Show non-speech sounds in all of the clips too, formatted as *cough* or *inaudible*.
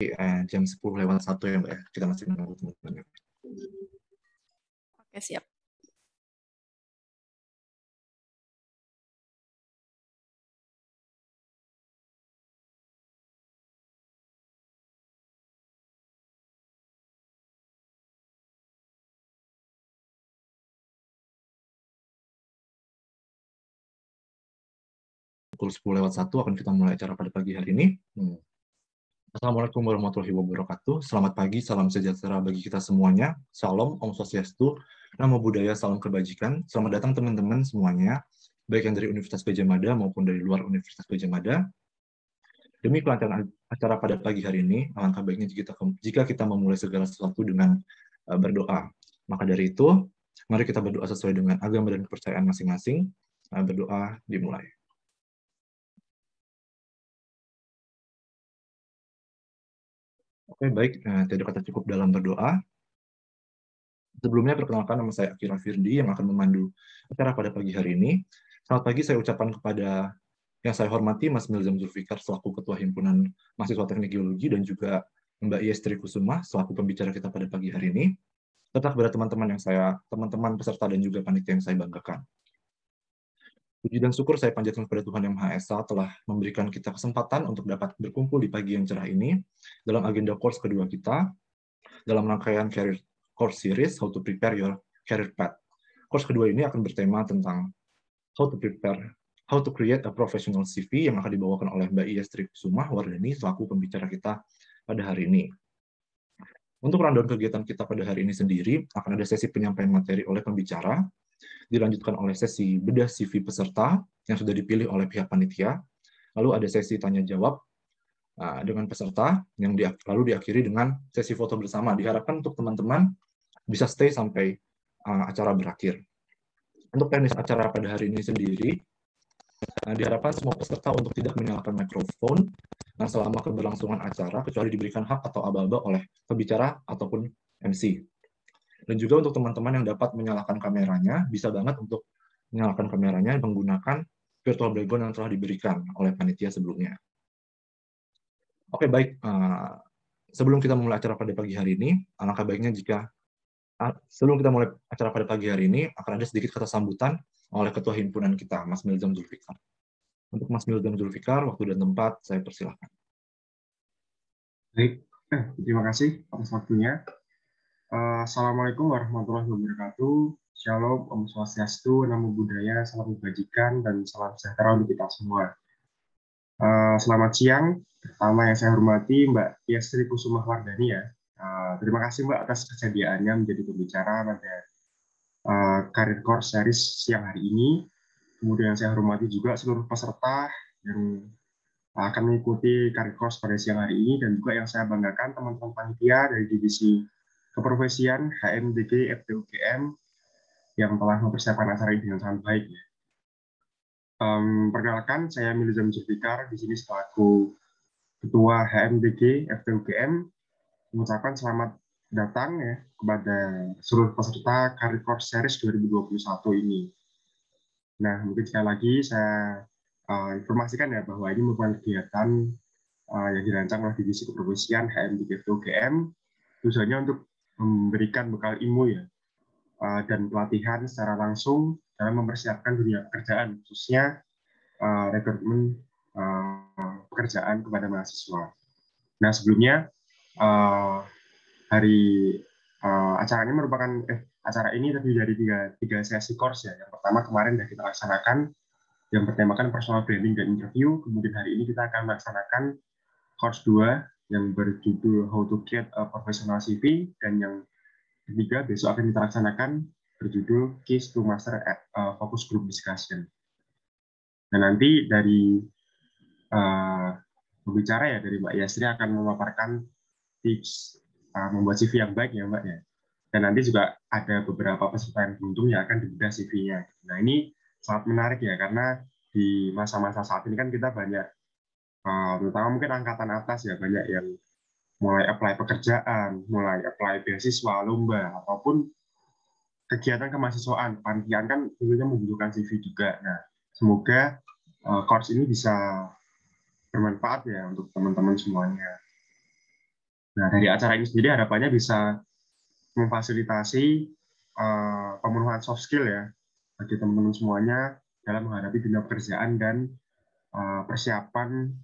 Eh, jam 10 lewat 1 ya Mbak ya. Kita masih menunggu teman-teman. Oke, siap. pukul 10 lewat 1 akan kita mulai acara pada pagi hari ini. Hmm. Assalamualaikum warahmatullahi wabarakatuh. Selamat pagi, salam sejahtera bagi kita semuanya. Salam Om Swastiastu, nama budaya Salam Kebajikan. Selamat datang teman-teman semuanya, baik yang dari Universitas Gajah Mada maupun dari luar Universitas Gajah Mada. Demi kelancaran acara pada pagi hari ini, alangkah baiknya jika kita, jika kita memulai segala sesuatu dengan e, berdoa. Maka dari itu, mari kita berdoa sesuai dengan agama dan kepercayaan masing-masing. E, berdoa dimulai. Oke, baik. Nah, tidak kata cukup dalam berdoa. Sebelumnya perkenalkan nama saya Akira Firdi yang akan memandu acara pada pagi hari ini. Selamat pagi saya ucapkan kepada yang saya hormati Mas Milzam Zulfikar selaku Ketua Himpunan Mahasiswa Teknik Geologi dan juga Mbak Yestri Kusuma selaku pembicara kita pada pagi hari ini serta kepada teman-teman yang saya teman-teman peserta dan juga panitia yang saya banggakan. Puji dan syukur saya panjatkan kepada Tuhan Yang Maha Esa telah memberikan kita kesempatan untuk dapat berkumpul di pagi yang cerah ini dalam agenda course kedua kita dalam rangkaian career course series How to Prepare Your Career Path. Course kedua ini akan bertema tentang How to Prepare How to Create a Professional CV yang akan dibawakan oleh Mbak Iya Strik Sumah Wardani selaku pembicara kita pada hari ini. Untuk rundown kegiatan kita pada hari ini sendiri, akan ada sesi penyampaian materi oleh pembicara, dilanjutkan oleh sesi bedah CV peserta yang sudah dipilih oleh pihak panitia. Lalu ada sesi tanya jawab ah, dengan peserta yang di, lalu diakhiri dengan sesi foto bersama. Diharapkan untuk teman-teman bisa stay sampai ah, acara berakhir. Untuk teknis acara pada hari ini sendiri, ah, diharapkan semua peserta untuk tidak menyalakan mikrofon nah, selama keberlangsungan acara kecuali diberikan hak atau aba-aba oleh pembicara ataupun MC. Dan juga untuk teman-teman yang dapat menyalakan kameranya, bisa banget untuk menyalakan kameranya menggunakan virtual background yang telah diberikan oleh panitia sebelumnya. Oke, baik. Eh, sebelum kita mulai acara pada pagi hari ini, alangkah baiknya jika ah, sebelum kita mulai acara pada pagi hari ini, akan ada sedikit kata sambutan oleh Ketua Himpunan kita, Mas Milzam Zulfikar. Untuk Mas Milzam Zulfikar, waktu dan tempat saya persilahkan. Baik, *clears throat* terima kasih atas waktunya. Eh, Assalamualaikum warahmatullahi wabarakatuh. Shalom, Om Swastiastu, Namo Buddhaya, Salam Kebajikan, dan Salam Sejahtera untuk kita semua. Eh, selamat siang. Pertama yang saya hormati Mbak Yastri Kusuma Wardani ya. Eh, terima kasih Mbak atas kesediaannya menjadi pembicara pada karir core series siang hari ini. Kemudian saya hormati juga seluruh peserta yang akan mengikuti karir course pada siang hari ini dan juga yang saya banggakan teman-teman panitia dari divisi keprofesian HMDG FTUGM yang telah mempersiapkan acara ini dengan sangat baik. Um, perkenalkan, saya Milizam Zulfikar, di sini selaku Ketua HMDG FTUGM, mengucapkan selamat datang ya kepada seluruh peserta Karikor Series 2021 ini. Nah, mungkin sekali lagi saya uh, informasikan ya bahwa ini merupakan kegiatan uh, yang dirancang oleh Divisi Keprofesian HMDG FTUGM, khususnya untuk memberikan bekal ilmu ya eh, dan pelatihan secara langsung dalam mempersiapkan dunia pekerjaan khususnya eh, rekrutmen eh, pekerjaan kepada mahasiswa. Nah sebelumnya hari acara ini merupakan eh, acara ini terdiri dari tiga, tiga sesi course ya. Yang pertama kemarin sudah kita laksanakan yang bertemakan personal branding dan interview. Kemudian hari ini kita akan melaksanakan course 2 yang berjudul How to Create a Professional CV, dan yang ketiga besok akan kita laksanakan berjudul Case to Master uh, Focus Group Discussion. Dan nanti dari uh, pembicara ya dari Mbak Yasri akan memaparkan tips uh, membuat CV yang baik ya Mbak ya. Dan nanti juga ada beberapa peserta yang beruntung yang akan dibedah CV-nya. Nah ini sangat menarik ya karena di masa-masa saat ini kan kita banyak Eh, terutama mungkin angkatan atas ya banyak yang mulai apply pekerjaan, mulai apply beasiswa, lomba, ataupun kegiatan kemahasiswaan. panitian kan tentunya membutuhkan CV juga. Nah, semoga eh, course ini bisa bermanfaat ya untuk teman-teman semuanya. Nah, dari acara ini sendiri harapannya bisa memfasilitasi uh, pemenuhan soft skill ya bagi teman-teman semuanya dalam menghadapi dunia pekerjaan dan uh, persiapan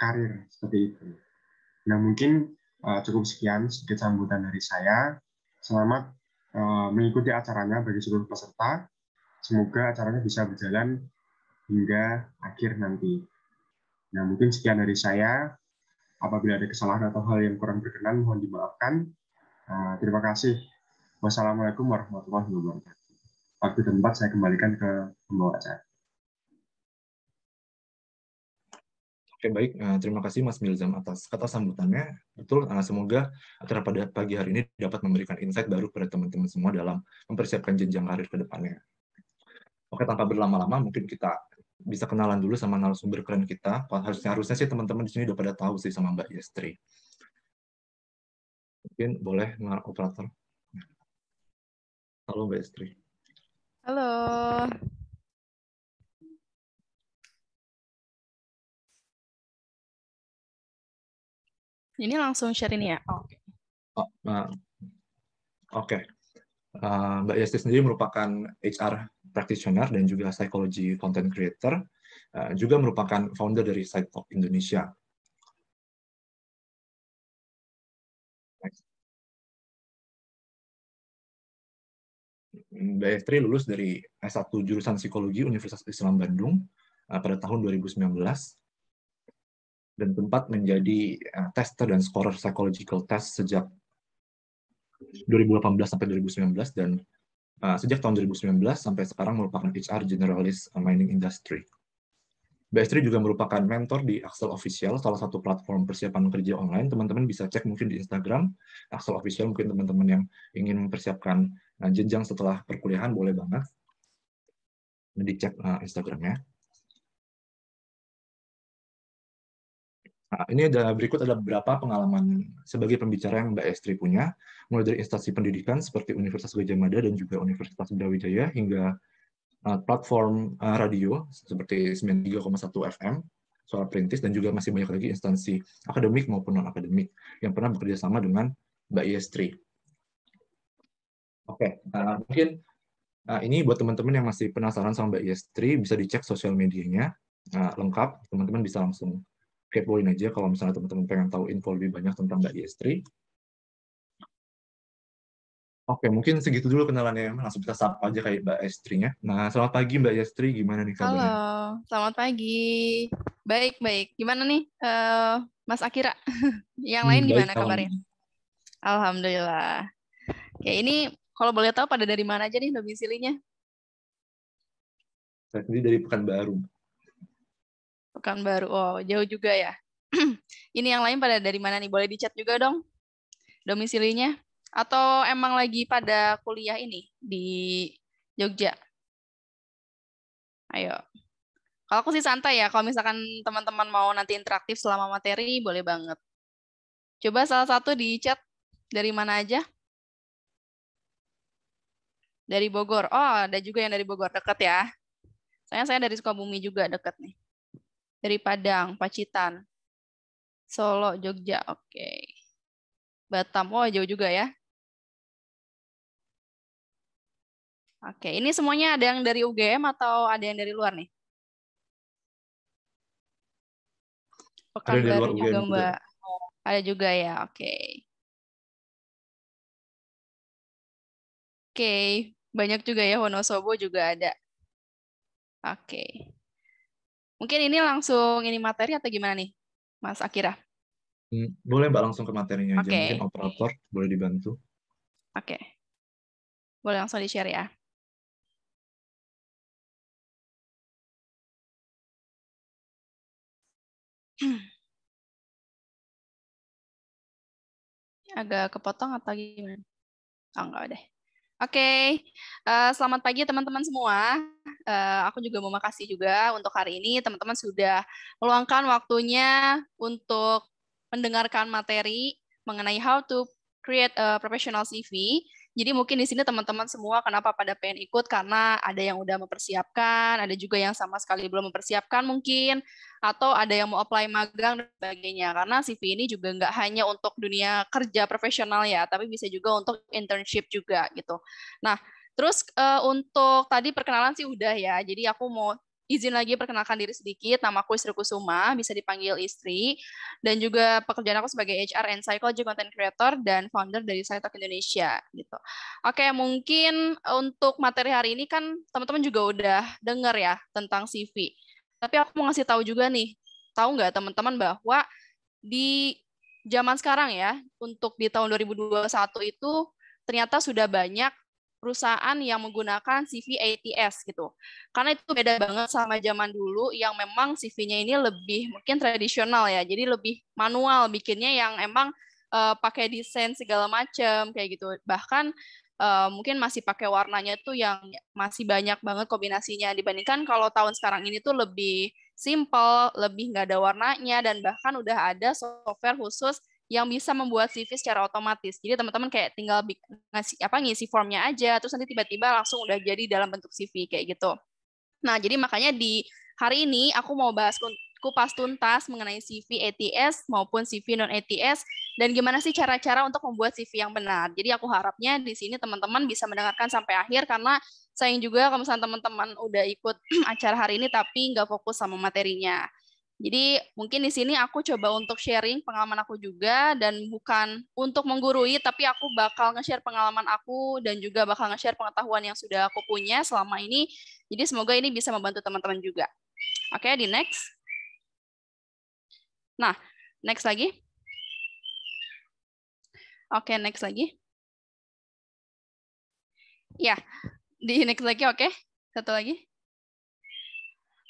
karir seperti itu. Nah mungkin uh, cukup sekian sedikit sambutan dari saya. Selamat uh, mengikuti acaranya bagi seluruh peserta. Semoga acaranya bisa berjalan hingga akhir nanti. Nah mungkin sekian dari saya. Apabila ada kesalahan atau hal yang kurang berkenan mohon dimaafkan. Uh, terima kasih. Wassalamualaikum warahmatullahi wabarakatuh. Waktu tempat saya kembalikan ke pembawa acara. Oke baik, eh, terima kasih Mas Milzam atas kata sambutannya. Betul, eh, semoga acara pada pagi hari ini dapat memberikan insight baru kepada teman-teman semua dalam mempersiapkan jenjang karir ke depannya. Oke, tanpa berlama-lama, mungkin kita bisa kenalan dulu sama narasumber keren kita. Harusnya harusnya sih teman-teman di sini udah pada tahu sih sama Mbak Yestri. Mungkin boleh operator. Halo Mbak Yestri. Halo. Ini langsung share ini ya. Oke. Oh, uh, Oke. Okay. Uh, eh, Mbak Yesti sendiri merupakan HR practitioner dan juga psychology content creator, uh, juga merupakan founder dari SideTalk Indonesia. Mbak Estri lulus dari S1 jurusan psikologi Universitas Islam Bandung eh, pada tahun 2019 dan tempat menjadi eh, tester dan scorer psychological test sejak 2018 sampai 2019 dan uh, sejak tahun 2019 sampai sekarang merupakan HR generalist mining industry. bs juga merupakan mentor di Axel Official, salah satu platform persiapan kerja online. Teman-teman bisa cek mungkin di Instagram Axel Official, mungkin teman-teman yang ingin mempersiapkan eh, jenjang setelah perkuliahan boleh banget. Dicek uh, Instagramnya. Nah, ini ada berikut ada beberapa pengalaman sebagai pembicara yang Mbak Estri punya, mulai dari instansi pendidikan seperti Universitas Gajah Mada dan juga Universitas Brawijaya hingga eh, platform eh, radio seperti 93,1 FM, Suara Perintis dan juga masih banyak lagi instansi akademik maupun non akademik yang pernah bekerja sama dengan Mbak Estri. Oke, okay. uh, eh, mungkin uh, ini buat teman-teman yang masih penasaran sama Mbak Estri bisa dicek sosial medianya uh, lengkap, teman-teman bisa langsung kepoin aja kalau misalnya teman-teman pengen tahu info lebih banyak tentang Mbak IS3. Oke, mungkin segitu dulu kenalannya. Langsung kita sapa aja kayak Mbak Estri-nya. Nah, selamat pagi Mbak Estri. Gimana nih kabarnya? Halo, selamat pagi. Baik, baik. Gimana nih uh, Mas Akira? *laughs* Yang lain hmm, gimana kabarnya? Alhamdulillah. Oke, ini kalau boleh tahu pada dari mana aja nih domisilinya? Saya sendiri dari Pekanbaru. Pekanbaru. Oh, jauh juga ya. *clears throat* Ini yang lain pada dari mana nih? Boleh dicat juga dong domisilinya? Atau emang lagi pada kuliah ini di Jogja? Ayo. Kalau aku sih santai ya, kalau misalkan teman-teman mau nanti interaktif selama materi, boleh banget. Coba salah satu di chat dari mana aja? Dari Bogor. Oh, ada juga yang dari Bogor, dekat ya. Saya saya dari Sukabumi juga dekat nih. Dari Padang, Pacitan. Solo, Jogja. Oke. Okay. Batam. Oh, jauh juga ya. Oke, ini semuanya ada yang dari UGM atau ada yang dari luar nih? Pekanbaru juga, Mbak. Juga. Ya. Ada juga ya, oke. Oke, banyak juga ya Wonosobo juga ada. Oke. Mungkin ini langsung ini materi atau gimana nih, Mas Akira? Hmm, boleh Mbak langsung ke materinya okay. Mungkin operator boleh dibantu. Oke. Okay. Boleh langsung di-share ya. Agak kepotong atau gimana? Oh, enggak deh. Oke, okay. uh, eh, selamat pagi teman-teman semua. Uh, aku juga mau makasih juga untuk hari ini teman-teman sudah meluangkan waktunya untuk mendengarkan materi mengenai how to create a professional CV. Jadi mungkin di sini teman-teman semua kenapa pada pengen ikut karena ada yang udah mempersiapkan, ada juga yang sama sekali belum mempersiapkan mungkin, atau ada yang mau apply magang dan sebagainya. Karena CV ini juga nggak hanya untuk dunia kerja profesional ya, tapi bisa juga untuk internship juga gitu. Nah, Terus uh, untuk tadi perkenalan sih udah ya. Jadi aku mau izin lagi perkenalkan diri sedikit. Namaku Istri Kusuma, bisa dipanggil Istri. Dan juga pekerjaan aku sebagai HR and Psychology Content Creator dan founder dari Psytalk Indonesia. gitu. Oke, mungkin untuk materi hari ini kan teman-teman juga udah dengar ya tentang CV. Tapi aku mau ngasih tahu juga nih, tahu nggak teman-teman bahwa di zaman sekarang ya, untuk di tahun 2021 itu ternyata sudah banyak perusahaan yang menggunakan CV ATS gitu. Karena itu beda banget sama zaman dulu yang memang CV-nya ini lebih mungkin tradisional ya. Jadi lebih manual bikinnya yang emang uh, pakai desain segala macam kayak gitu. Bahkan uh, mungkin masih pakai warnanya tuh yang masih banyak banget kombinasinya dibandingkan kalau tahun sekarang ini tuh lebih simple, lebih nggak ada warnanya dan bahkan udah ada software khusus yang bisa membuat CV secara otomatis. Jadi teman-teman kayak tinggal ngasih apa ngisi formnya aja, terus nanti tiba-tiba langsung udah jadi dalam bentuk CV kayak gitu. Nah, jadi makanya di hari ini aku mau bahas kupas tuntas mengenai CV ATS maupun CV non ATS dan gimana sih cara-cara untuk membuat CV yang benar. Jadi aku harapnya di sini teman-teman bisa mendengarkan sampai akhir karena sayang juga kalau misalnya teman-teman udah ikut *clears throat* acara hari ini tapi nggak fokus sama materinya. Jadi mungkin di sini aku coba untuk sharing pengalaman aku juga dan bukan untuk menggurui tapi aku bakal nge-share pengalaman aku dan juga bakal nge-share pengetahuan yang sudah aku punya selama ini. Jadi semoga ini bisa membantu teman-teman juga. Oke, okay, di next. Nah, next lagi. Oke, okay, next lagi. Ya, di next lagi oke. Okay. Satu lagi.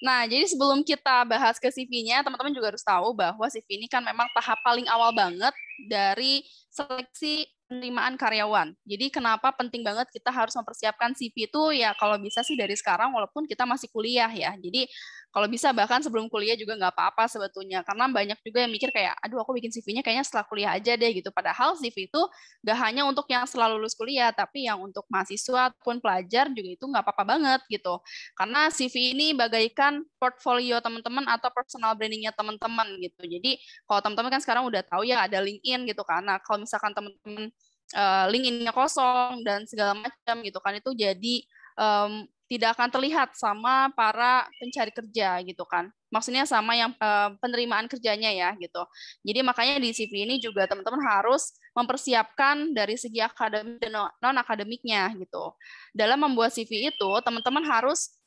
Nah, jadi sebelum kita bahas ke CV-nya, teman-teman juga harus tahu bahwa CV ini kan memang tahap paling awal banget dari seleksi penerimaan karyawan. Jadi kenapa penting banget kita harus mempersiapkan CV itu ya kalau bisa sih dari sekarang walaupun kita masih kuliah ya. Jadi kalau bisa bahkan sebelum kuliah juga nggak apa-apa sebetulnya. Karena banyak juga yang mikir kayak, aduh aku bikin CV-nya kayaknya setelah kuliah aja deh gitu. Padahal CV itu nggak hanya untuk yang setelah lulus kuliah, tapi yang untuk mahasiswa ataupun pelajar juga itu nggak apa-apa banget gitu. Karena CV ini bagaikan portfolio teman-teman atau personal brandingnya teman-teman gitu. Jadi kalau teman-teman kan sekarang udah tahu ya ada LinkedIn gitu karena kalau misalkan teman-teman uh, eh, link ini kosong dan segala macam gitu kan itu jadi um, tidak akan terlihat sama para pencari kerja gitu kan. Maksudnya sama yang uh, penerimaan kerjanya ya gitu. Jadi makanya di CV ini juga teman-teman harus mempersiapkan dari segi akademik dan non akademiknya gitu. Dalam membuat CV itu teman-teman harus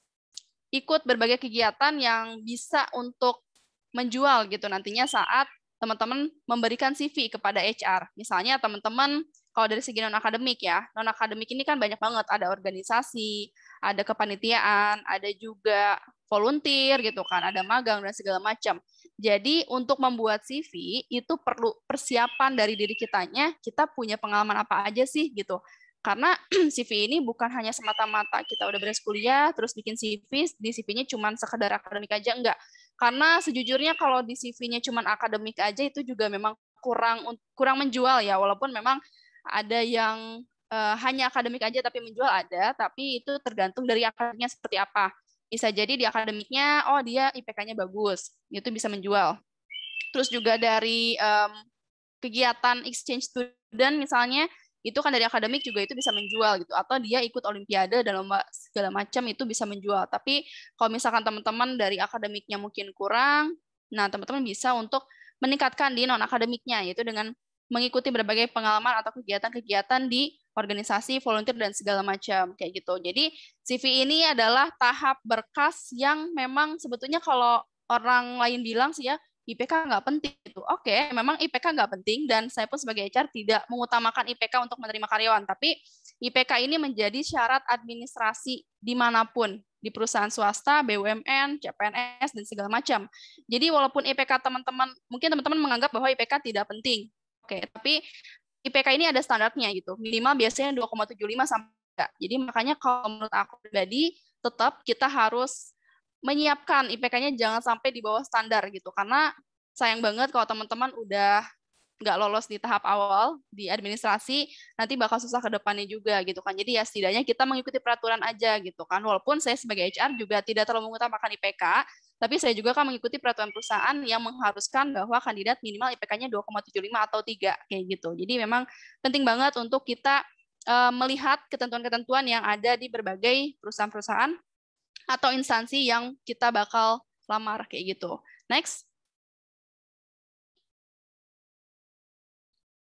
ikut berbagai kegiatan yang bisa untuk menjual gitu nantinya saat teman-teman memberikan CV kepada HR. Misalnya teman-teman kalau dari segi non akademik ya non akademik ini kan banyak banget ada organisasi ada kepanitiaan ada juga volunteer gitu kan ada magang dan segala macam jadi untuk membuat CV itu perlu persiapan dari diri kitanya kita punya pengalaman apa aja sih gitu karena CV *clears throat* ini bukan hanya semata-mata kita udah beres kuliah terus bikin CV di CV-nya cuma sekedar akademik aja enggak karena sejujurnya kalau di CV-nya cuma akademik aja itu juga memang kurang kurang menjual ya walaupun memang ada yang uh, hanya akademik aja tapi menjual ada, tapi itu tergantung dari akademiknya seperti apa. Bisa jadi di akademiknya, oh dia IPK-nya bagus, itu bisa menjual. Terus juga dari um, kegiatan exchange student misalnya, itu kan dari akademik juga itu bisa menjual gitu atau dia ikut olimpiade dalam segala macam itu bisa menjual tapi kalau misalkan teman-teman dari akademiknya mungkin kurang nah teman-teman bisa untuk meningkatkan di non akademiknya yaitu dengan mengikuti berbagai pengalaman atau kegiatan-kegiatan di organisasi, volunteer, dan segala macam kayak gitu. Jadi CV ini adalah tahap berkas yang memang sebetulnya kalau orang lain bilang sih ya IPK nggak penting itu. Oke, memang IPK nggak penting dan saya pun sebagai HR tidak mengutamakan IPK untuk menerima karyawan, tapi IPK ini menjadi syarat administrasi dimanapun di perusahaan swasta, BUMN, CPNS, dan segala macam. Jadi walaupun IPK teman-teman, mungkin teman-teman menganggap bahwa IPK tidak penting, Oke, tapi IPK ini ada standarnya gitu. Minimal biasanya 2,75 sampai Jadi makanya kalau menurut aku pribadi tetap kita harus menyiapkan IPK-nya jangan sampai di bawah standar gitu. Karena sayang banget kalau teman-teman udah nggak lolos di tahap awal di administrasi nanti bakal susah ke depannya juga gitu kan jadi ya setidaknya kita mengikuti peraturan aja gitu kan walaupun saya sebagai HR juga tidak terlalu mengutamakan IPK tapi saya juga kan mengikuti peraturan perusahaan yang mengharuskan bahwa kandidat minimal IPK-nya 2,75 atau 3 kayak gitu jadi memang penting banget untuk kita uh, melihat ketentuan-ketentuan yang ada di berbagai perusahaan-perusahaan atau instansi yang kita bakal lamar kayak gitu next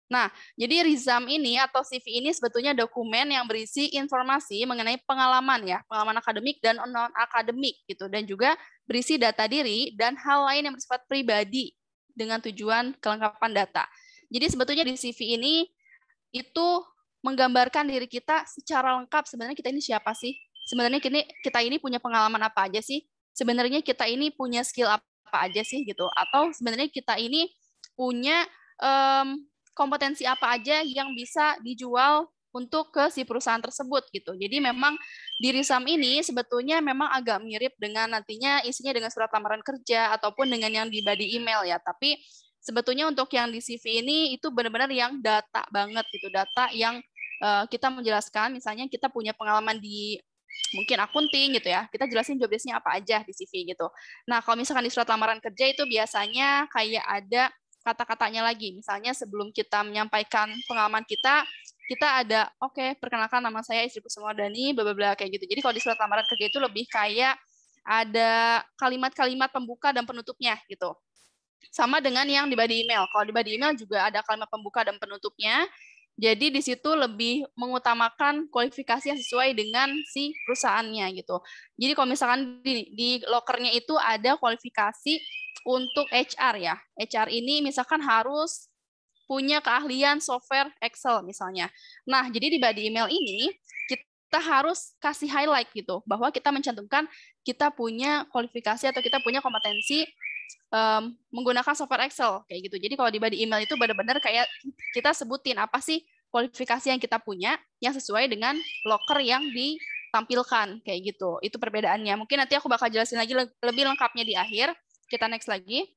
Nah, jadi rizam ini atau CV ini sebetulnya dokumen yang berisi informasi mengenai pengalaman ya, pengalaman akademik dan non-akademik gitu, dan juga berisi data diri dan hal lain yang bersifat pribadi dengan tujuan kelengkapan data. Jadi sebetulnya di CV ini itu menggambarkan diri kita secara lengkap sebenarnya kita ini siapa sih? Sebenarnya kini kita ini punya pengalaman apa aja sih? Sebenarnya kita ini punya skill apa aja sih gitu? Atau sebenarnya kita ini punya um, kompetensi apa aja yang bisa dijual untuk ke si perusahaan tersebut gitu. Jadi memang di Risam ini sebetulnya memang agak mirip dengan nantinya isinya dengan surat lamaran kerja ataupun dengan yang di body email ya. Tapi sebetulnya untuk yang di CV ini itu benar-benar yang data banget gitu, data yang uh, kita menjelaskan misalnya kita punya pengalaman di mungkin akunting gitu ya. Kita jelasin job apa aja di CV gitu. Nah, kalau misalkan di surat lamaran kerja itu biasanya kayak ada kata-katanya lagi. Misalnya sebelum kita menyampaikan pengalaman kita, kita ada oke okay, perkenalkan nama saya istriku semua Dani, blablabla, kayak gitu. Jadi kalau di surat lamaran kerja itu lebih kayak ada kalimat-kalimat pembuka dan penutupnya gitu. Sama dengan yang di body email. Kalau di body email juga ada kalimat pembuka dan penutupnya. Jadi di situ lebih mengutamakan kualifikasi yang sesuai dengan si perusahaannya gitu. Jadi kalau misalkan di, di lokernya itu ada kualifikasi untuk HR ya. HR ini misalkan harus punya keahlian software Excel misalnya. Nah, jadi di body email ini kita kita harus kasih highlight gitu bahwa kita mencantumkan kita punya kualifikasi atau kita punya kompetensi um, menggunakan software Excel kayak gitu. Jadi kalau di body email itu benar-benar kayak kita sebutin apa sih kualifikasi yang kita punya yang sesuai dengan locker yang ditampilkan kayak gitu. Itu perbedaannya. Mungkin nanti aku bakal jelasin lagi lebih lengkapnya di akhir. Kita next lagi.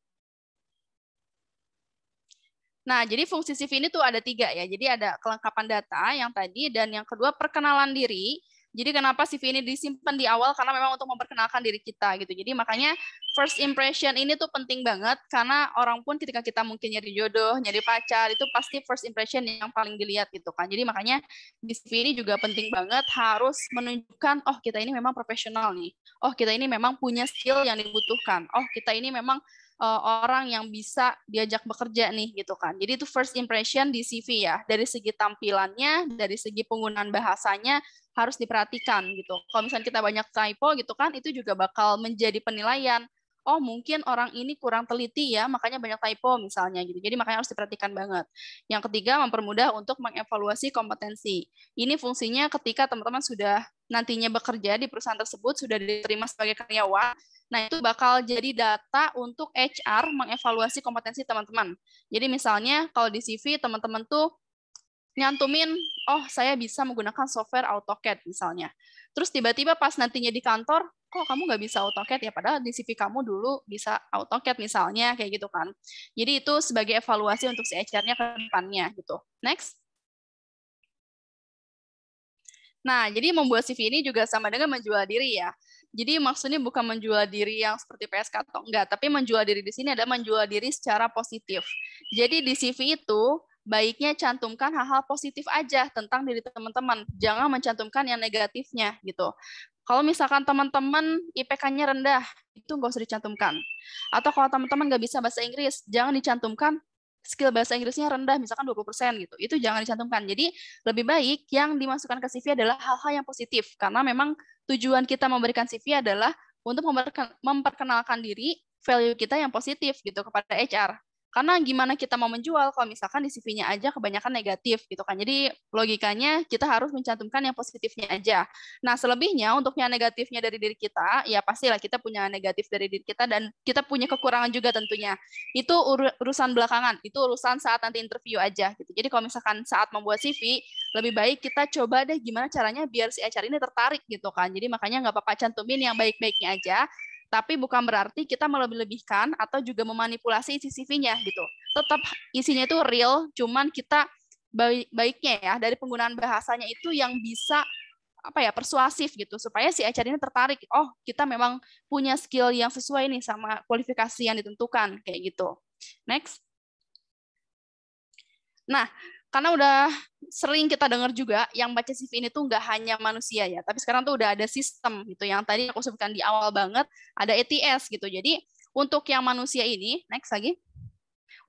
Nah, jadi fungsi CV ini tuh ada tiga ya. Jadi ada kelengkapan data yang tadi, dan yang kedua perkenalan diri. Jadi kenapa CV ini disimpan di awal? Karena memang untuk memperkenalkan diri kita gitu. Jadi makanya first impression ini tuh penting banget karena orang pun ketika kita mungkin nyari jodoh, nyari pacar itu pasti first impression yang paling dilihat gitu kan. Jadi makanya di CV ini juga penting banget harus menunjukkan oh kita ini memang profesional nih. Oh kita ini memang punya skill yang dibutuhkan. Oh kita ini memang uh, orang yang bisa diajak bekerja nih gitu kan. Jadi itu first impression di CV ya. Dari segi tampilannya, dari segi penggunaan bahasanya harus diperhatikan gitu. Kalau misalnya kita banyak typo gitu kan, itu juga bakal menjadi penilaian oh mungkin orang ini kurang teliti ya, makanya banyak typo misalnya gitu. Jadi makanya harus diperhatikan banget. Yang ketiga, mempermudah untuk mengevaluasi kompetensi. Ini fungsinya ketika teman-teman sudah nantinya bekerja di perusahaan tersebut, sudah diterima sebagai karyawan, Nah, itu bakal jadi data untuk HR mengevaluasi kompetensi teman-teman. Jadi misalnya kalau di CV teman-teman tuh nyantumin, oh saya bisa menggunakan software AutoCAD misalnya. Terus tiba-tiba pas nantinya di kantor, kok kamu nggak bisa AutoCAD ya padahal di CV kamu dulu bisa AutoCAD misalnya kayak gitu kan. Jadi itu sebagai evaluasi untuk si HR-nya ke depannya gitu. Next. Nah, jadi membuat CV ini juga sama dengan menjual diri ya. Jadi maksudnya bukan menjual diri yang seperti PSK atau enggak, tapi menjual diri di sini adalah menjual diri secara positif. Jadi di CV itu baiknya cantumkan hal-hal positif aja tentang diri teman-teman. Jangan mencantumkan yang negatifnya gitu. Kalau misalkan teman-teman IPK-nya rendah, itu nggak usah dicantumkan. Atau kalau teman-teman nggak bisa bahasa Inggris, jangan dicantumkan skill bahasa Inggrisnya rendah, misalkan 20% gitu. Itu jangan dicantumkan. Jadi lebih baik yang dimasukkan ke CV adalah hal-hal yang positif. Karena memang tujuan kita memberikan CV adalah untuk memperkenalkan diri value kita yang positif gitu kepada HR. Karena gimana kita mau menjual kalau misalkan di CV-nya aja kebanyakan negatif gitu kan. Jadi logikanya kita harus mencantumkan yang positifnya aja. Nah, selebihnya untuk yang negatifnya dari diri kita, ya pastilah kita punya negatif dari diri kita dan kita punya kekurangan juga tentunya. Itu urusan belakangan, itu urusan saat nanti interview aja gitu. Jadi kalau misalkan saat membuat CV, lebih baik kita coba deh gimana caranya biar si acara ini tertarik gitu kan. Jadi makanya nggak apa-apa cantumin yang baik-baiknya aja, tapi bukan berarti kita melebih-lebihkan atau juga memanipulasi isi CV-nya gitu. Tetap isinya itu real, cuman kita baik baiknya ya dari penggunaan bahasanya itu yang bisa apa ya persuasif gitu supaya si HR ini tertarik oh kita memang punya skill yang sesuai nih sama kualifikasi yang ditentukan kayak gitu next nah karena udah sering kita dengar juga yang baca CV ini tuh nggak hanya manusia ya, tapi sekarang tuh udah ada sistem gitu yang tadi aku sebutkan di awal banget ada ETS gitu. Jadi untuk yang manusia ini, next lagi.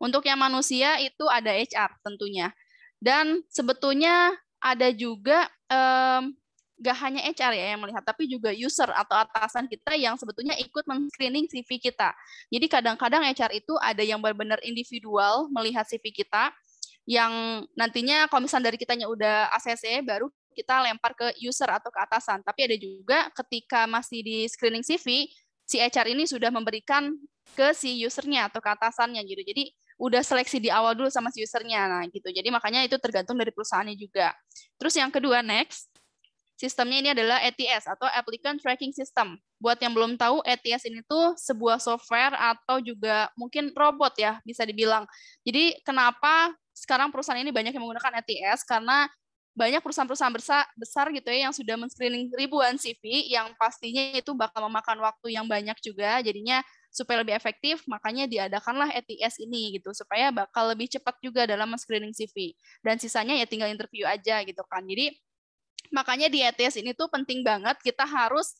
Untuk yang manusia itu ada HR tentunya. Dan sebetulnya ada juga um, gak hanya HR ya yang melihat, tapi juga user atau atasan kita yang sebetulnya ikut men-screening CV kita. Jadi kadang-kadang HR itu ada yang benar-benar individual melihat CV kita, yang nantinya kalau misalnya dari kitanya udah ACC baru kita lempar ke user atau ke atasan. Tapi ada juga ketika masih di screening CV, si HR ini sudah memberikan ke si usernya atau ke atasannya gitu. Jadi udah seleksi di awal dulu sama si usernya. Nah, gitu. Jadi makanya itu tergantung dari perusahaannya juga. Terus yang kedua next, sistemnya ini adalah ATS atau Applicant Tracking System. Buat yang belum tahu, ATS ini tuh sebuah software atau juga mungkin robot ya bisa dibilang. Jadi kenapa sekarang perusahaan ini banyak yang menggunakan ATS karena banyak perusahaan-perusahaan besar, besar gitu ya yang sudah men-screening ribuan CV yang pastinya itu bakal memakan waktu yang banyak juga jadinya supaya lebih efektif makanya diadakanlah ETS ini gitu supaya bakal lebih cepat juga dalam men-screening CV dan sisanya ya tinggal interview aja gitu kan jadi makanya di ETS ini tuh penting banget kita harus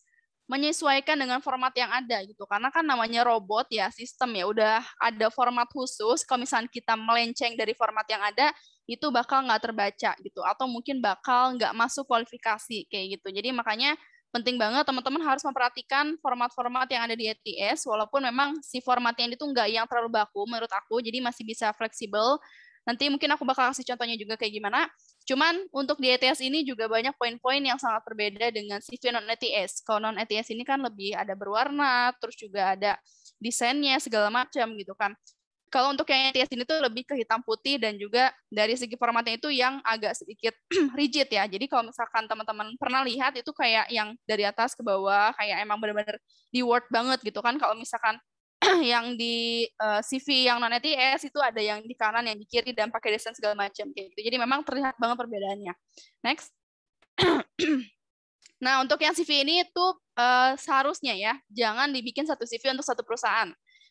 menyesuaikan dengan format yang ada gitu. Karena kan namanya robot ya, sistem ya udah ada format khusus. Kalau misalnya kita melenceng dari format yang ada, itu bakal nggak terbaca gitu atau mungkin bakal nggak masuk kualifikasi kayak gitu. Jadi makanya penting banget teman-teman harus memperhatikan format-format yang ada di ETS walaupun memang si format yang itu nggak yang terlalu baku menurut aku jadi masih bisa fleksibel nanti mungkin aku bakal kasih contohnya juga kayak gimana Cuman untuk di ETS ini juga banyak poin-poin yang sangat berbeda dengan CV non-ETS. Kalau non-ETS ini kan lebih ada berwarna, terus juga ada desainnya, segala macam gitu kan. Kalau untuk yang ETS ini tuh lebih ke hitam putih dan juga dari segi formatnya itu yang agak sedikit *clears throat* rigid ya. Jadi kalau misalkan teman-teman pernah lihat itu kayak yang dari atas ke bawah, kayak emang benar-benar di Word banget gitu kan. Kalau misalkan *clears throat* yang di uh, eh, CV yang non ETS itu ada yang di kanan, yang di kiri dan pakai desain segala macam kayak gitu. Jadi memang terlihat banget perbedaannya. Next. *clears throat* nah, untuk yang CV ini itu uh, eh, seharusnya ya jangan dibikin satu CV untuk satu perusahaan.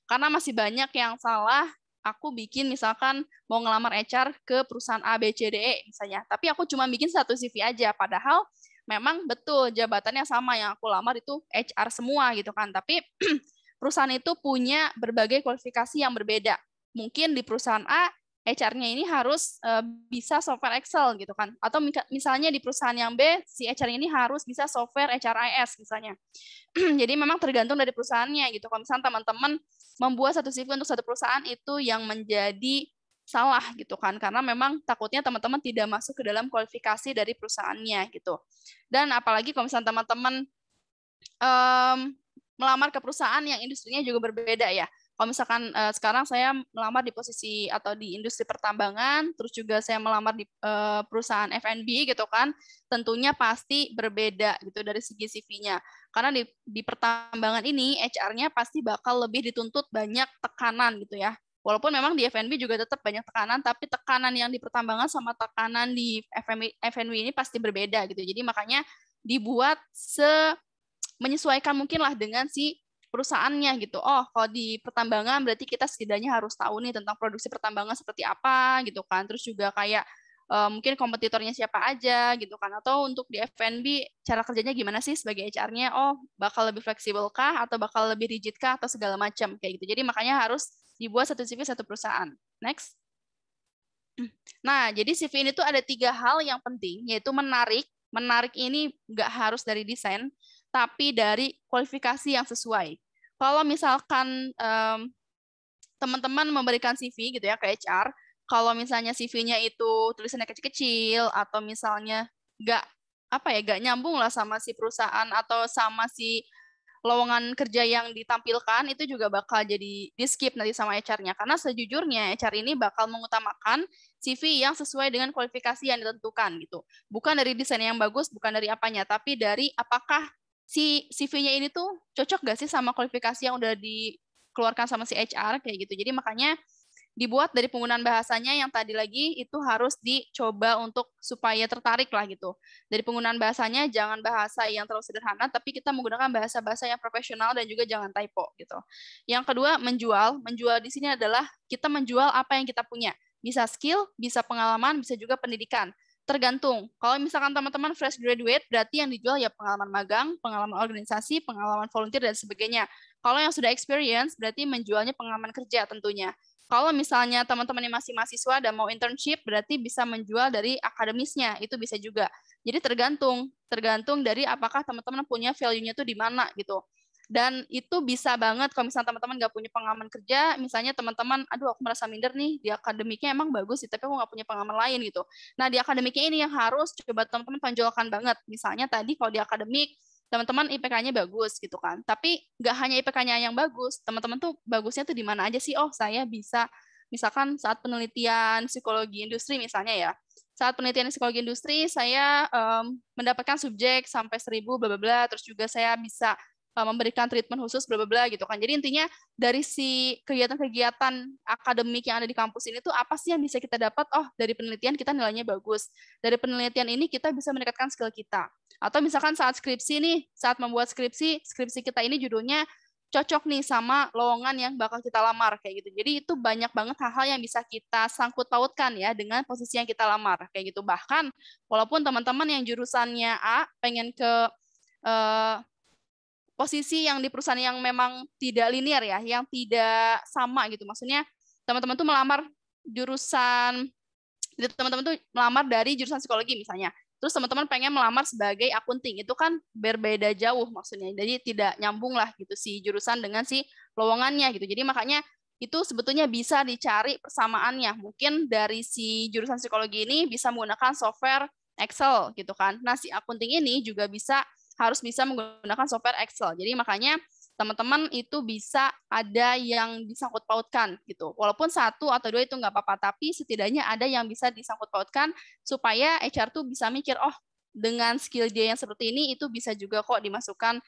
Karena masih banyak yang salah aku bikin misalkan mau ngelamar HR ke perusahaan A, B, C, D, E misalnya. Tapi aku cuma bikin satu CV aja. Padahal memang betul jabatannya sama yang aku lamar itu HR semua gitu kan. Tapi *clears throat* perusahaan itu punya berbagai kualifikasi yang berbeda. Mungkin di perusahaan A HR-nya ini harus eh, bisa software Excel gitu kan. Atau misalnya di perusahaan yang B, si HR ini harus bisa software HRIS misalnya. *clears throat* Jadi memang tergantung dari perusahaannya gitu. Kalau misalnya teman-teman membuat satu CV untuk satu perusahaan itu yang menjadi salah gitu kan karena memang takutnya teman-teman tidak masuk ke dalam kualifikasi dari perusahaannya gitu dan apalagi kalau misalnya teman-teman um, melamar ke perusahaan yang industrinya juga berbeda ya. Kalau misalkan uh, sekarang saya melamar di posisi atau di industri pertambangan, terus juga saya melamar di uh, perusahaan F&B gitu kan, tentunya pasti berbeda gitu dari segi CV-nya. Karena di, di pertambangan ini HR-nya pasti bakal lebih dituntut banyak tekanan gitu ya. Walaupun memang di F&B juga tetap banyak tekanan, tapi tekanan yang di pertambangan sama tekanan di F&B ini pasti berbeda gitu. Jadi makanya dibuat se menyesuaikan mungkinlah dengan si perusahaannya gitu. Oh, kalau di pertambangan berarti kita setidaknya harus tahu nih tentang produksi pertambangan seperti apa gitu kan. Terus juga kayak uh, mungkin kompetitornya siapa aja gitu kan. Atau untuk di FNB cara kerjanya gimana sih sebagai HR-nya? Oh, bakal lebih fleksibel kah atau bakal lebih rigid kah atau segala macam kayak gitu. Jadi makanya harus dibuat satu CV satu perusahaan. Next. Nah, jadi CV ini tuh ada tiga hal yang penting, yaitu menarik. Menarik ini nggak harus dari desain, tapi dari kualifikasi yang sesuai. Kalau misalkan teman-teman memberikan CV gitu ya ke HR, kalau misalnya CV-nya itu tulisannya kecil-kecil atau misalnya nggak apa ya nggak nyambung lah sama si perusahaan atau sama si lowongan kerja yang ditampilkan itu juga bakal jadi di skip nanti sama HR-nya karena sejujurnya HR ini bakal mengutamakan CV yang sesuai dengan kualifikasi yang ditentukan gitu bukan dari desain yang bagus bukan dari apanya tapi dari apakah si CV-nya ini tuh cocok gak sih sama kualifikasi yang udah dikeluarkan sama si HR kayak gitu. Jadi makanya dibuat dari penggunaan bahasanya yang tadi lagi itu harus dicoba untuk supaya tertarik lah gitu. Dari penggunaan bahasanya jangan bahasa yang terlalu sederhana tapi kita menggunakan bahasa-bahasa yang profesional dan juga jangan typo gitu. Yang kedua menjual, menjual di sini adalah kita menjual apa yang kita punya. Bisa skill, bisa pengalaman, bisa juga pendidikan tergantung. Kalau misalkan teman-teman fresh graduate, berarti yang dijual ya pengalaman magang, pengalaman organisasi, pengalaman volunteer, dan sebagainya. Kalau yang sudah experience, berarti menjualnya pengalaman kerja tentunya. Kalau misalnya teman-teman yang masih mahasiswa dan mau internship, berarti bisa menjual dari akademisnya, itu bisa juga. Jadi tergantung, tergantung dari apakah teman-teman punya value-nya tuh di mana gitu dan itu bisa banget kalau misalnya teman-teman nggak punya pengalaman kerja misalnya teman-teman aduh aku merasa minder nih di akademiknya emang bagus sih tapi aku nggak punya pengalaman lain gitu nah di akademiknya ini yang harus coba teman-teman tonjolkan banget misalnya tadi kalau di akademik teman-teman IPK-nya bagus gitu kan tapi nggak hanya IPK-nya yang bagus teman-teman tuh bagusnya tuh di mana aja sih oh saya bisa misalkan saat penelitian psikologi industri misalnya ya saat penelitian psikologi industri saya um, mendapatkan subjek sampai seribu bla bla bla terus juga saya bisa Eh, memberikan treatment khusus bla bla bla gitu kan. Jadi intinya dari si kegiatan-kegiatan akademik yang ada di kampus ini tuh apa sih yang bisa kita dapat? Oh, dari penelitian kita nilainya bagus. Dari penelitian ini kita bisa meningkatkan skill kita. Atau misalkan saat skripsi nih, saat membuat skripsi, skripsi kita ini judulnya cocok nih sama lowongan yang bakal kita lamar kayak gitu. Jadi itu banyak banget hal-hal yang bisa kita sangkut pautkan ya dengan posisi yang kita lamar kayak gitu. Bahkan walaupun teman-teman yang jurusannya A pengen ke eh, posisi yang di perusahaan yang memang tidak linear ya, yang tidak sama gitu. Maksudnya teman-teman tuh melamar jurusan teman-teman tuh melamar dari jurusan psikologi misalnya. Terus teman-teman pengen melamar sebagai akunting. Itu kan berbeda jauh maksudnya. Jadi tidak nyambung lah gitu si jurusan dengan si lowongannya gitu. Jadi makanya itu sebetulnya bisa dicari persamaannya. Mungkin dari si jurusan psikologi ini bisa menggunakan software Excel gitu kan. Nah, si akunting ini juga bisa harus bisa menggunakan software Excel. Jadi makanya teman-teman itu bisa ada yang disangkut pautkan gitu. Walaupun satu atau dua itu nggak apa-apa, tapi setidaknya ada yang bisa disangkut pautkan supaya HR tuh bisa mikir, oh dengan skill dia yang seperti ini itu bisa juga kok dimasukkan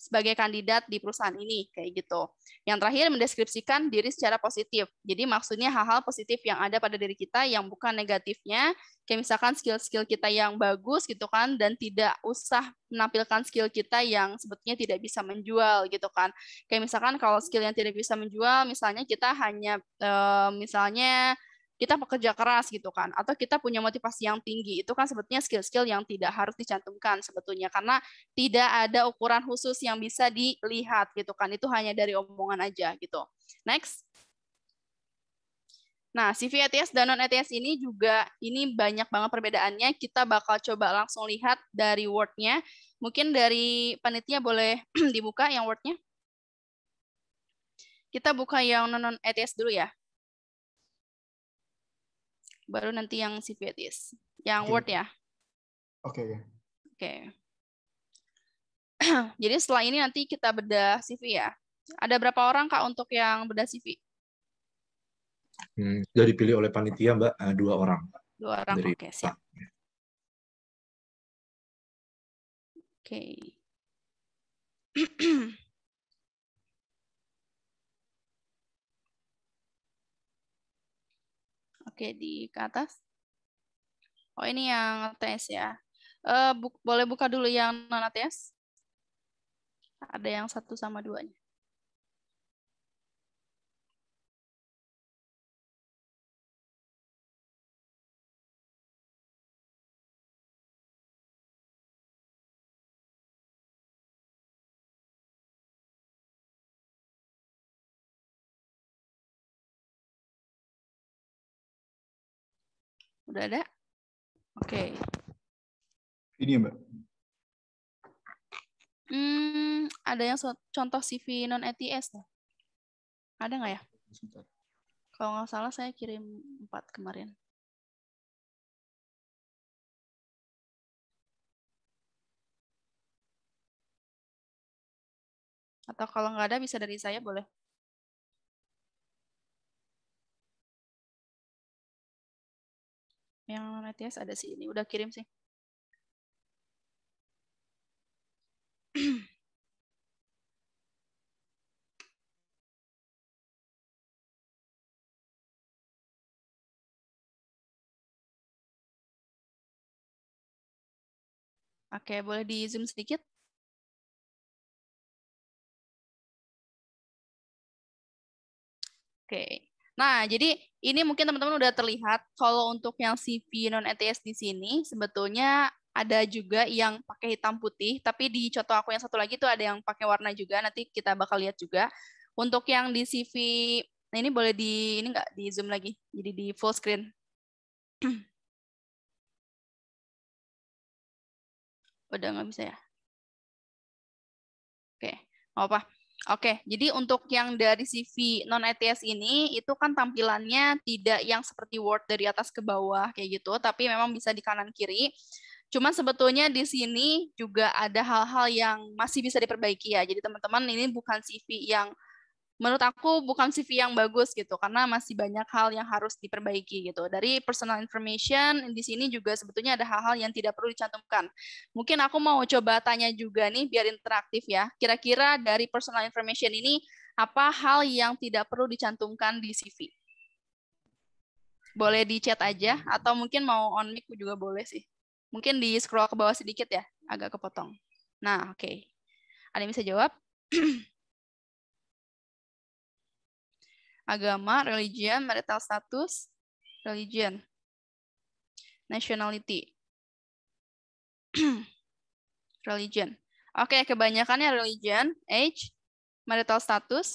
sebagai kandidat di perusahaan ini kayak gitu. Yang terakhir mendeskripsikan diri secara positif. Jadi maksudnya hal-hal positif yang ada pada diri kita yang bukan negatifnya, kayak misalkan skill-skill kita yang bagus gitu kan dan tidak usah menampilkan skill kita yang sebetulnya tidak bisa menjual gitu kan. Kayak misalkan kalau skill yang tidak bisa menjual misalnya kita hanya eh, misalnya kita pekerja keras gitu kan atau kita punya motivasi yang tinggi itu kan sebetulnya skill-skill yang tidak harus dicantumkan sebetulnya karena tidak ada ukuran khusus yang bisa dilihat gitu kan itu hanya dari omongan aja gitu next Nah, CV ATS e dan non-ETS ini juga ini banyak banget perbedaannya. Kita bakal coba langsung lihat dari Word-nya. Mungkin dari panitia boleh *clears throat* dibuka yang Word-nya. Kita buka yang non-ETS dulu ya baru nanti yang CVTs. Yang okay. Word ya. Oke. Okay, Oke. Okay. *clears throat* Jadi setelah ini nanti kita bedah CV ya. Ada berapa orang Kak untuk yang bedah CV? Hmm, sudah dipilih oleh panitia Mbak, eh, dua orang. Dua orang, oke okay, Oke. *clears throat* Okay. Oke, di ke atas. Oh, ini yang tes ya. Uh, eh, bu boleh buka dulu yang non-ATS? Ada yang satu sama duanya. Udah ada? Oke. Okay. Ini ya, Mbak. Hmm, ada yang contoh CV non ETS Ada nggak ya? Kalau nggak salah saya kirim empat kemarin. Atau kalau nggak ada bisa dari saya boleh. Yang Matias ada sih ini. Udah kirim sih. *clears throat* Oke, boleh di zoom sedikit? Oke. Nah, jadi ini mungkin teman-teman udah terlihat kalau untuk yang CV non ETS di sini sebetulnya ada juga yang pakai hitam putih, tapi di contoh aku yang satu lagi itu ada yang pakai warna juga, nanti kita bakal lihat juga. Untuk yang di CV, nah ini boleh di ini enggak di zoom lagi, jadi di full screen. *clears throat* Udah nggak bisa ya? Oke, okay. apa Oke, jadi untuk yang dari CV non ETS ini itu kan tampilannya tidak yang seperti Word dari atas ke bawah kayak gitu, tapi memang bisa di kanan kiri. Cuma sebetulnya di sini juga ada hal-hal yang masih bisa diperbaiki ya. Jadi teman-teman ini bukan CV yang menurut aku bukan CV yang bagus gitu karena masih banyak hal yang harus diperbaiki gitu. Dari personal information di sini juga sebetulnya ada hal-hal yang tidak perlu dicantumkan. Mungkin aku mau coba tanya juga nih biar interaktif ya. Kira-kira dari personal information ini apa hal yang tidak perlu dicantumkan di CV? Boleh di chat aja atau mungkin mau on mic juga boleh sih. Mungkin di scroll ke bawah sedikit ya, agak kepotong. Nah, oke. Okay. Ada yang bisa jawab? *clears throat* agama, religion, marital status, religion, nationality, *clears throat* religion. Oke, okay, kebanyakannya religion, age, marital status,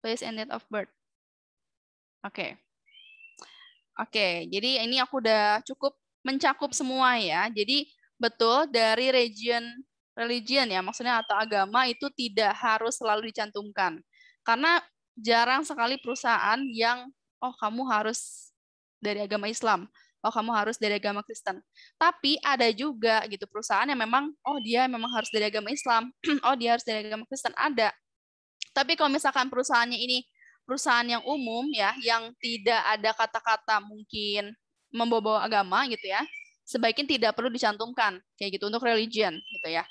place and date of birth. Oke. Okay. Oke, okay, jadi ini aku udah cukup mencakup semua ya. Jadi betul dari region religion ya, maksudnya atau agama itu tidak harus selalu dicantumkan. Karena jarang sekali perusahaan yang oh kamu harus dari agama Islam, oh kamu harus dari agama Kristen. Tapi ada juga gitu perusahaan yang memang oh dia memang harus dari agama Islam, *clears throat* oh dia harus dari agama Kristen ada. Tapi kalau misalkan perusahaannya ini perusahaan yang umum ya, yang tidak ada kata-kata mungkin membawa-bawa agama gitu ya, sebaiknya tidak perlu dicantumkan kayak gitu untuk religion gitu ya.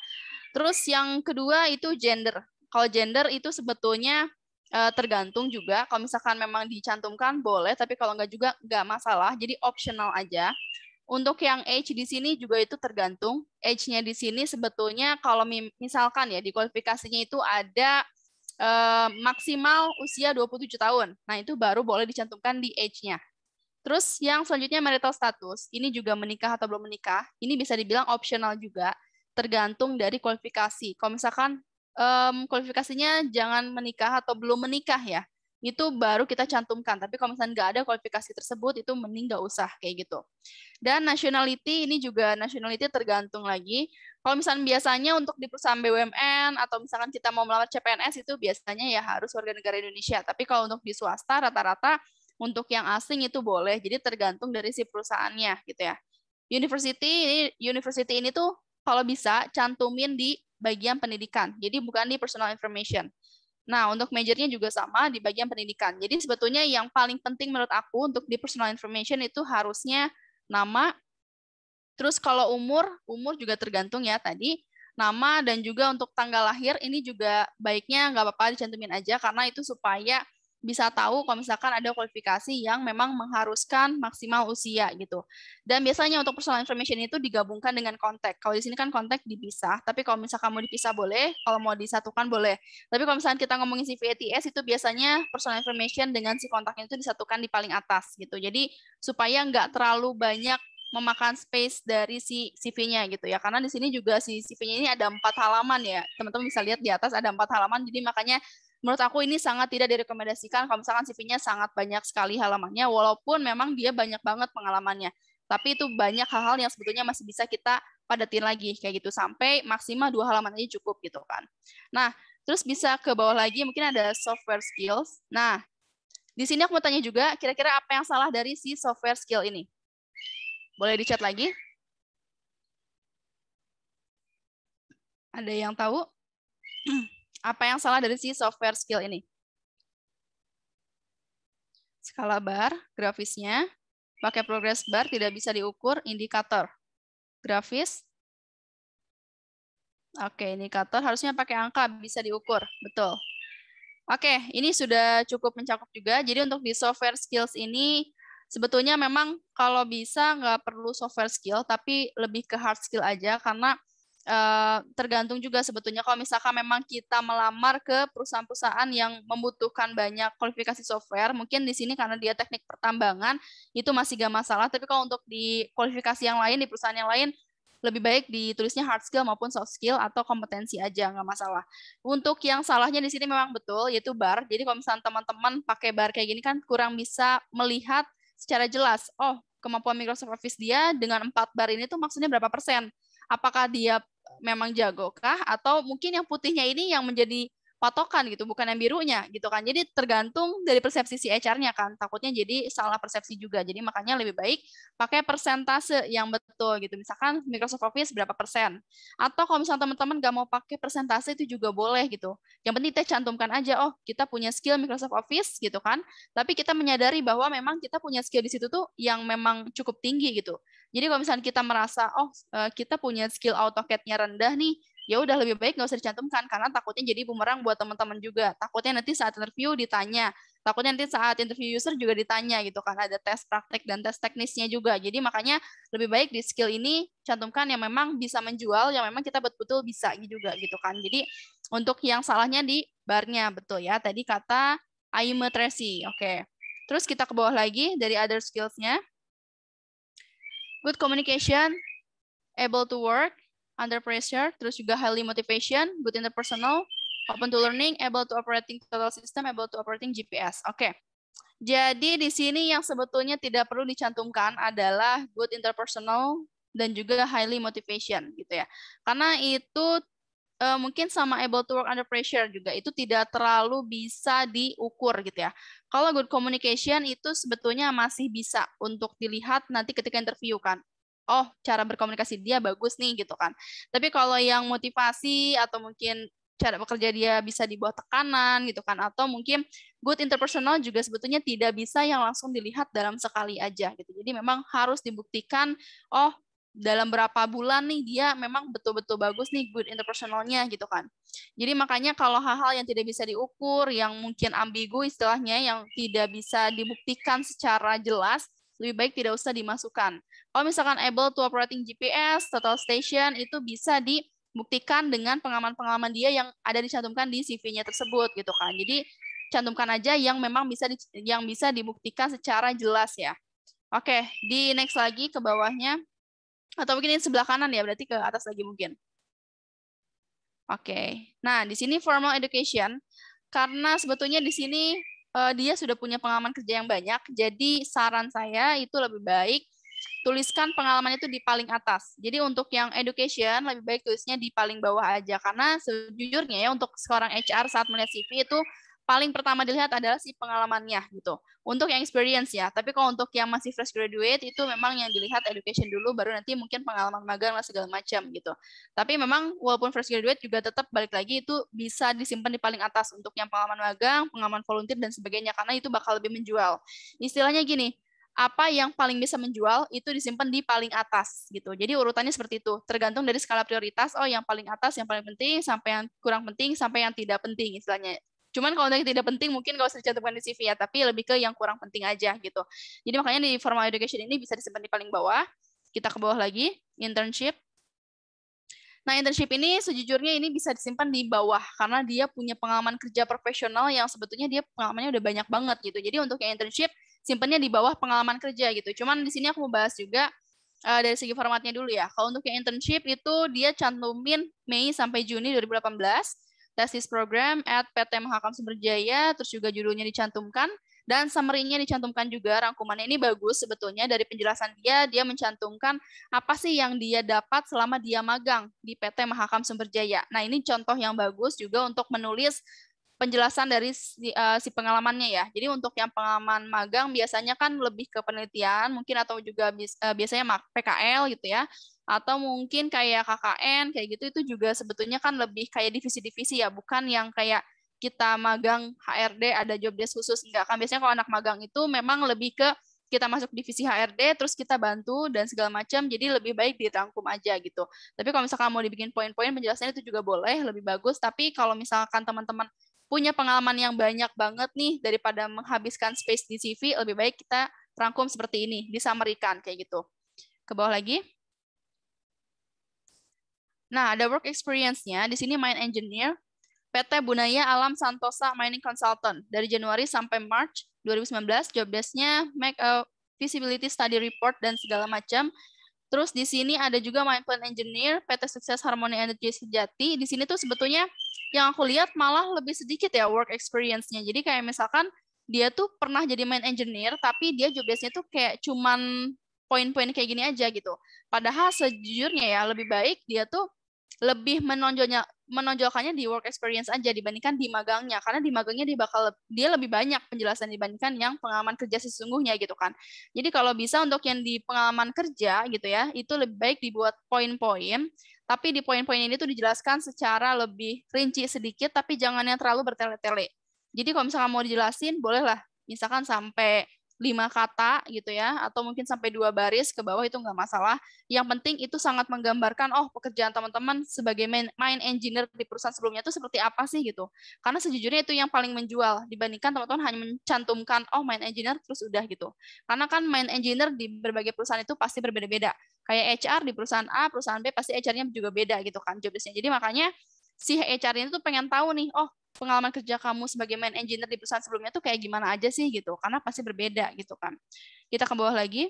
Terus yang kedua itu gender. Kalau gender itu sebetulnya uh, tergantung juga kalau misalkan memang dicantumkan boleh tapi kalau enggak juga nggak masalah jadi optional aja untuk yang age di sini juga itu tergantung age-nya di sini sebetulnya kalau misalkan ya di kualifikasinya itu ada eh, maksimal usia 27 tahun. Nah, itu baru boleh dicantumkan di age-nya. Terus yang selanjutnya marital status, ini juga menikah atau belum menikah, ini bisa dibilang optional juga, tergantung dari kualifikasi. Kalau misalkan um, kualifikasinya jangan menikah atau belum menikah ya itu baru kita cantumkan. Tapi kalau misalnya nggak ada kualifikasi tersebut, itu mending nggak usah kayak gitu. Dan nationality ini juga nationality tergantung lagi. Kalau misalnya biasanya untuk di perusahaan BUMN atau misalkan kita mau melamar CPNS itu biasanya ya harus warga negara Indonesia. Tapi kalau untuk di swasta rata-rata untuk yang asing itu boleh. Jadi tergantung dari si perusahaannya gitu ya. University ini university ini tuh kalau bisa cantumin di bagian pendidikan. Jadi bukan di personal information. Nah, untuk majornya juga sama di bagian pendidikan. Jadi sebetulnya yang paling penting menurut aku untuk di personal information itu harusnya nama, terus kalau umur, umur juga tergantung ya tadi, nama dan juga untuk tanggal lahir ini juga baiknya nggak apa-apa dicantumin aja karena itu supaya bisa tahu kalau misalkan ada kualifikasi yang memang mengharuskan maksimal usia gitu. Dan biasanya untuk personal information itu digabungkan dengan kontak. Kalau di sini kan kontak dipisah, tapi kalau misalkan mau dipisah boleh, kalau mau disatukan boleh. Tapi kalau misalkan kita ngomongin CV ATS itu biasanya personal information dengan si kontaknya itu disatukan di paling atas gitu. Jadi supaya nggak terlalu banyak memakan space dari si CV-nya gitu ya. Karena di sini juga si CV-nya ini ada empat halaman ya. Teman-teman bisa lihat di atas ada empat halaman, jadi makanya menurut aku ini sangat tidak direkomendasikan kalau misalkan CV-nya sangat banyak sekali halamannya, walaupun memang dia banyak banget pengalamannya. Tapi itu banyak hal-hal yang sebetulnya masih bisa kita padatin lagi kayak gitu sampai maksimal dua halaman aja cukup gitu kan. Nah, terus bisa ke bawah lagi mungkin ada software skills. Nah, di sini aku mau tanya juga kira-kira apa yang salah dari si software skill ini? Boleh dicat lagi? Ada yang tahu? *clears throat* Apa yang salah dari si software skill ini? Skala bar, grafisnya, pakai progress bar tidak bisa diukur indikator. Grafis, Oke, indikator harusnya pakai angka, bisa diukur, betul. Oke, ini sudah cukup mencakup juga. Jadi untuk di software skills ini, sebetulnya memang kalau bisa nggak perlu software skill, tapi lebih ke hard skill aja, karena Eh, tergantung juga sebetulnya kalau misalkan memang kita melamar ke perusahaan-perusahaan yang membutuhkan banyak kualifikasi software, mungkin di sini karena dia teknik pertambangan itu masih gak masalah. Tapi kalau untuk di kualifikasi yang lain di perusahaan yang lain lebih baik ditulisnya hard skill maupun soft skill atau kompetensi aja nggak masalah. Untuk yang salahnya di sini memang betul yaitu bar. Jadi kalau misalnya teman-teman pakai bar kayak gini kan kurang bisa melihat secara jelas. Oh kemampuan Microsoft Office dia dengan empat bar ini tuh maksudnya berapa persen? Apakah dia memang jago kah atau mungkin yang putihnya ini yang menjadi patokan gitu bukan yang birunya gitu kan jadi tergantung dari persepsi si HR-nya kan takutnya jadi salah persepsi juga jadi makanya lebih baik pakai persentase yang betul gitu misalkan Microsoft Office berapa persen atau kalau misalnya teman-teman nggak mau pakai persentase itu juga boleh gitu yang penting kita cantumkan aja oh kita punya skill Microsoft Office gitu kan tapi kita menyadari bahwa memang kita punya skill di situ tuh yang memang cukup tinggi gitu jadi kalau misalnya kita merasa oh eh, kita punya skill AutoCAD-nya rendah nih, ya udah lebih baik nggak usah dicantumkan karena takutnya jadi bumerang buat teman-teman juga. Takutnya nanti saat interview ditanya, takutnya nanti saat interview user juga ditanya gitu kan ada tes praktek dan tes teknisnya juga. Jadi makanya lebih baik di skill ini cantumkan yang memang bisa menjual, yang memang kita betul-betul bisa juga gitu kan. Jadi untuk yang salahnya di barnya betul ya. Tadi kata Aime Tracy. Oke. Okay. Terus kita ke bawah lagi dari other skills-nya good communication, able to work under pressure, terus juga highly motivation, good interpersonal, open to learning, able to operating total system, able to operating GPS. Oke. Okay. Jadi di sini yang sebetulnya tidak perlu dicantumkan adalah good interpersonal dan juga highly motivation gitu ya. Karena itu uh, mungkin sama able to work under pressure juga itu tidak terlalu bisa diukur gitu ya. Kalau good communication itu sebetulnya masih bisa untuk dilihat nanti ketika interview kan. Oh, cara berkomunikasi dia bagus nih gitu kan. Tapi kalau yang motivasi atau mungkin cara bekerja dia bisa di bawah tekanan gitu kan atau mungkin good interpersonal juga sebetulnya tidak bisa yang langsung dilihat dalam sekali aja gitu. Jadi memang harus dibuktikan oh dalam berapa bulan nih dia memang betul-betul bagus nih good interpersonalnya gitu kan. Jadi makanya kalau hal-hal yang tidak bisa diukur, yang mungkin ambigu istilahnya, yang tidak bisa dibuktikan secara jelas, lebih baik tidak usah dimasukkan. Kalau misalkan able to operating GPS, total station, itu bisa dibuktikan dengan pengalaman-pengalaman dia yang ada dicantumkan di CV-nya tersebut gitu kan. Jadi cantumkan aja yang memang bisa di, yang bisa dibuktikan secara jelas ya. Oke, di next lagi ke bawahnya atau mungkin yang sebelah kanan ya, berarti ke atas lagi mungkin. Oke. Okay. Nah, di sini formal education karena sebetulnya di sini uh, dia sudah punya pengalaman kerja yang banyak. Jadi saran saya itu lebih baik tuliskan pengalamannya itu di paling atas. Jadi untuk yang education lebih baik tulisnya di paling bawah aja karena sejujurnya ya untuk seorang HR saat melihat CV itu paling pertama dilihat adalah si pengalamannya gitu. Untuk yang experience ya, tapi kalau untuk yang masih fresh graduate itu memang yang dilihat education dulu baru nanti mungkin pengalaman magang lah segala macam gitu. Tapi memang walaupun fresh graduate juga tetap balik lagi itu bisa disimpan di paling atas untuk yang pengalaman magang, pengalaman volunteer dan sebagainya karena itu bakal lebih menjual. Istilahnya gini, apa yang paling bisa menjual itu disimpan di paling atas gitu. Jadi urutannya seperti itu, tergantung dari skala prioritas. Oh, yang paling atas yang paling penting sampai yang kurang penting sampai yang tidak penting istilahnya Cuman kalau yang tidak penting mungkin nggak usah dicantumkan di CV ya, tapi lebih ke yang kurang penting aja gitu. Jadi makanya di formal education ini bisa disimpan di paling bawah. Kita ke bawah lagi, internship. Nah, internship ini sejujurnya ini bisa disimpan di bawah karena dia punya pengalaman kerja profesional yang sebetulnya dia pengalamannya udah banyak banget gitu. Jadi untuk yang internship simpannya di bawah pengalaman kerja gitu. Cuman di sini aku mau bahas juga uh, dari segi formatnya dulu ya. Kalau untuk yang internship itu dia cantumin Mei sampai Juni 2018 tesis program at PT Mahakam Sumberjaya, terus juga judulnya dicantumkan, dan summary-nya dicantumkan juga, rangkumannya ini bagus sebetulnya dari penjelasan dia, dia mencantumkan apa sih yang dia dapat selama dia magang di PT Mahakam Sumberjaya. Nah ini contoh yang bagus juga untuk menulis penjelasan dari si, uh, si pengalamannya ya. Jadi untuk yang pengalaman magang biasanya kan lebih ke penelitian mungkin atau juga bis, uh, biasanya PKL gitu ya atau mungkin kayak KKN kayak gitu itu juga sebetulnya kan lebih kayak divisi-divisi ya bukan yang kayak kita magang HRD ada job desk khusus enggak kan biasanya kalau anak magang itu memang lebih ke kita masuk divisi HRD terus kita bantu dan segala macam jadi lebih baik ditangkum aja gitu tapi kalau misalkan mau dibikin poin-poin penjelasannya itu juga boleh lebih bagus tapi kalau misalkan teman-teman punya pengalaman yang banyak banget nih daripada menghabiskan space di CV lebih baik kita rangkum seperti ini disamarkan kayak gitu ke bawah lagi Nah, ada work experience-nya. Di sini main engineer PT Bunaya Alam Santosa Mining Consultant dari Januari sampai March 2019. Job desk-nya make a feasibility study report dan segala macam. Terus di sini ada juga main plan engineer PT Sukses Harmony Energy Sejati. Di sini tuh sebetulnya yang aku lihat malah lebih sedikit ya work experience-nya. Jadi kayak misalkan dia tuh pernah jadi main engineer tapi dia job desk-nya tuh kayak cuman poin-poin kayak gini aja gitu. Padahal sejujurnya ya lebih baik dia tuh lebih menonjolnya menonjolkannya di work experience aja dibandingkan di magangnya karena di magangnya dia bakal dia lebih banyak penjelasan dibandingkan yang pengalaman kerja sesungguhnya gitu kan jadi kalau bisa untuk yang di pengalaman kerja gitu ya itu lebih baik dibuat poin-poin tapi di poin-poin ini tuh dijelaskan secara lebih rinci sedikit tapi jangan yang terlalu bertele-tele jadi kalau misalkan mau dijelasin bolehlah misalkan sampai lima kata gitu ya atau mungkin sampai dua baris ke bawah itu nggak masalah yang penting itu sangat menggambarkan oh pekerjaan teman-teman sebagai main, main engineer di perusahaan sebelumnya itu seperti apa sih gitu karena sejujurnya itu yang paling menjual dibandingkan teman-teman hanya mencantumkan oh main engineer terus udah gitu karena kan main engineer di berbagai perusahaan itu pasti berbeda-beda kayak HR di perusahaan A perusahaan B pasti HR-nya juga beda gitu kan jobdesknya jadi makanya si HR ini tuh pengen tahu nih, oh pengalaman kerja kamu sebagai main engineer di perusahaan sebelumnya tuh kayak gimana aja sih gitu, karena pasti berbeda gitu kan. Kita ke bawah lagi.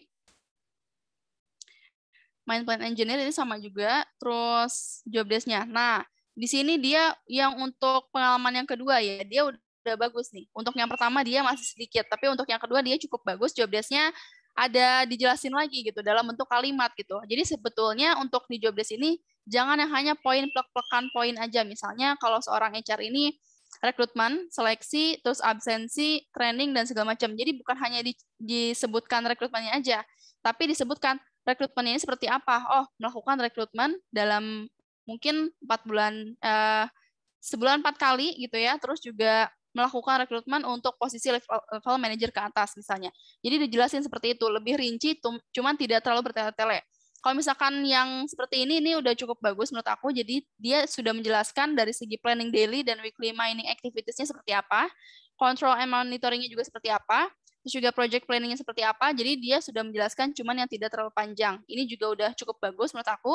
Main plan engineer ini sama juga, terus job desk-nya. Nah, di sini dia yang untuk pengalaman yang kedua ya, dia udah bagus nih. Untuk yang pertama dia masih sedikit, tapi untuk yang kedua dia cukup bagus. Job desk-nya ada dijelasin lagi gitu dalam bentuk kalimat gitu. Jadi sebetulnya untuk di job desk ini jangan yang hanya poin plek-plekan poin aja. Misalnya kalau seorang HR ini rekrutmen, seleksi, terus absensi, training dan segala macam. Jadi bukan hanya di, disebutkan rekrutmennya aja, tapi disebutkan rekrutmen ini seperti apa. Oh, melakukan rekrutmen dalam mungkin empat bulan eh, sebulan empat kali gitu ya. Terus juga melakukan rekrutmen untuk posisi level, level manager ke atas misalnya. Jadi dijelasin seperti itu, lebih rinci cuman tidak terlalu bertele-tele. Kalau misalkan yang seperti ini ini udah cukup bagus menurut aku. Jadi dia sudah menjelaskan dari segi planning daily dan weekly mining activitiesnya seperti apa, control and monitoringnya juga seperti apa, terus juga project planningnya seperti apa. Jadi dia sudah menjelaskan cuman yang tidak terlalu panjang. Ini juga udah cukup bagus menurut aku.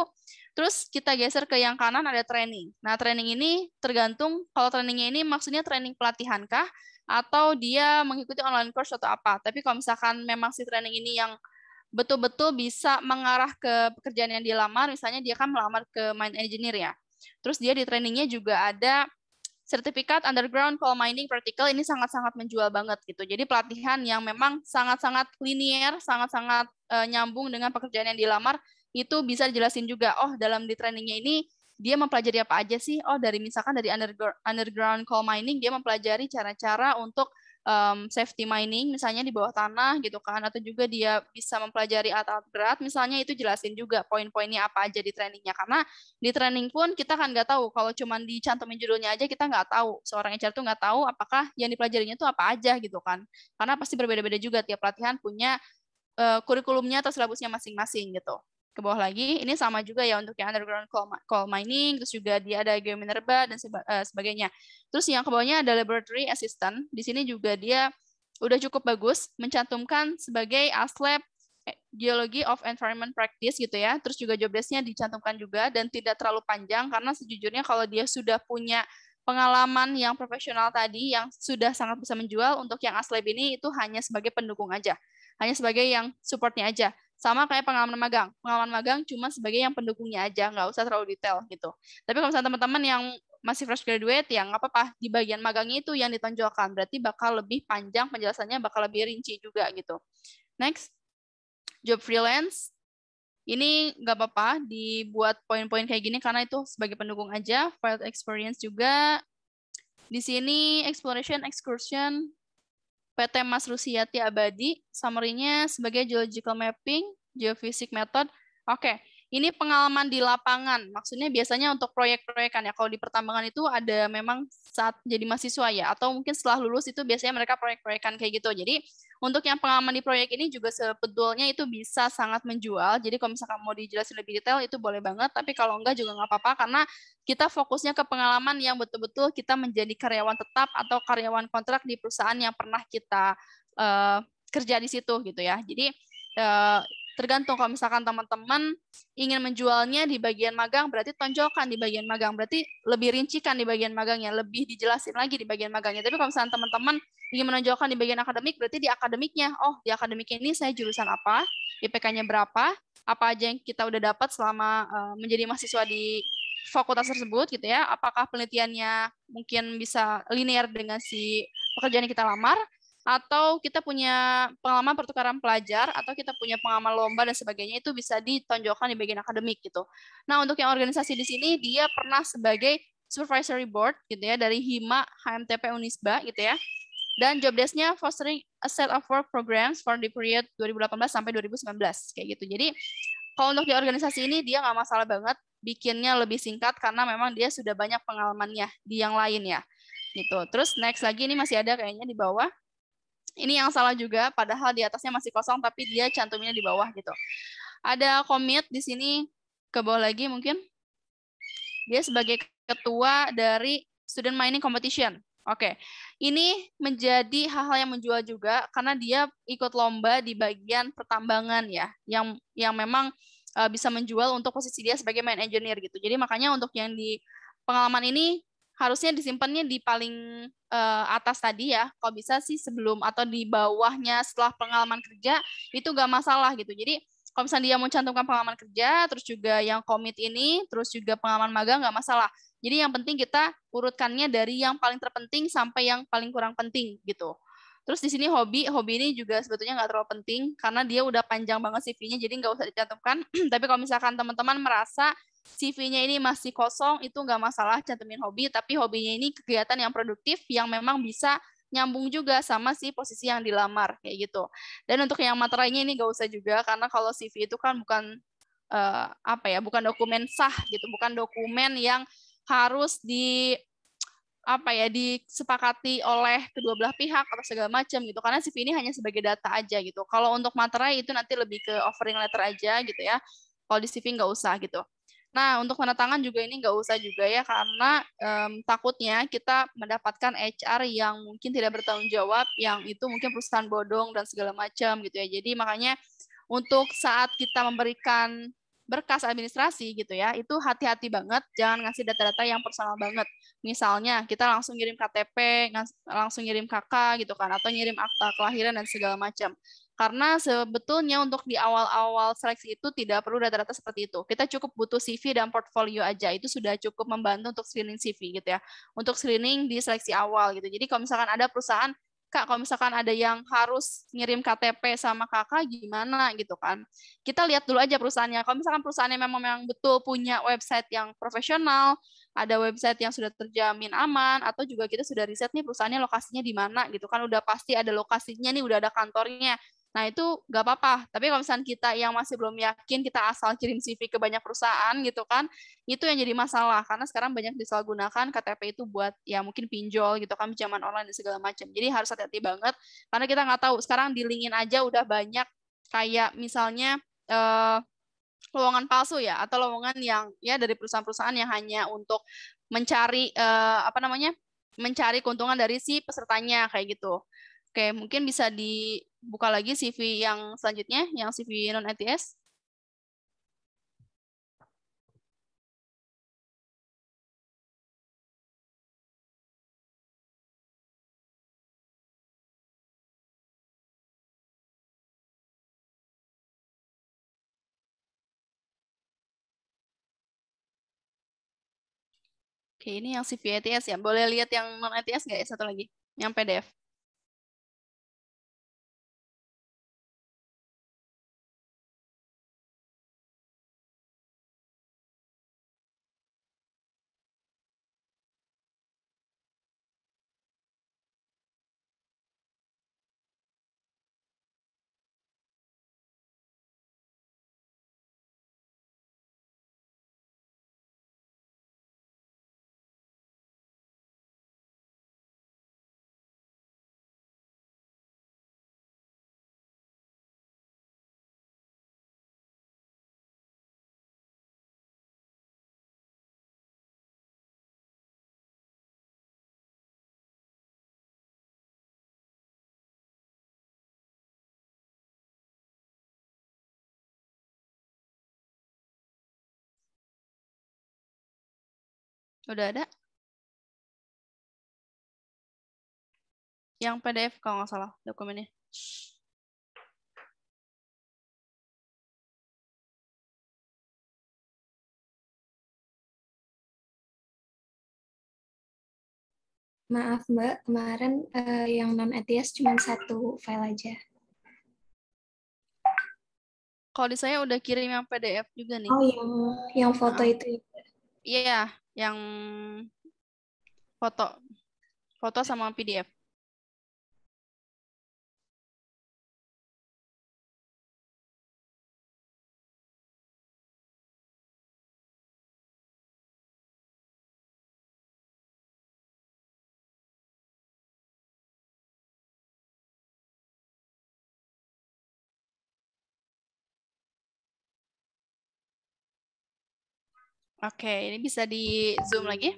Terus kita geser ke yang kanan ada training. Nah, training ini tergantung kalau trainingnya ini maksudnya training pelatihan kah atau dia mengikuti online course atau apa. Tapi kalau misalkan memang si training ini yang betul-betul bisa mengarah ke pekerjaan yang dilamar, misalnya dia kan melamar ke mind engineer ya. Terus dia di trainingnya juga ada sertifikat underground coal mining vertical ini sangat-sangat menjual banget gitu. Jadi pelatihan yang memang sangat-sangat linier, sangat-sangat uh, nyambung dengan pekerjaan yang dilamar itu bisa dijelasin juga. Oh, dalam di trainingnya ini dia mempelajari apa aja sih? Oh, dari misalkan dari underground coal mining dia mempelajari cara-cara untuk um, safety mining misalnya di bawah tanah gitu kan atau juga dia bisa mempelajari alat-alat berat misalnya itu jelasin juga poin-poinnya apa aja di trainingnya karena di training pun kita kan nggak tahu kalau cuma dicantumin judulnya aja kita nggak tahu seorang HR tuh nggak tahu apakah yang dipelajarinya itu apa aja gitu kan karena pasti berbeda-beda juga tiap pelatihan punya uh, kurikulumnya atau silabusnya masing-masing gitu ke bawah lagi. Ini sama juga ya untuk yang underground coal mining, terus juga dia ada geominerba dan eh, sebagainya. Terus yang ke bawahnya ada laboratory assistant. Di sini juga dia udah cukup bagus mencantumkan sebagai ASLAB eh, Geology of Environment Practice gitu ya. Terus juga job dicantumkan juga dan tidak terlalu panjang karena sejujurnya kalau dia sudah punya pengalaman yang profesional tadi yang sudah sangat bisa menjual untuk yang ASLAB ini itu hanya sebagai pendukung aja. Hanya sebagai yang supportnya aja sama kayak pengalaman magang. Pengalaman magang cuma sebagai yang pendukungnya aja, nggak usah terlalu detail gitu. Tapi kalau misalnya teman-teman yang masih fresh graduate, ya nggak apa-apa. Di bagian magang itu yang ditonjolkan. Berarti bakal lebih panjang penjelasannya, bakal lebih rinci juga gitu. Next, job freelance. Ini nggak apa-apa dibuat poin-poin kayak gini karena itu sebagai pendukung aja. Field experience juga. Di sini exploration, excursion, PT Mas Rusiati Abadi, summary-nya sebagai geological mapping, geofisik method. Oke, okay. Ini pengalaman di lapangan. Maksudnya biasanya untuk proyek-proyekan ya. Kalau di pertambangan itu ada memang saat jadi mahasiswa ya atau mungkin setelah lulus itu biasanya mereka proyek-proyekan kayak gitu. Jadi untuk yang pengalaman di proyek ini juga sebetulnya itu bisa sangat menjual. Jadi kalau misalkan mau dijelasin lebih detail itu boleh banget, tapi kalau enggak juga nggak apa-apa karena kita fokusnya ke pengalaman yang betul-betul kita menjadi karyawan tetap atau karyawan kontrak di perusahaan yang pernah kita uh, kerja di situ gitu ya. Jadi uh, tergantung kalau misalkan teman-teman ingin menjualnya di bagian magang berarti tonjolkan di bagian magang berarti lebih rincikan di bagian magangnya lebih dijelasin lagi di bagian magangnya tapi kalau misalkan teman-teman ingin menonjolkan di bagian akademik berarti di akademiknya oh di akademik ini saya jurusan apa IPK-nya berapa apa aja yang kita udah dapat selama eh, menjadi mahasiswa di fakultas tersebut gitu ya apakah penelitiannya mungkin bisa linear dengan si pekerjaan yang kita lamar atau kita punya pengalaman pertukaran pelajar atau kita punya pengalaman lomba dan sebagainya itu bisa ditonjolkan di bagian akademik gitu. Nah, untuk yang organisasi di sini dia pernah sebagai supervisory board gitu ya dari HIMA HMTP Unisba gitu ya. Dan jobdesknya fostering a set of work programs for the period 2018 sampai 2019 kayak gitu. Jadi kalau untuk di organisasi ini dia nggak masalah banget bikinnya lebih singkat karena memang dia sudah banyak pengalamannya di yang lain ya gitu terus next lagi ini masih ada kayaknya di bawah ini yang salah juga, padahal di atasnya masih kosong, tapi dia cantumnya di bawah gitu. Ada commit di sini, ke bawah lagi mungkin. Dia sebagai ketua dari Student Mining Competition. Oke, okay. ini menjadi hal-hal yang menjual juga karena dia ikut lomba di bagian pertambangan ya, yang yang memang eh, bisa menjual untuk posisi dia sebagai main engineer gitu. Jadi makanya untuk yang di pengalaman ini harusnya disimpannya di paling uh, atas tadi ya. Kalau bisa sih sebelum atau di bawahnya setelah pengalaman kerja itu gak masalah gitu. Jadi kalau misalnya dia mau cantumkan pengalaman kerja, terus juga yang komit ini, terus juga pengalaman magang gak masalah. Jadi yang penting kita urutkannya dari yang paling terpenting sampai yang paling kurang penting gitu. Terus di sini hobi, hobi ini juga sebetulnya nggak terlalu penting karena dia udah panjang banget CV-nya, jadi nggak usah dicantumkan. *clears throat* Tapi kalau misalkan teman-teman merasa CV-nya ini masih kosong, itu nggak masalah cantumin hobi, tapi hobinya ini kegiatan yang produktif yang memang bisa nyambung juga sama si posisi yang dilamar kayak gitu. Dan untuk yang materainya ini nggak usah juga karena kalau CV itu kan bukan uh, apa ya, bukan dokumen sah gitu, bukan dokumen yang harus di apa ya disepakati oleh kedua belah pihak atau segala macam gitu karena CV ini hanya sebagai data aja gitu kalau untuk materai itu nanti lebih ke offering letter aja gitu ya kalau di CV nggak usah gitu Nah, untuk tanda tangan juga ini nggak usah juga ya, karena um, takutnya kita mendapatkan HR yang mungkin tidak bertanggung jawab, yang itu mungkin perusahaan bodong dan segala macam gitu ya. Jadi makanya untuk saat kita memberikan berkas administrasi gitu ya, itu hati-hati banget, jangan ngasih data-data yang personal banget. Misalnya kita langsung ngirim KTP, langsung ngirim KK gitu kan, atau ngirim akta kelahiran dan segala macam. Karena sebetulnya untuk di awal-awal seleksi itu tidak perlu data-data seperti itu. Kita cukup butuh CV dan portfolio aja. Itu sudah cukup membantu untuk screening CV gitu ya. Untuk screening di seleksi awal gitu. Jadi kalau misalkan ada perusahaan Kak, kalau misalkan ada yang harus ngirim KTP sama kakak gimana gitu kan. Kita lihat dulu aja perusahaannya. Kalau misalkan perusahaannya memang, memang betul punya website yang profesional, ada website yang sudah terjamin aman, atau juga kita sudah riset nih perusahaannya lokasinya di mana gitu kan. Udah pasti ada lokasinya nih, udah ada kantornya. Nah itu nggak apa-apa. Tapi kalau misalnya kita yang masih belum yakin, kita asal kirim CV ke banyak perusahaan gitu kan, itu yang jadi masalah. Karena sekarang banyak disalahgunakan KTP itu buat ya mungkin pinjol gitu kan, pinjaman online dan segala macam. Jadi harus hati-hati banget. Karena kita nggak tahu. Sekarang di LinkedIn aja udah banyak kayak misalnya eh, lowongan palsu ya, atau lowongan yang ya dari perusahaan-perusahaan yang hanya untuk mencari eh, apa namanya mencari keuntungan dari si pesertanya kayak gitu. Oke, mungkin bisa dibuka lagi CV yang selanjutnya, yang CV non ITS. Oke, ini yang CV ITS ya. Boleh lihat yang non ITS nggak ya satu lagi? Yang PDF. Udah ada? Yang PDF kalau nggak salah dokumennya. Maaf Mbak, kemarin uh, yang non ETS cuma satu file aja. Kalau di saya udah kirim yang PDF juga nih. Oh, yang yang foto nah. itu. Ya, iya, yeah, yang foto foto sama PDF Oke, ini bisa di zoom lagi.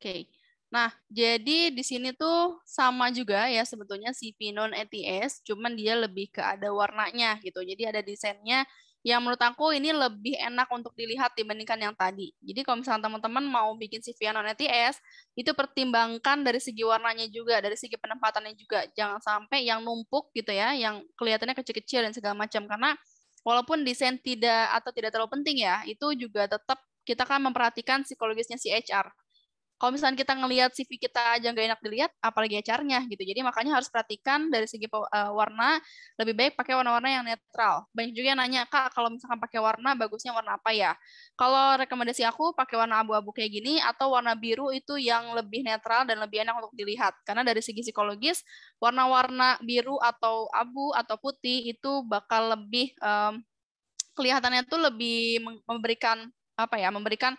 Oke. Nah, jadi di sini tuh sama juga ya sebetulnya si Pinon ETS, cuman dia lebih ke ada warnanya gitu. Jadi ada desainnya yang menurut aku ini lebih enak untuk dilihat dibandingkan yang tadi. Jadi kalau misalnya teman-teman mau bikin CV non ETS, itu pertimbangkan dari segi warnanya juga, dari segi penempatannya juga. Jangan sampai yang numpuk gitu ya, yang kelihatannya kecil-kecil dan segala macam. Karena walaupun desain tidak atau tidak terlalu penting ya, itu juga tetap kita kan memperhatikan psikologisnya si HR kalau misalnya kita ngelihat CV kita aja nggak enak dilihat, apalagi acarnya gitu. Jadi makanya harus perhatikan dari segi uh, warna, lebih baik pakai warna-warna yang netral. Banyak juga yang nanya, Kak, kalau misalkan pakai warna, bagusnya warna apa ya? Kalau rekomendasi aku, pakai warna abu-abu kayak gini, atau warna biru itu yang lebih netral dan lebih enak untuk dilihat. Karena dari segi psikologis, warna-warna biru atau abu atau putih itu bakal lebih... Um, kelihatannya itu lebih memberikan apa ya memberikan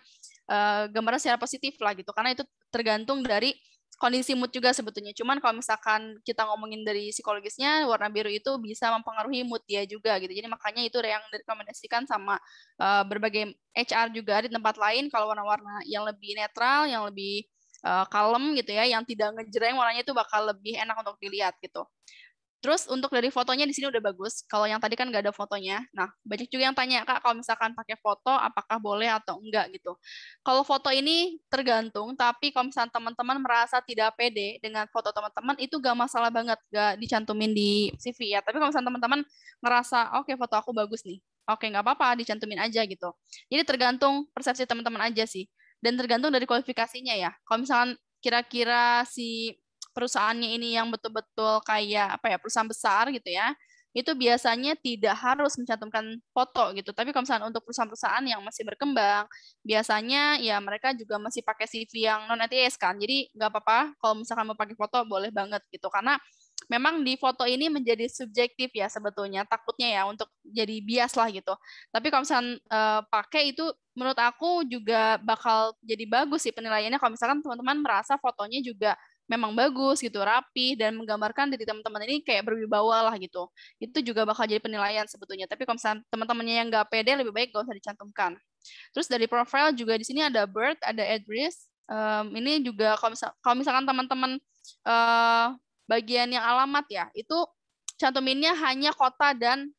Eh, gambaran secara positif lah gitu karena itu tergantung dari kondisi mood juga sebetulnya. Cuman kalau misalkan kita ngomongin dari psikologisnya, warna biru itu bisa mempengaruhi mood dia juga gitu. Jadi makanya itu yang direkomendasikan sama uh, berbagai HR juga di tempat lain kalau warna-warna yang lebih netral, yang lebih uh, kalem gitu ya, yang tidak ngejreng warnanya itu bakal lebih enak untuk dilihat gitu. Terus untuk dari fotonya di sini udah bagus. Kalau yang tadi kan nggak ada fotonya. Nah, banyak juga yang tanya, Kak, kalau misalkan pakai foto, apakah boleh atau enggak gitu. Kalau foto ini tergantung, tapi kalau misalkan teman-teman merasa tidak pede dengan foto teman-teman, itu nggak masalah banget, nggak dicantumin di CV ya. Tapi kalau misalkan teman-teman ngerasa, oke, okay, foto aku bagus nih. Oke, okay, nggak apa-apa, dicantumin aja gitu. Jadi tergantung persepsi teman-teman aja sih. Dan tergantung dari kualifikasinya ya. Kalau misalkan kira-kira si perusahaannya ini yang betul-betul kayak apa ya perusahaan besar gitu ya itu biasanya tidak harus mencantumkan foto gitu. Tapi kalau misalnya untuk perusahaan-perusahaan yang masih berkembang, biasanya ya mereka juga masih pakai CV yang non ATS kan. Jadi nggak apa-apa kalau misalkan mau pakai foto boleh banget gitu. Karena memang di foto ini menjadi subjektif ya sebetulnya. Takutnya ya untuk jadi bias lah gitu. Tapi kalau misalkan uh, pakai itu menurut aku juga bakal jadi bagus sih penilaiannya kalau misalkan teman-teman merasa fotonya juga memang bagus gitu, rapi dan menggambarkan dari teman-teman ini kayak berwibawa lah gitu. Itu juga bakal jadi penilaian sebetulnya. Tapi kalau misalnya teman-temannya yang nggak pede lebih baik gak usah dicantumkan. Terus dari profile juga di sini ada Bert, ada address Um, ini juga kalau, misal, kalau misalkan teman-teman uh, bagian yang alamat ya, itu cantuminnya hanya kota dan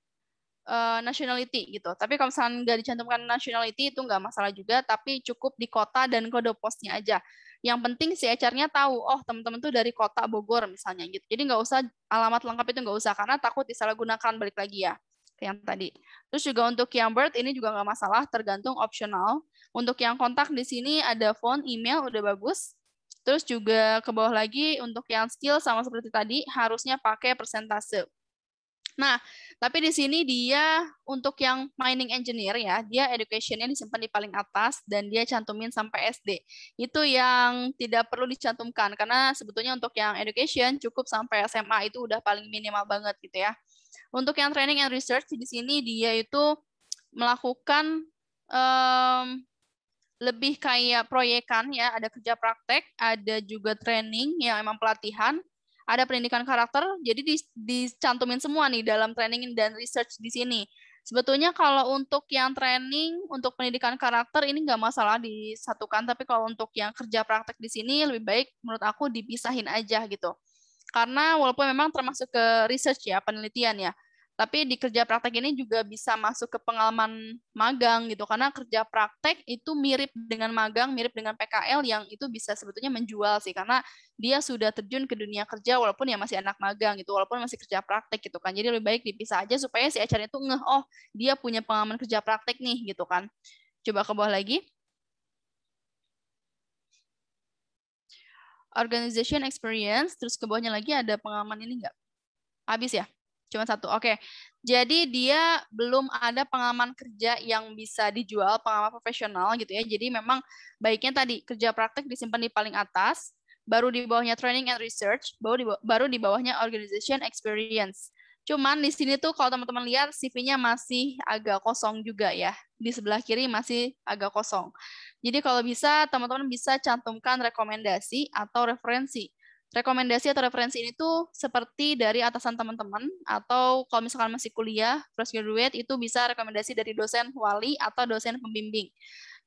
uh, nationality gitu. Tapi kalau misalkan nggak dicantumkan nationality itu nggak masalah juga, tapi cukup di kota dan kode posnya aja. Yang penting si HR-nya tahu, oh teman-teman tuh dari kota Bogor misalnya gitu. Jadi nggak usah alamat lengkap itu nggak usah karena takut disalahgunakan balik lagi ya ke yang tadi. Terus juga untuk yang bird ini juga nggak masalah, tergantung opsional. Untuk yang kontak di sini ada phone, email, udah bagus. Terus juga ke bawah lagi untuk yang skill sama seperti tadi harusnya pakai persentase. Nah, tapi di sini dia untuk yang mining engineer ya, dia education educationnya disimpan di paling atas dan dia cantumin sampai SD. Itu yang tidak perlu dicantumkan karena sebetulnya untuk yang education cukup sampai SMA itu udah paling minimal banget gitu ya. Untuk yang training and research di sini dia itu melakukan um, lebih kayak proyekan ya, ada kerja praktek, ada juga training yang emang pelatihan, ada pendidikan karakter, jadi dicantumin semua nih dalam training dan research di sini. Sebetulnya kalau untuk yang training, untuk pendidikan karakter ini nggak masalah disatukan, tapi kalau untuk yang kerja praktek di sini lebih baik menurut aku dipisahin aja gitu. Karena walaupun memang termasuk ke research ya, penelitian ya, tapi di kerja praktek ini juga bisa masuk ke pengalaman magang gitu karena kerja praktek itu mirip dengan magang, mirip dengan PKL yang itu bisa sebetulnya menjual sih karena dia sudah terjun ke dunia kerja walaupun ya masih anak magang gitu, walaupun masih kerja praktek gitu kan. Jadi lebih baik dipisah aja supaya si acaranya itu ngeh oh, dia punya pengalaman kerja praktek nih gitu kan. Coba ke bawah lagi. Organization experience, terus ke bawahnya lagi ada pengalaman ini enggak? Habis ya? Cuma satu. Oke. Okay. Jadi dia belum ada pengalaman kerja yang bisa dijual, pengalaman profesional gitu ya. Jadi memang baiknya tadi kerja praktik disimpan di paling atas, baru di bawahnya training and research, baru di baru di bawahnya organization experience. Cuman di sini tuh kalau teman-teman lihat CV-nya masih agak kosong juga ya. Di sebelah kiri masih agak kosong. Jadi kalau bisa teman-teman bisa cantumkan rekomendasi atau referensi rekomendasi atau referensi ini tuh seperti dari atasan teman-teman atau kalau misalkan masih kuliah fresh graduate itu bisa rekomendasi dari dosen wali atau dosen pembimbing.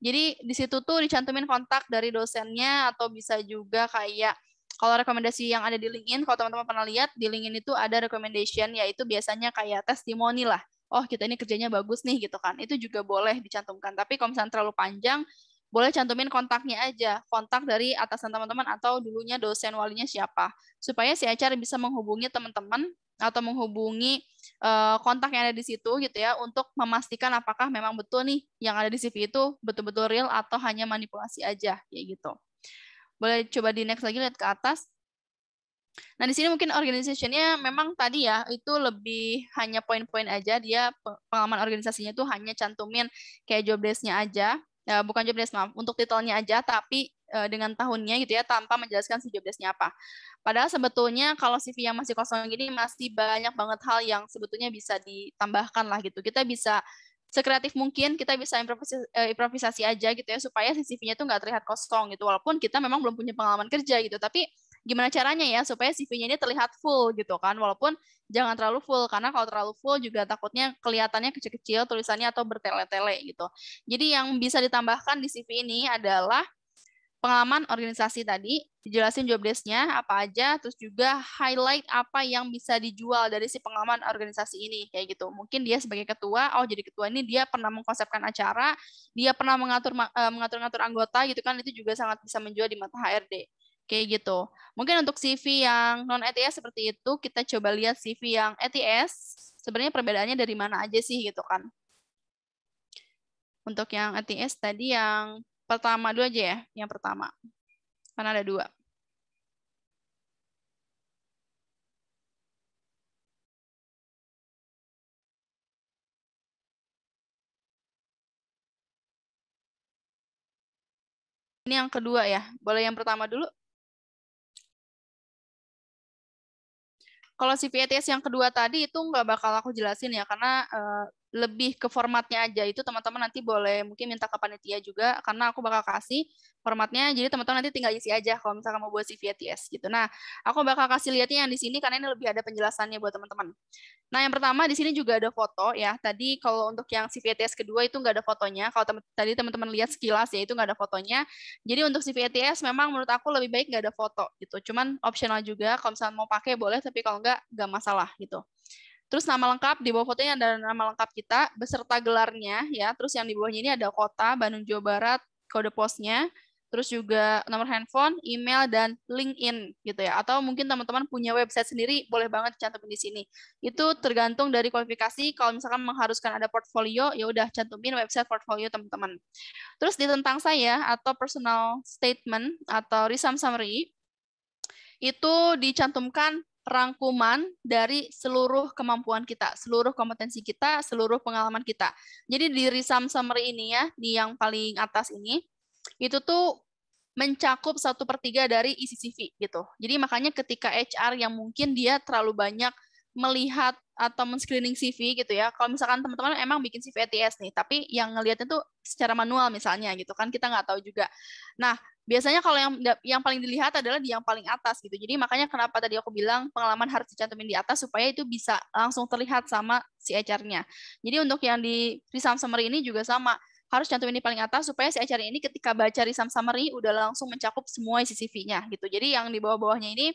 Jadi di situ tuh dicantumin kontak dari dosennya atau bisa juga kayak kalau rekomendasi yang ada di LinkedIn, kalau teman-teman pernah lihat di LinkedIn itu ada recommendation yaitu biasanya kayak testimoni lah. Oh, kita ini kerjanya bagus nih gitu kan. Itu juga boleh dicantumkan. Tapi kalau misalnya terlalu panjang, boleh cantumin kontaknya aja, kontak dari atasan teman-teman atau dulunya dosen walinya siapa, supaya si HR bisa menghubungi teman-teman atau menghubungi eh, kontak yang ada di situ gitu ya untuk memastikan apakah memang betul nih yang ada di CV itu betul-betul real atau hanya manipulasi aja ya gitu. Boleh coba di next lagi lihat ke atas. Nah, di sini mungkin organisasinya memang tadi ya, itu lebih hanya poin-poin aja, dia pengalaman organisasinya itu hanya cantumin kayak job desk-nya aja, ya, bukan job desk maaf, untuk titelnya aja tapi uh, dengan tahunnya gitu ya tanpa menjelaskan si job desk apa. Padahal sebetulnya kalau CV yang masih kosong gini masih banyak banget hal yang sebetulnya bisa ditambahkan lah gitu. Kita bisa sekreatif mungkin kita bisa improvisasi, eh, improvisasi aja gitu ya supaya si CV-nya tuh nggak terlihat kosong gitu walaupun kita memang belum punya pengalaman kerja gitu tapi gimana caranya ya supaya CV-nya ini terlihat full gitu kan walaupun jangan terlalu full karena kalau terlalu full juga takutnya kelihatannya kecil-kecil tulisannya atau bertele-tele gitu. Jadi yang bisa ditambahkan di CV ini adalah pengalaman organisasi tadi, dijelasin job desk-nya apa aja, terus juga highlight apa yang bisa dijual dari si pengalaman organisasi ini, kayak gitu. Mungkin dia sebagai ketua, oh jadi ketua ini dia pernah mengkonsepkan acara, dia pernah mengatur eh, mengatur-ngatur anggota gitu kan, itu juga sangat bisa menjual di mata HRD. Kayak gitu. Mungkin untuk CV yang non ETS seperti itu kita coba lihat CV yang ETS sebenarnya perbedaannya dari mana aja sih gitu kan. Untuk yang ETS tadi yang pertama dulu aja ya, yang pertama. Karena ada dua. Ini yang kedua ya. Boleh yang pertama dulu? Kalau CPATS yang kedua tadi itu nggak bakal aku jelasin ya, karena uh, lebih ke formatnya aja itu teman-teman nanti boleh mungkin minta ke panitia juga karena aku bakal kasih formatnya jadi teman-teman nanti tinggal isi aja kalau misalkan mau buat CV ATS gitu. Nah, aku bakal kasih lihatnya yang di sini karena ini lebih ada penjelasannya buat teman-teman. Nah, yang pertama di sini juga ada foto ya. Tadi kalau untuk yang CV ATS kedua itu nggak ada fotonya. Kalau tem tadi teman-teman lihat sekilas ya itu nggak ada fotonya. Jadi untuk CV ATS memang menurut aku lebih baik nggak ada foto gitu. Cuman optional juga kalau misalnya mau pakai boleh tapi kalau nggak nggak masalah gitu. Terus nama lengkap di bawah fotonya ada nama lengkap kita beserta gelarnya ya. Terus yang di bawahnya ini ada kota Bandung Jawa Barat, kode posnya, terus juga nomor handphone, email dan LinkedIn gitu ya. Atau mungkin teman-teman punya website sendiri boleh banget cantumin di sini. Itu tergantung dari kualifikasi. Kalau misalkan mengharuskan ada portfolio, ya udah cantumin website portfolio teman-teman. Terus di tentang saya atau personal statement atau resume summary itu dicantumkan rangkuman dari seluruh kemampuan kita, seluruh kompetensi kita, seluruh pengalaman kita. Jadi di resume summary ini ya, di yang paling atas ini, itu tuh mencakup satu per tiga dari isi CV gitu. Jadi makanya ketika HR yang mungkin dia terlalu banyak melihat atau men-screening CV gitu ya. Kalau misalkan teman-teman emang bikin CV ATS nih, tapi yang ngelihatnya tuh secara manual misalnya gitu kan kita nggak tahu juga. Nah, biasanya kalau yang yang paling dilihat adalah di yang paling atas gitu. Jadi makanya kenapa tadi aku bilang pengalaman harus dicantumin di atas supaya itu bisa langsung terlihat sama si HR-nya. Jadi untuk yang di resume Summary ini juga sama harus cantumin di paling atas supaya si HR ini ketika baca resume Summary udah langsung mencakup semua isi CV-nya gitu. Jadi yang di bawah-bawahnya ini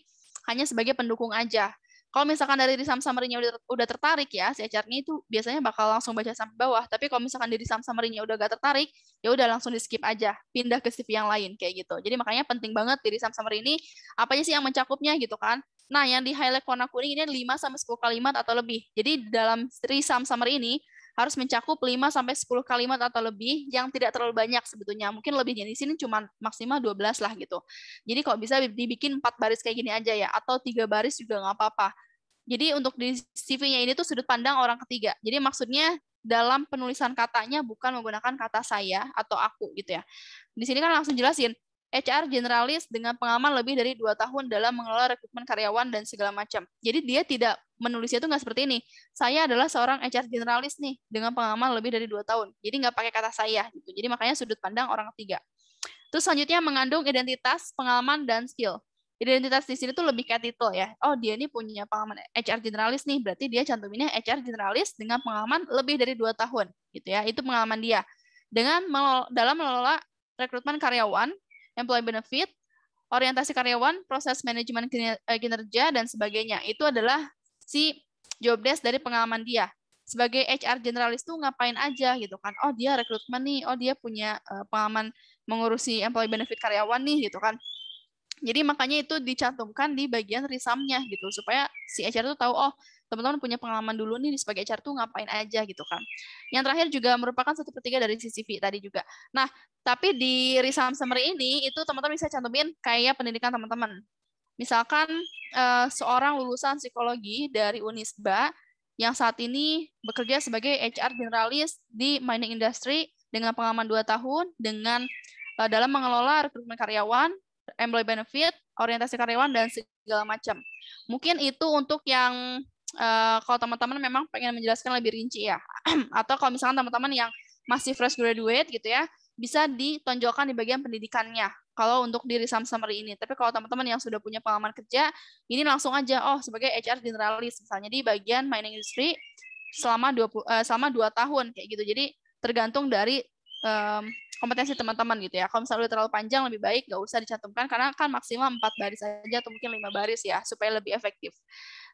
hanya sebagai pendukung aja. Kalau misalkan dari di summary-nya udah, udah tertarik ya, si HR-nya itu biasanya bakal langsung baca sampai bawah. Tapi kalau misalkan dari saham summary udah gak tertarik, ya udah langsung di skip aja, pindah ke CV yang lain kayak gitu. Jadi makanya penting banget dari saham summary ini apa aja sih yang mencakupnya gitu kan. Nah, yang di highlight warna kuning ini 5 sampai 10 kalimat atau lebih. Jadi dalam resum summary ini harus mencakup 5 sampai 10 kalimat atau lebih yang tidak terlalu banyak sebetulnya. Mungkin lebihnya di sini cuma maksimal 12 lah gitu. Jadi kalau bisa dibikin 4 baris kayak gini aja ya atau 3 baris juga nggak apa-apa. Jadi untuk di CV-nya ini tuh sudut pandang orang ketiga. Jadi maksudnya dalam penulisan katanya bukan menggunakan kata saya atau aku gitu ya. Di sini kan langsung jelasin HR generalis dengan pengalaman lebih dari dua tahun dalam mengelola rekrutmen karyawan dan segala macam. Jadi dia tidak menulisnya itu nggak seperti ini. Saya adalah seorang HR generalis nih dengan pengalaman lebih dari dua tahun. Jadi nggak pakai kata saya gitu. Jadi makanya sudut pandang orang ketiga. Terus selanjutnya mengandung identitas, pengalaman dan skill. Identitas di sini tuh lebih kayak titel ya. Oh dia ini punya pengalaman HR generalis nih. Berarti dia cantuminnya HR generalis dengan pengalaman lebih dari dua tahun gitu ya. Itu pengalaman dia. Dengan melol dalam mengelola rekrutmen karyawan, employee benefit, orientasi karyawan, proses manajemen eh, kinerja, dan sebagainya. Itu adalah si jobdesk dari pengalaman dia. Sebagai HR generalis tuh ngapain aja gitu kan. Oh dia rekrutmen nih, oh dia punya eh, pengalaman mengurusi employee benefit karyawan nih gitu kan. Jadi makanya itu dicantumkan di bagian risamnya gitu supaya si HR tuh tahu oh teman-teman punya pengalaman dulu nih sebagai HR tuh ngapain aja gitu kan. Yang terakhir juga merupakan satu ketiga dari CCV tadi juga. Nah, tapi di Risam Summary ini itu teman-teman bisa cantumin kayak pendidikan teman-teman. Misalkan uh, seorang lulusan psikologi dari Unisba yang saat ini bekerja sebagai HR generalis di mining industry dengan pengalaman dua tahun dengan uh, dalam mengelola rekrutmen karyawan, employee benefit, orientasi karyawan dan segala macam. Mungkin itu untuk yang uh, kalau teman-teman memang pengen menjelaskan lebih rinci ya. *clears throat* Atau kalau misalkan teman-teman yang masih fresh graduate gitu ya, bisa ditonjolkan di bagian pendidikannya kalau untuk diri Sam Summary ini. Tapi kalau teman-teman yang sudah punya pengalaman kerja, ini langsung aja, oh sebagai HR generalist misalnya di bagian mining industry selama 20, uh, eh, selama 2 tahun kayak gitu. Jadi tergantung dari um, kompetensi teman-teman gitu ya. Kalau misalnya udah terlalu panjang lebih baik nggak usah dicantumkan karena kan maksimal 4 baris saja atau mungkin 5 baris ya supaya lebih efektif.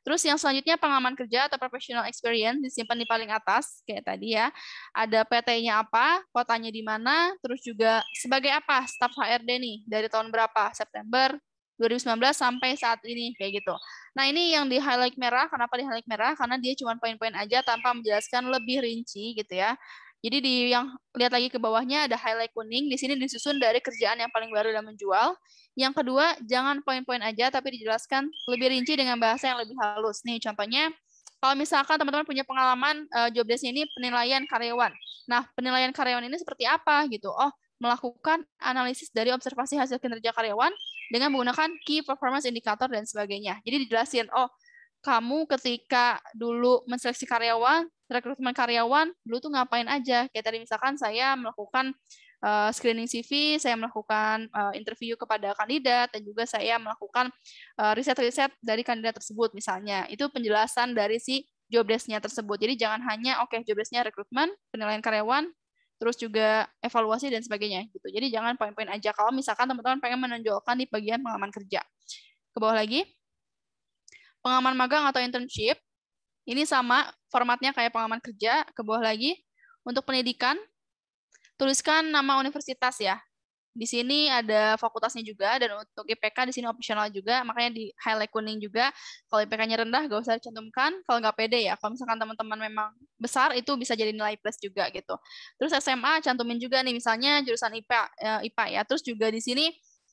Terus yang selanjutnya pengalaman kerja atau professional experience disimpan di paling atas kayak tadi ya. Ada PT-nya apa, kotanya di mana, terus juga sebagai apa staff HRD nih dari tahun berapa? September 2019 sampai saat ini kayak gitu. Nah, ini yang di highlight merah, kenapa di highlight merah? Karena dia cuma poin-poin aja tanpa menjelaskan lebih rinci gitu ya. Jadi di yang lihat lagi ke bawahnya ada highlight kuning. Di sini disusun dari kerjaan yang paling baru dan menjual. Yang kedua, jangan poin-poin aja, tapi dijelaskan lebih rinci dengan bahasa yang lebih halus. Nih contohnya, kalau misalkan teman-teman punya pengalaman uh, job desk ini penilaian karyawan. Nah, penilaian karyawan ini seperti apa gitu? Oh, melakukan analisis dari observasi hasil kinerja karyawan dengan menggunakan key performance indicator dan sebagainya. Jadi dijelasin, oh, kamu ketika dulu menseleksi karyawan, rekrutmen karyawan dulu tuh ngapain aja. Kayak tadi misalkan saya melakukan eh, screening CV, saya melakukan eh, interview kepada kandidat, dan juga saya melakukan eh, riset-riset dari kandidat tersebut misalnya. Itu penjelasan dari si job desk-nya tersebut. Jadi jangan hanya oke okay, job desk-nya rekrutmen, penilaian karyawan, terus juga evaluasi dan sebagainya gitu. Jadi jangan poin-poin aja kalau misalkan teman-teman pengen menonjolkan di bagian pengalaman kerja. Ke bawah lagi. Pengalaman magang atau internship ini sama formatnya kayak pengalaman kerja, ke bawah lagi. Untuk pendidikan, tuliskan nama universitas ya. Di sini ada fakultasnya juga, dan untuk IPK di sini opsional juga, makanya di highlight kuning juga. Kalau IPK-nya rendah, nggak usah dicantumkan. Kalau nggak pede ya, kalau misalkan teman-teman memang besar, itu bisa jadi nilai plus juga gitu. Terus SMA, cantumin juga nih, misalnya jurusan IPA, eh, IPA ya. Terus juga di sini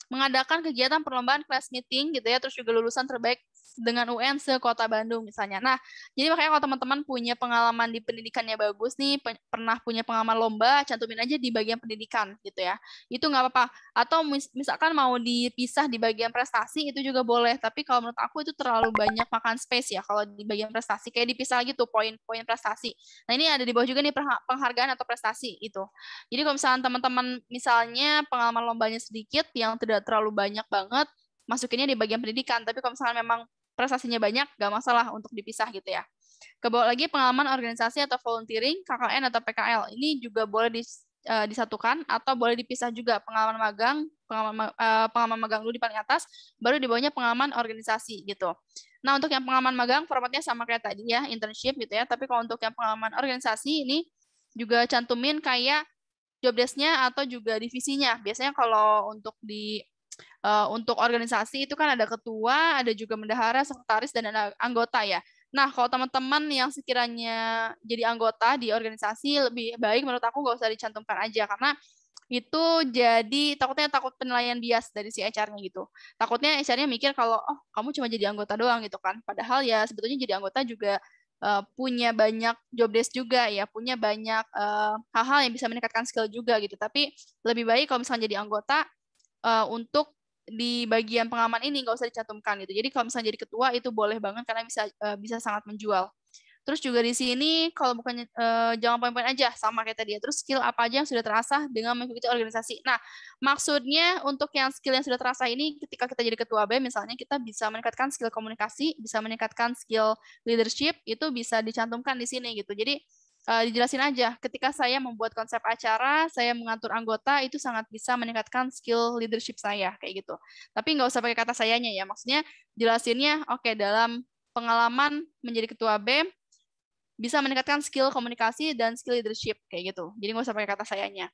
mengadakan kegiatan perlombaan class meeting gitu ya, terus juga lulusan terbaik dengan UN sekota Bandung misalnya. Nah, jadi makanya kalau teman-teman punya pengalaman di pendidikannya bagus nih, pe pernah punya pengalaman lomba, cantumin aja di bagian pendidikan gitu ya. Itu nggak apa-apa. Atau mis misalkan mau dipisah di bagian prestasi itu juga boleh. Tapi kalau menurut aku itu terlalu banyak makan space ya kalau di bagian prestasi. Kayak dipisah gitu, poin-poin prestasi. Nah, ini ada di bawah juga nih penghargaan atau prestasi itu. Jadi kalau misalnya teman-teman misalnya pengalaman lombanya sedikit yang tidak terlalu banyak banget, masukinnya di bagian pendidikan. Tapi kalau misalnya memang prestasinya banyak, gak masalah untuk dipisah gitu ya. Kebawa lagi pengalaman organisasi atau volunteering, KKN atau PKL. Ini juga boleh di, eh, disatukan atau boleh dipisah juga pengalaman magang, pengalaman, uh, pengalaman magang dulu di paling atas, baru di bawahnya pengalaman organisasi gitu. Nah, untuk yang pengalaman magang formatnya sama kayak tadi ya, internship gitu ya. Tapi kalau untuk yang pengalaman organisasi ini juga cantumin kayak jobdesknya nya atau juga divisinya. Biasanya kalau untuk di Eh, untuk organisasi itu kan ada ketua, ada juga bendahara, sekretaris dan anggota ya. Nah, kalau teman-teman yang sekiranya jadi anggota di organisasi lebih baik menurut aku nggak usah dicantumkan aja karena itu jadi takutnya takut penilaian bias dari si HR-nya gitu. Takutnya HR-nya mikir kalau oh kamu cuma jadi anggota doang gitu kan. Padahal ya sebetulnya jadi anggota juga uh, punya banyak job desk juga ya, punya banyak eh, hal-hal uh, yang bisa meningkatkan skill juga gitu. Tapi lebih baik kalau misalnya jadi anggota uh, untuk di bagian pengaman ini nggak usah dicantumkan gitu. Jadi kalau misalnya jadi ketua itu boleh banget karena bisa uh, bisa sangat menjual. Terus juga di sini kalau bukan uh, eh, jangan poin-poin aja sama kayak tadi ya. Terus skill apa aja yang sudah terasa dengan mengikuti organisasi. Nah, maksudnya untuk yang skill yang sudah terasa ini ketika kita jadi ketua B, misalnya kita bisa meningkatkan skill komunikasi, bisa meningkatkan skill leadership, itu bisa dicantumkan di sini gitu. Jadi uh, dijelasin aja. Ketika saya membuat konsep acara, saya mengatur anggota itu sangat bisa meningkatkan skill leadership saya kayak gitu. Tapi nggak usah pakai kata sayanya ya. Maksudnya jelasinnya oke okay, dalam pengalaman menjadi ketua BEM bisa meningkatkan skill komunikasi dan skill leadership kayak gitu. Jadi nggak usah pakai kata sayanya.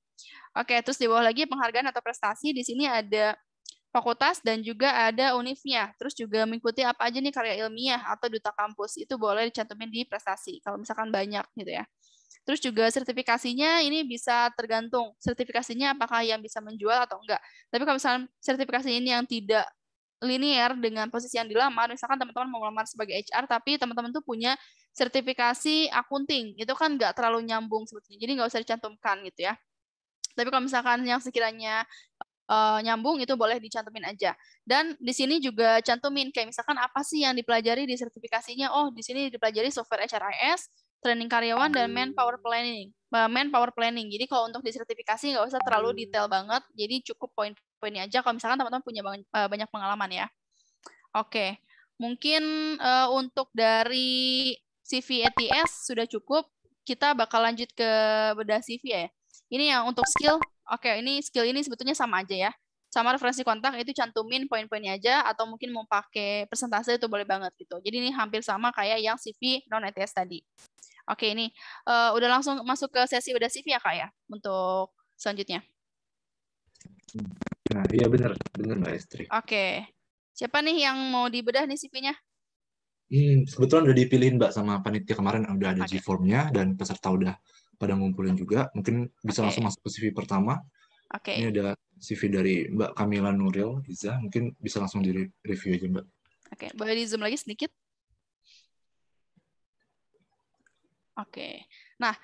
Oke, okay, terus di bawah lagi penghargaan atau prestasi di sini ada fakultas dan juga ada univnya. Terus juga mengikuti apa aja nih karya ilmiah atau duta kampus. Itu boleh dicantumin di prestasi kalau misalkan banyak gitu ya. Terus juga sertifikasinya ini bisa tergantung sertifikasinya apakah yang bisa menjual atau enggak. Tapi kalau misalkan sertifikasi ini yang tidak linear dengan posisi yang dilamar, misalkan teman-teman mau melamar sebagai HR, tapi teman-teman tuh punya sertifikasi akunting, itu kan nggak terlalu nyambung sebetulnya, jadi nggak usah dicantumkan gitu ya. Tapi kalau misalkan yang sekiranya uh, nyambung itu boleh dicantumin aja. Dan di sini juga cantumin kayak misalkan apa sih yang dipelajari di sertifikasinya? Oh, di sini dipelajari software HRIS, training karyawan dan manpower planning. Eh, manpower planning. Jadi kalau untuk di sertifikasi nggak usah terlalu detail banget. Jadi cukup poin-poinnya aja kalau misalkan teman-teman punya banyak eh, pengalaman ya. Oke. Mungkin uh, untuk dari CV ETS sudah cukup. Kita bakal lanjut ke bedah CV ya. Ini yang untuk skill Oke, ini skill ini sebetulnya sama aja ya. Sama referensi kontak itu cantumin poin-poinnya aja atau mungkin mau pakai persentase itu boleh banget gitu. Jadi ini hampir sama kayak yang CV non ETS tadi. Oke, ini uh, udah langsung masuk ke sesi udah CV ya Kak ya untuk selanjutnya. Nah, iya benar, benar Mbak Estri. Oke. Siapa nih yang mau dibedah nih CV-nya? Hmm, sebetulnya udah dipilihin Mbak sama panitia kemarin udah ada okay. G-formnya dan peserta udah pada ngumpulin juga. Mungkin bisa okay. langsung masuk ke CV pertama. Oke. Okay. Ini ada CV dari Mbak Kamila Nuril, Iza. Mungkin bisa langsung di review aja, Mbak. Oke, okay. boleh di zoom lagi sedikit? Oke. Okay. Nah,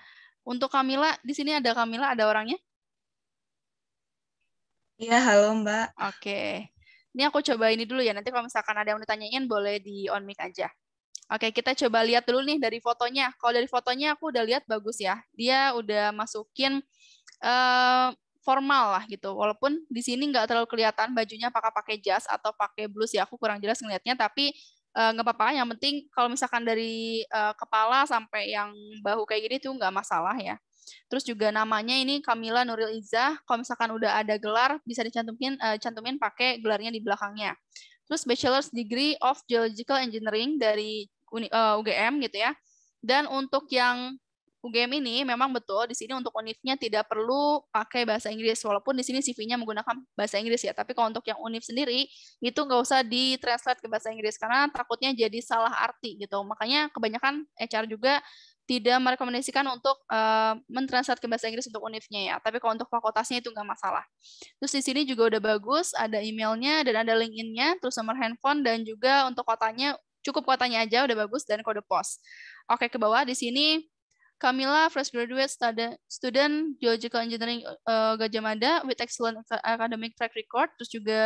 untuk Kamila, di sini ada Kamila, ada orangnya? Iya, halo Mbak. Oke. Okay. Ini aku coba ini dulu ya. Nanti kalau misalkan ada yang ditanyain, boleh di on mic aja. Oke, kita coba lihat dulu nih dari fotonya. Kalau dari fotonya aku udah lihat bagus ya. Dia udah masukin uh, formal lah gitu. Walaupun di sini nggak terlalu kelihatan bajunya apakah pakai jas atau pakai blus ya. Aku kurang jelas ngelihatnya, tapi eh, nggak uh, apa-apa. Yang penting kalau misalkan dari uh, kepala sampai yang bahu kayak gini tuh nggak masalah ya. Terus juga namanya ini Kamila Nuril Izzah. Kalau misalkan udah ada gelar, bisa dicantumin uh, cantumin pakai gelarnya di belakangnya. Terus Bachelor's Degree of Geological Engineering dari uh, eh, UGM gitu ya. Dan untuk yang UGM ini memang betul di sini untuk unitnya tidak perlu pakai bahasa Inggris walaupun di sini CV-nya menggunakan bahasa Inggris ya tapi kalau untuk yang univ sendiri itu nggak usah ditranslate ke bahasa Inggris karena takutnya jadi salah arti gitu makanya kebanyakan HR juga tidak merekomendasikan untuk uh, mentranslate ke bahasa Inggris untuk unitnya ya tapi kalau untuk fakultasnya itu nggak masalah terus di sini juga udah bagus ada emailnya dan ada LinkedIn-nya terus nomor handphone dan juga untuk kotanya Cukup kuotanya aja udah bagus dan kode pos. Oke, ke bawah di sini Camilla, fresh graduate student geological engineering uh, Gajah Mada with excellent academic track record, terus juga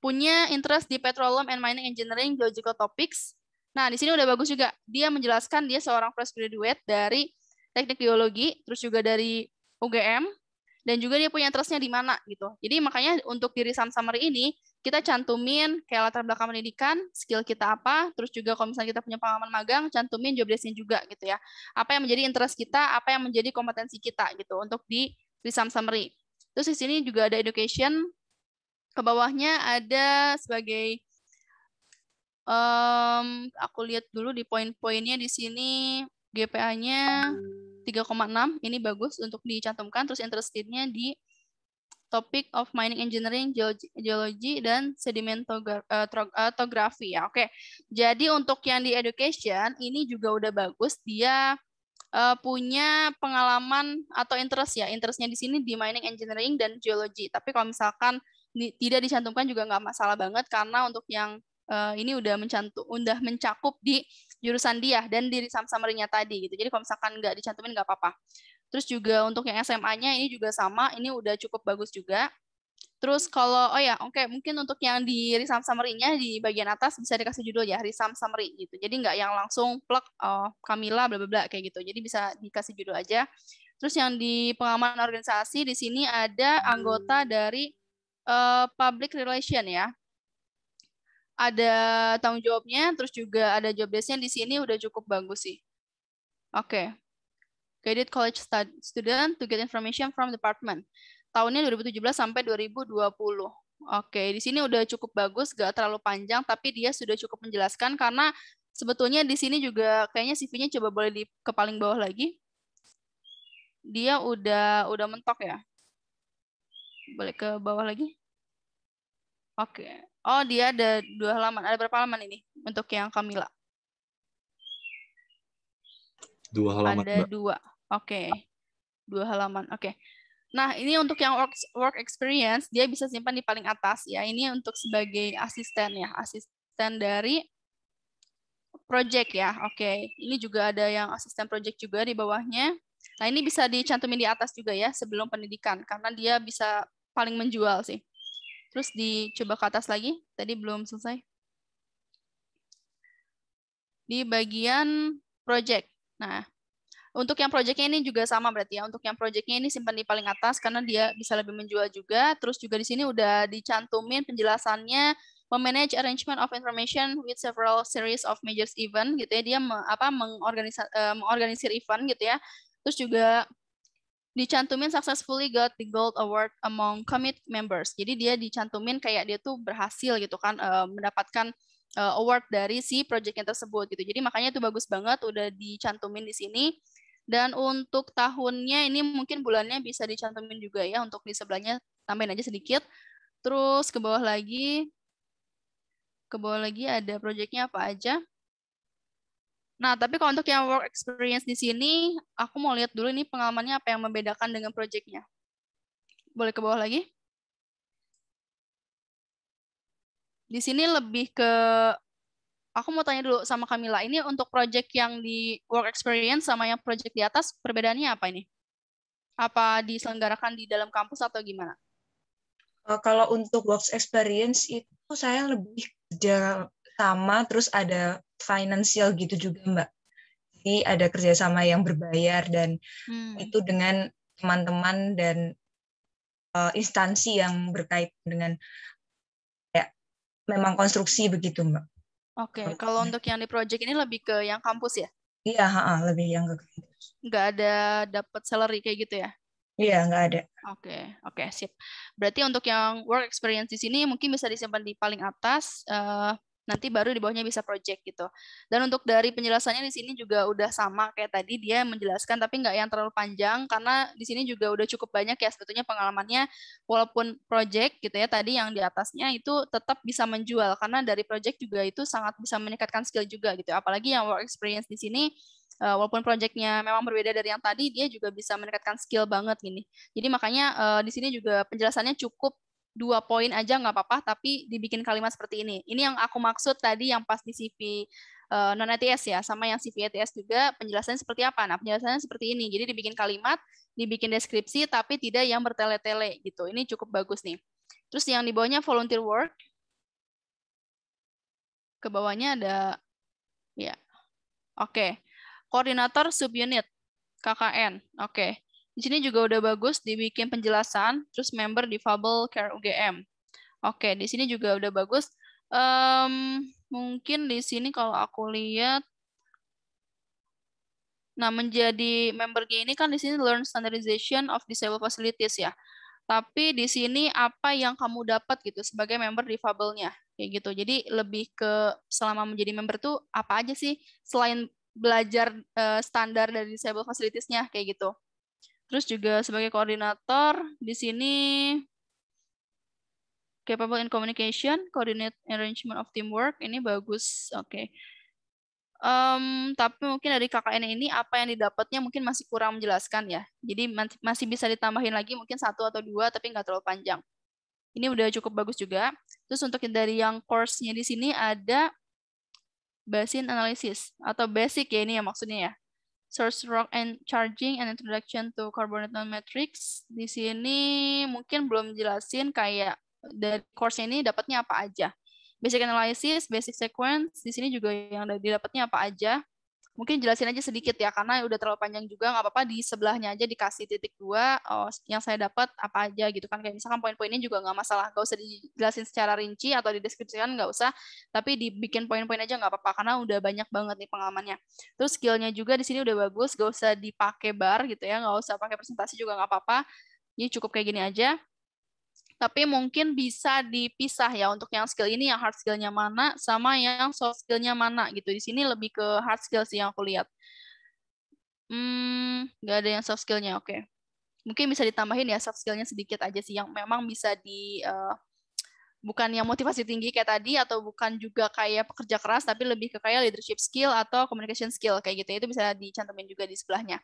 punya interest di petroleum and mining engineering geological topics. Nah, di sini udah bagus juga. Dia menjelaskan dia seorang fresh graduate dari teknik geologi, terus juga dari UGM, dan juga dia punya interestnya di mana gitu. Jadi makanya untuk diri Sam summary ini, kita cantumin kayak latar belakang pendidikan, skill kita apa, terus juga kalau misalnya kita punya pengalaman magang, cantumin job desk juga gitu ya. Apa yang menjadi interest kita, apa yang menjadi kompetensi kita gitu untuk di resume summary. Terus di sini juga ada education, ke bawahnya ada sebagai um, aku lihat dulu di poin-poinnya di sini GPA-nya 3,6, ini bagus untuk dicantumkan, terus interest-nya di topik of Mining Engineering, Geologi, dan Sedimentografi. Eh, eh, ya, oke. Jadi untuk yang di Education ini juga udah bagus. Dia uh, punya pengalaman atau interest ya. Interestnya di sini di mining engineering dan geologi. Tapi kalau misalkan di, tidak dicantumkan juga nggak masalah banget karena untuk yang uh, ini udah mencantum, udah mencakup di jurusan dia dan di summarynya tadi gitu. Jadi kalau misalkan nggak dicantumin nggak apa-apa. Terus juga untuk yang SMA-nya ini juga sama, ini udah cukup bagus juga. Terus kalau oh ya, oke okay, mungkin untuk yang di resum summary-nya di bagian atas bisa dikasih judul ya resum summary gitu. Jadi nggak yang langsung plug oh, Kamila bla bla bla kayak gitu. Jadi bisa dikasih judul aja. Terus yang di pengaman organisasi di sini ada anggota dari uh, public relation ya. Ada tanggung jawabnya, terus juga ada job desk-nya di sini udah cukup bagus sih. Oke. Okay. Graduate College Student to get information from department. Tahunnya 2017 sampai 2020. Oke, di sini udah cukup bagus, gak terlalu panjang, tapi dia sudah cukup menjelaskan karena sebetulnya di sini juga kayaknya CV-nya coba boleh di ke paling bawah lagi. Dia udah udah mentok ya. Boleh ke bawah lagi. Oke. Oh, dia ada dua halaman. Ada berapa halaman ini untuk yang Kamila? Dua halaman. Ada mbak. dua. Oke. Okay. Dua halaman. Oke. Okay. Nah, ini untuk yang work, work experience, dia bisa simpan di paling atas ya. Ini untuk sebagai asisten ya, asisten dari project ya. Oke. Okay. Ini juga ada yang asisten project juga di bawahnya. Nah, ini bisa dicantumin di atas juga ya sebelum pendidikan karena dia bisa paling menjual sih. Terus dicoba ke atas lagi. Tadi belum selesai. Di bagian project. Nah, untuk yang proyeknya ini juga sama berarti ya. Untuk yang proyeknya ini simpan di paling atas karena dia bisa lebih menjual juga. Terus juga di sini udah dicantumin penjelasannya memanage arrangement of information with several series of major event gitu ya. Dia me, apa mengorganisir, uh, eh, mengorganisir event gitu ya. Terus juga dicantumin successfully got the gold award among commit members. Jadi dia dicantumin kayak dia tuh berhasil gitu kan uh, mendapatkan eh, award dari si projectnya tersebut gitu. Jadi makanya itu bagus banget udah dicantumin di sini. Dan untuk tahunnya ini mungkin bulannya bisa dicantumin juga ya untuk di sebelahnya tambahin aja sedikit. Terus ke bawah lagi, ke bawah lagi ada proyeknya apa aja. Nah, tapi kalau untuk yang work experience di sini, aku mau lihat dulu ini pengalamannya apa yang membedakan dengan proyeknya. Boleh ke bawah lagi? Di sini lebih ke aku mau tanya dulu sama Kamila, ini untuk project yang di work experience sama yang project di atas, perbedaannya apa ini? Apa diselenggarakan di dalam kampus atau gimana? Eh, kalau untuk work experience itu saya lebih kerja sama, terus ada financial gitu juga Mbak. Jadi ada kerjasama yang berbayar dan hmm. itu dengan teman-teman dan uh, instansi yang berkaitan dengan ya memang konstruksi begitu Mbak. Oke, okay. kalau untuk yang di project ini lebih ke yang kampus ya? Iya, ha -ha, lebih yang ke kampus. Nggak ada dapat salary kayak gitu ya? Iya, nggak ada. Oke, okay. oke, okay, sip. Berarti untuk yang work experience di sini mungkin bisa disimpan di paling atas. Uh, nanti baru di bawahnya bisa project gitu. Dan untuk dari penjelasannya di sini juga udah sama kayak tadi dia menjelaskan tapi nggak yang terlalu panjang karena di sini juga udah cukup banyak ya sebetulnya pengalamannya walaupun project gitu ya tadi yang di atasnya itu tetap bisa menjual karena dari project juga itu sangat bisa meningkatkan skill juga gitu. Apalagi yang work experience di sini eh, walaupun projectnya memang berbeda dari yang tadi, dia juga bisa meningkatkan skill banget gini. Jadi makanya uh, di sini juga penjelasannya cukup dua poin aja nggak apa-apa, tapi dibikin kalimat seperti ini. Ini yang aku maksud tadi yang pas di CV eh, non ATS ya, sama yang CV ATS juga penjelasannya seperti apa. Nah penjelasannya seperti ini. Jadi dibikin kalimat, dibikin deskripsi, tapi tidak yang bertele-tele gitu. Ini cukup bagus nih. Terus yang di bawahnya volunteer work. Ke bawahnya ada ya. Oke. Okay. Koordinator subunit KKN. Oke. Okay. Di sini juga udah bagus dibikin penjelasan, terus member difabel care UGM. Oke, di sini juga udah bagus. Um, mungkin di sini kalau aku lihat, nah menjadi member G ini kan di sini learn standardization of disabled facilities ya. Tapi di sini apa yang kamu dapat gitu sebagai member difabelnya kayak gitu. Jadi lebih ke selama menjadi member tuh apa aja sih selain belajar uh, standar dari disabled facilities-nya kayak gitu. Terus juga sebagai koordinator di sini capable in communication, coordinate arrangement of teamwork ini bagus. Oke. Okay. Um, tapi mungkin dari KKN ini apa yang didapatnya mungkin masih kurang menjelaskan ya. Jadi masih bisa ditambahin lagi mungkin satu atau dua tapi nggak terlalu panjang. Ini udah cukup bagus juga. Terus untuk dari yang course-nya di sini ada basin analysis atau basic ya ini ya maksudnya ya source rock and charging and introduction to carbonate matrix. Di sini mungkin belum jelasin kayak dari course ini dapatnya apa aja. Basic analysis, basic sequence, di sini juga yang didapatnya apa aja mungkin jelasin aja sedikit ya karena udah terlalu panjang juga nggak apa-apa di sebelahnya aja dikasih titik dua oh, yang saya dapat apa aja gitu kan kayak misalkan poin-poinnya juga nggak masalah nggak usah dijelasin secara rinci atau di deskripsi kan nggak usah tapi dibikin poin-poin aja nggak apa-apa karena udah banyak banget nih pengalamannya terus skillnya juga di sini udah bagus nggak usah dipakai bar gitu ya nggak usah pakai presentasi juga nggak apa-apa ini cukup kayak gini aja tapi mungkin bisa dipisah ya untuk yang skill ini yang hard skillnya mana sama yang soft skillnya mana gitu di sini lebih ke hard skill sih yang aku lihat hmm nggak ada yang soft skillnya oke okay. mungkin bisa ditambahin ya soft skillnya sedikit aja sih yang memang bisa di uh, bukan yang motivasi tinggi kayak tadi atau bukan juga kayak pekerja keras tapi lebih ke kayak leadership skill atau communication skill kayak gitu itu bisa dicantumin juga di sebelahnya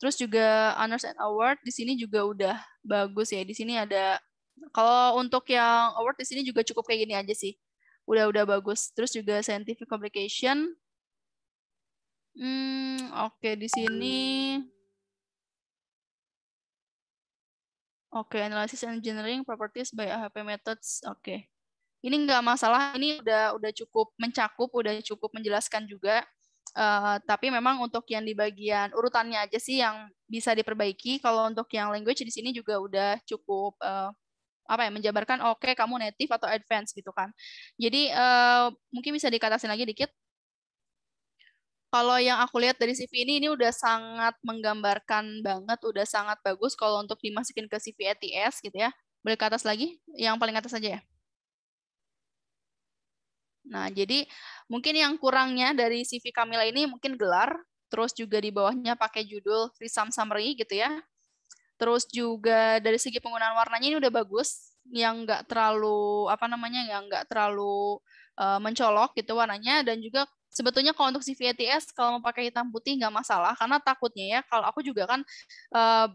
terus juga honors and award di sini juga udah bagus ya di sini ada kalau untuk yang award di sini juga cukup kayak gini aja sih. Udah-udah bagus. Terus juga scientific complication, Hmm, oke okay, di sini. Oke, okay, analysis engineering properties by AHP methods. Oke. Okay. Ini nggak masalah, ini udah udah cukup mencakup, udah cukup menjelaskan juga. Uh, tapi memang untuk yang di bagian urutannya aja sih yang bisa diperbaiki. Kalau untuk yang language di sini juga udah cukup uh, apa ya menjabarkan oke okay, kamu native atau advance gitu kan. Jadi uh, mungkin bisa dikatasin lagi dikit. Kalau yang aku lihat dari CV ini ini udah sangat menggambarkan banget, udah sangat bagus kalau untuk dimasukin ke CV ATS gitu ya. Boleh ke atas lagi, yang paling atas aja ya. Nah, jadi mungkin yang kurangnya dari CV Kamila ini mungkin gelar, terus juga di bawahnya pakai judul risam summary gitu ya. Terus juga dari segi penggunaan warnanya ini udah bagus, yang nggak terlalu apa namanya, yang nggak terlalu uh, mencolok gitu warnanya dan juga sebetulnya kalau untuk CV kalau mau pakai hitam putih nggak masalah karena takutnya ya kalau aku juga kan uh,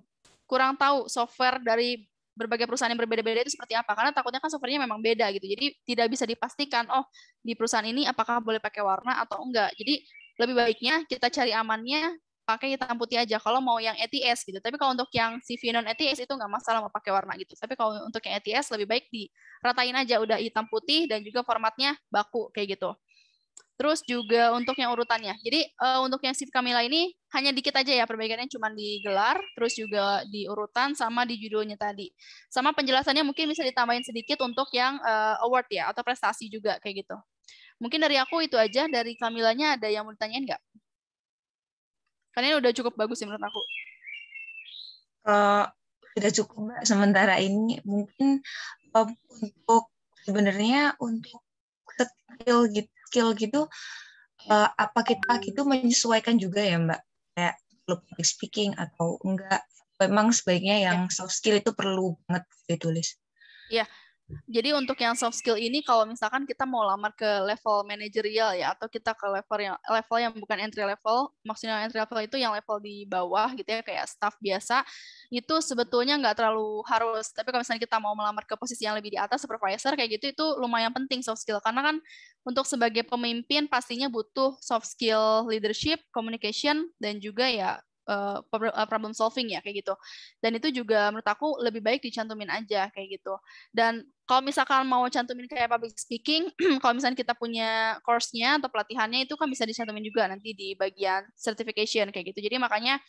kurang tahu software dari berbagai perusahaan yang berbeda-beda itu seperti apa karena takutnya kan softwarenya memang beda gitu jadi tidak bisa dipastikan oh di perusahaan ini apakah boleh pakai warna atau enggak jadi lebih baiknya kita cari amannya pakai hitam putih aja kalau mau yang ETS gitu. Tapi kalau untuk yang CV non ETS itu nggak masalah mau pakai warna gitu. Tapi kalau untuk yang ETS lebih baik diratain aja udah hitam putih dan juga formatnya baku kayak gitu. Terus juga untuk yang urutannya. Jadi uh, untuk yang CV Kamila ini hanya dikit aja ya perbaikannya cuma di gelar, terus juga di urutan sama di judulnya tadi. Sama penjelasannya mungkin bisa ditambahin sedikit untuk yang uh, award ya atau prestasi juga kayak gitu. Mungkin dari aku itu aja dari Kamilanya ada yang mau ditanyain nggak? ini udah cukup bagus sih menurut aku. Uh, udah cukup mbak sementara ini mungkin uh, untuk sebenarnya untuk skill gitu skill gitu uh, apa kita gitu menyesuaikan juga ya mbak kayak public speaking atau enggak memang sebaiknya yang iya. soft skill itu perlu banget ditulis. Iya, yeah jadi untuk yang soft skill ini kalau misalkan kita mau lamar ke level manajerial ya atau kita ke level yang level yang bukan entry level, maksudnya entry level itu yang level di bawah gitu ya kayak staff biasa, itu sebetulnya nggak terlalu harus. Tapi kalau misalnya kita mau melamar ke posisi yang lebih di atas supervisor kayak gitu itu lumayan penting soft skill karena kan untuk sebagai pemimpin pastinya butuh soft skill leadership, communication dan juga ya uh, problem solving ya kayak gitu. Dan itu juga menurut aku lebih baik dicantumin aja kayak gitu. Dan kalau misalkan mau cantumin kayak public speaking, *clears throat* kalau misalnya kita punya course-nya atau pelatihannya itu kan bisa dicantumin juga nanti di bagian certification kayak gitu. Jadi makanya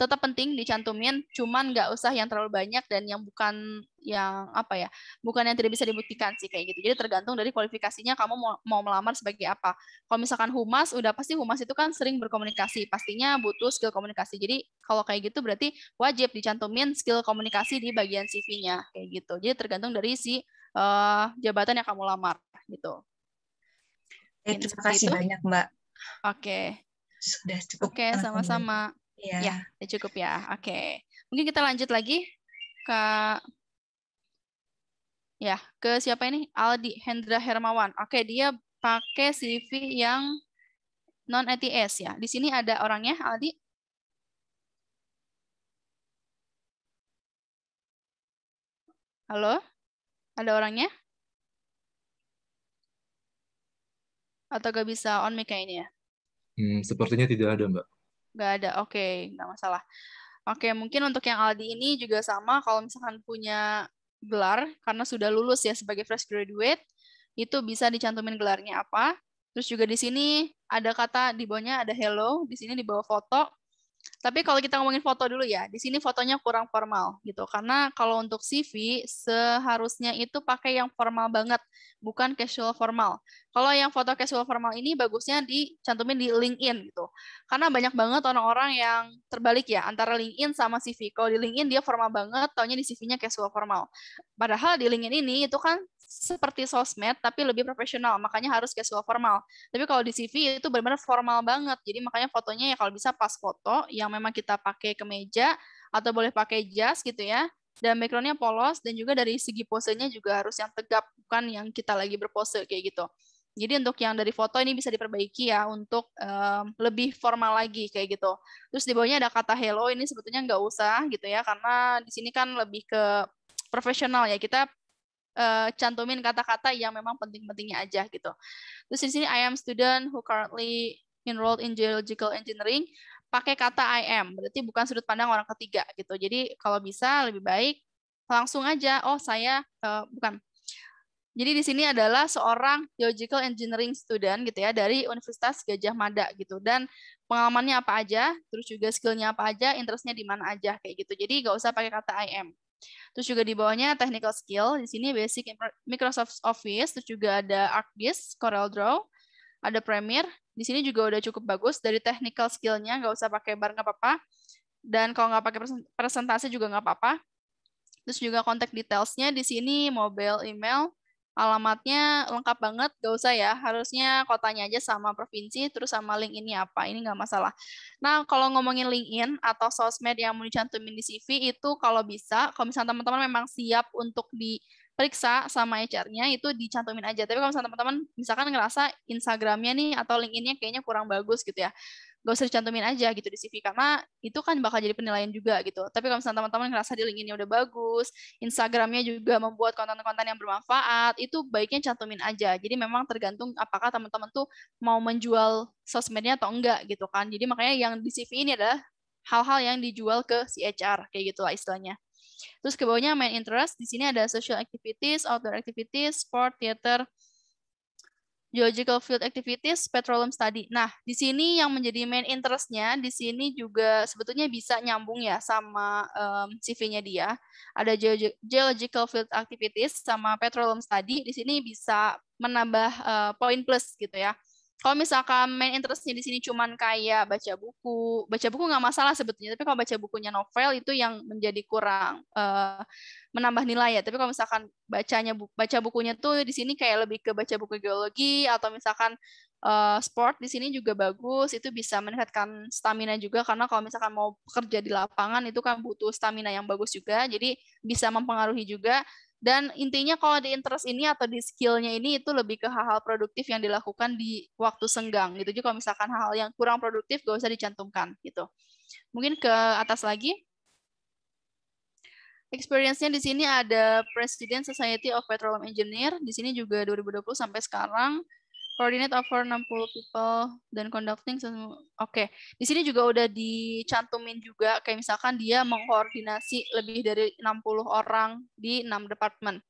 tetap penting dicantumin, cuman nggak usah yang terlalu banyak dan yang bukan yang apa ya, bukan yang tidak bisa dibuktikan sih kayak gitu. Jadi tergantung dari kualifikasinya kamu mau, mau melamar sebagai apa. Kalau misalkan humas, udah pasti humas itu kan sering berkomunikasi, pastinya butuh skill komunikasi. Jadi kalau kayak gitu berarti wajib dicantumin skill komunikasi di bagian CV-nya kayak gitu. Jadi tergantung dari si uh, jabatan yang kamu lamar gitu. Eh, terima kasih itu. banyak Mbak. Oke. Okay. Sudah cukup. Oke, okay, sama-sama. Iya. Ya, cukup ya. Oke. Okay. Mungkin kita lanjut lagi ke ya, ke siapa ini? Aldi Hendra Hermawan. Oke, okay, dia pakai CV yang non ETS ya. Di sini ada orangnya Aldi. Halo? Ada orangnya? Atau gak bisa on mic ini ya? Hmm, sepertinya tidak ada, Mbak. Nggak ada, oke, okay. nggak masalah. Oke, okay, mungkin untuk yang Aldi ini juga sama, kalau misalkan punya gelar, karena sudah lulus ya sebagai fresh graduate, itu bisa dicantumin gelarnya apa. Terus juga di sini ada kata di bawahnya ada hello, di sini di bawah foto, tapi kalau kita ngomongin foto dulu ya, di sini fotonya kurang formal gitu. Karena kalau untuk CV seharusnya itu pakai yang formal banget, bukan casual formal. Kalau yang foto casual formal ini bagusnya dicantumin di LinkedIn gitu. Karena banyak banget orang-orang yang terbalik ya antara LinkedIn sama CV. Kalau di LinkedIn dia formal banget, taunya di CV-nya casual formal. Padahal di LinkedIn ini itu kan seperti sosmed tapi lebih profesional makanya harus casual formal tapi kalau di CV itu benar-benar formal banget jadi makanya fotonya ya kalau bisa pas foto yang memang kita pakai kemeja atau boleh pakai jas gitu ya dan backgroundnya polos dan juga dari segi posenya juga harus yang tegap bukan yang kita lagi berpose kayak gitu jadi untuk yang dari foto ini bisa diperbaiki ya untuk um, lebih formal lagi kayak gitu. Terus di bawahnya ada kata hello ini sebetulnya nggak usah gitu ya karena di sini kan lebih ke profesional ya kita uh, cantumin kata-kata yang memang penting-pentingnya aja gitu. Terus di sini I am student who currently enrolled in geological engineering pakai kata I am, berarti bukan sudut pandang orang ketiga gitu. Jadi kalau bisa lebih baik langsung aja oh saya uh, bukan jadi di sini adalah seorang geological engineering student gitu ya dari Universitas Gajah Mada gitu dan pengalamannya apa aja, terus juga skillnya apa aja, interestnya di mana aja kayak gitu. Jadi nggak usah pakai kata I am. Terus juga di bawahnya technical skill, di sini basic Microsoft Office, terus juga ada ArcGIS, CorelDRAW, ada Premiere. Di sini juga udah cukup bagus dari technical skill-nya, nggak usah pakai bar nggak apa-apa. Dan kalau nggak pakai presentasi juga nggak apa-apa. Terus juga kontak details-nya di sini mobile, email, Alamatnya lengkap banget, gak usah ya. Harusnya kotanya aja sama provinsi, terus sama link ini apa, ini gak masalah. Nah, kalau ngomongin LinkedIn atau sosmed yang mau dicantumin di CV, itu kalau bisa, kalau misalnya teman-teman memang siap untuk diperiksa sama HR-nya itu dicantumin aja. Tapi kalau misalnya teman-teman misalkan ngerasa Instagramnya nih atau link nya kayaknya kurang bagus gitu ya gak usah dicantumin aja gitu di CV karena itu kan bakal jadi penilaian juga gitu. Tapi kalau misalnya teman-teman ngerasa di LinkedIn-nya udah bagus, Instagramnya juga membuat konten-konten yang bermanfaat, itu baiknya cantumin aja. Jadi memang tergantung apakah teman-teman tuh mau menjual sosmednya atau enggak gitu kan. Jadi makanya yang di CV ini adalah hal-hal yang dijual ke CHR HR kayak gitulah istilahnya. Terus ke bawahnya main interest di sini ada social activities, outdoor activities, sport, theater, geological field activities, petroleum study. Nah, di sini yang menjadi main interestnya, di sini juga sebetulnya bisa nyambung ya sama um, CV-nya dia. Ada ge geological field activities sama petroleum study, di sini bisa menambah uh, poin plus gitu ya kalau misalkan main interestnya di sini cuman kayak baca buku, baca buku nggak masalah sebetulnya. Tapi kalau baca bukunya novel itu yang menjadi kurang uh, menambah nilai ya. Tapi kalau misalkan bacanya bu baca bukunya tuh di sini kayak lebih ke baca buku geologi atau misalkan uh, sport di sini juga bagus. Itu bisa meningkatkan stamina juga karena kalau misalkan mau kerja di lapangan itu kan butuh stamina yang bagus juga. Jadi bisa mempengaruhi juga dan intinya kalau di interest ini atau di skillnya ini itu lebih ke hal-hal produktif yang dilakukan di waktu senggang gitu. Jadi kalau misalkan hal-hal yang kurang produktif gak usah dicantumkan gitu. Mungkin ke atas lagi. Experience-nya di sini ada President Society of Petroleum Engineer. Di sini juga 2020 sampai sekarang coordinate over 60 people dan conducting oke okay. di sini juga udah dicantumin juga kayak misalkan dia mengkoordinasi lebih dari 60 orang di enam departemen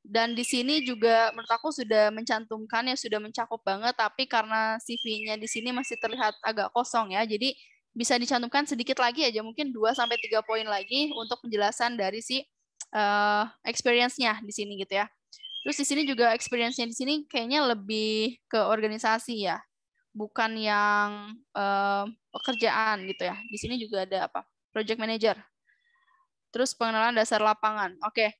dan di sini juga menurut aku sudah mencantumkan ya sudah mencakup banget tapi karena CV-nya di sini masih terlihat agak kosong ya jadi bisa dicantumkan sedikit lagi aja mungkin 2 sampai 3 poin lagi untuk penjelasan dari si uh, experience-nya di sini gitu ya. Terus di sini juga experience-nya di sini kayaknya lebih ke organisasi ya, bukan yang uh, pekerjaan gitu ya. Di sini juga ada apa? Project manager. Terus pengenalan dasar lapangan. Oke. Okay.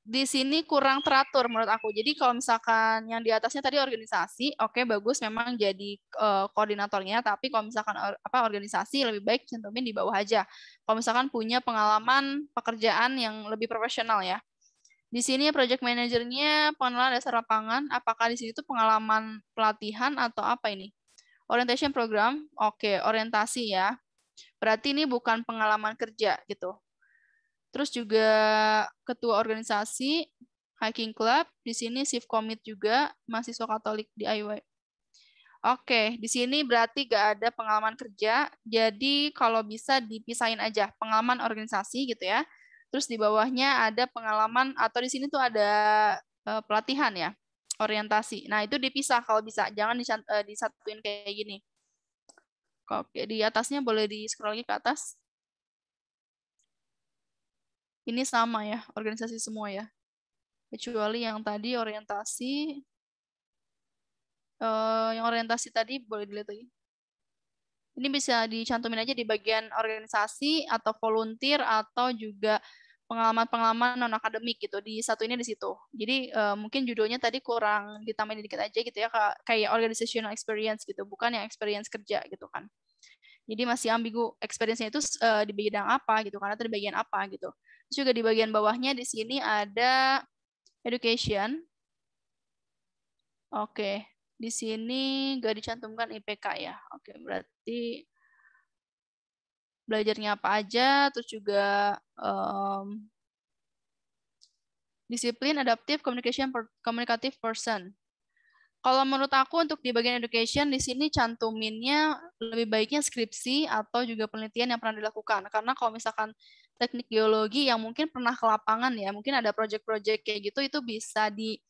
Di sini kurang teratur menurut aku. Jadi kalau misalkan yang di atasnya tadi organisasi, oke okay, bagus memang jadi uh, koordinatornya, tapi kalau misalkan or, apa organisasi lebih baik centumin di bawah aja. Kalau misalkan punya pengalaman pekerjaan yang lebih profesional ya di sini ya, project manajernya pengenalan dasar lapangan. Apakah di sini itu pengalaman pelatihan atau apa ini? Orientation program. Oke, orientasi ya. Berarti ini bukan pengalaman kerja gitu. Terus juga ketua organisasi, hiking club. Di sini shift commit juga, mahasiswa katolik di IY. Oke, di sini berarti gak ada pengalaman kerja. Jadi kalau bisa dipisahin aja pengalaman organisasi gitu ya. Terus di bawahnya ada pengalaman atau di sini tuh ada eh, pelatihan ya, orientasi. Nah, itu dipisah kalau bisa. Jangan eh, disatuin kayak gini. Oke, di atasnya boleh di-scroll lagi ke atas. Ini sama ya, organisasi semua ya. Kecuali yang tadi orientasi, eh, yang orientasi tadi boleh dilihat lagi. Ini bisa dicantumin aja di bagian organisasi atau volunteer atau juga pengalaman-pengalaman non akademik gitu di satu ini di situ. Jadi uh, mungkin judulnya tadi kurang ditambahin dikit aja gitu ya kayak organizational experience gitu, bukan yang experience kerja gitu kan. Jadi masih ambigu experience-nya itu uh, di bidang apa gitu karena atau di bagian apa gitu. Terus juga di bagian bawahnya di sini ada education. Oke, di sini gak dicantumkan IPK ya. Oke, berarti belajarnya apa aja, terus juga um, disiplin, adaptif, communication, per, communicative person. Kalau menurut aku untuk di bagian education di sini cantuminnya lebih baiknya skripsi atau juga penelitian yang pernah dilakukan. Karena kalau misalkan teknik geologi yang mungkin pernah ke lapangan ya, mungkin ada project-project kayak gitu itu bisa di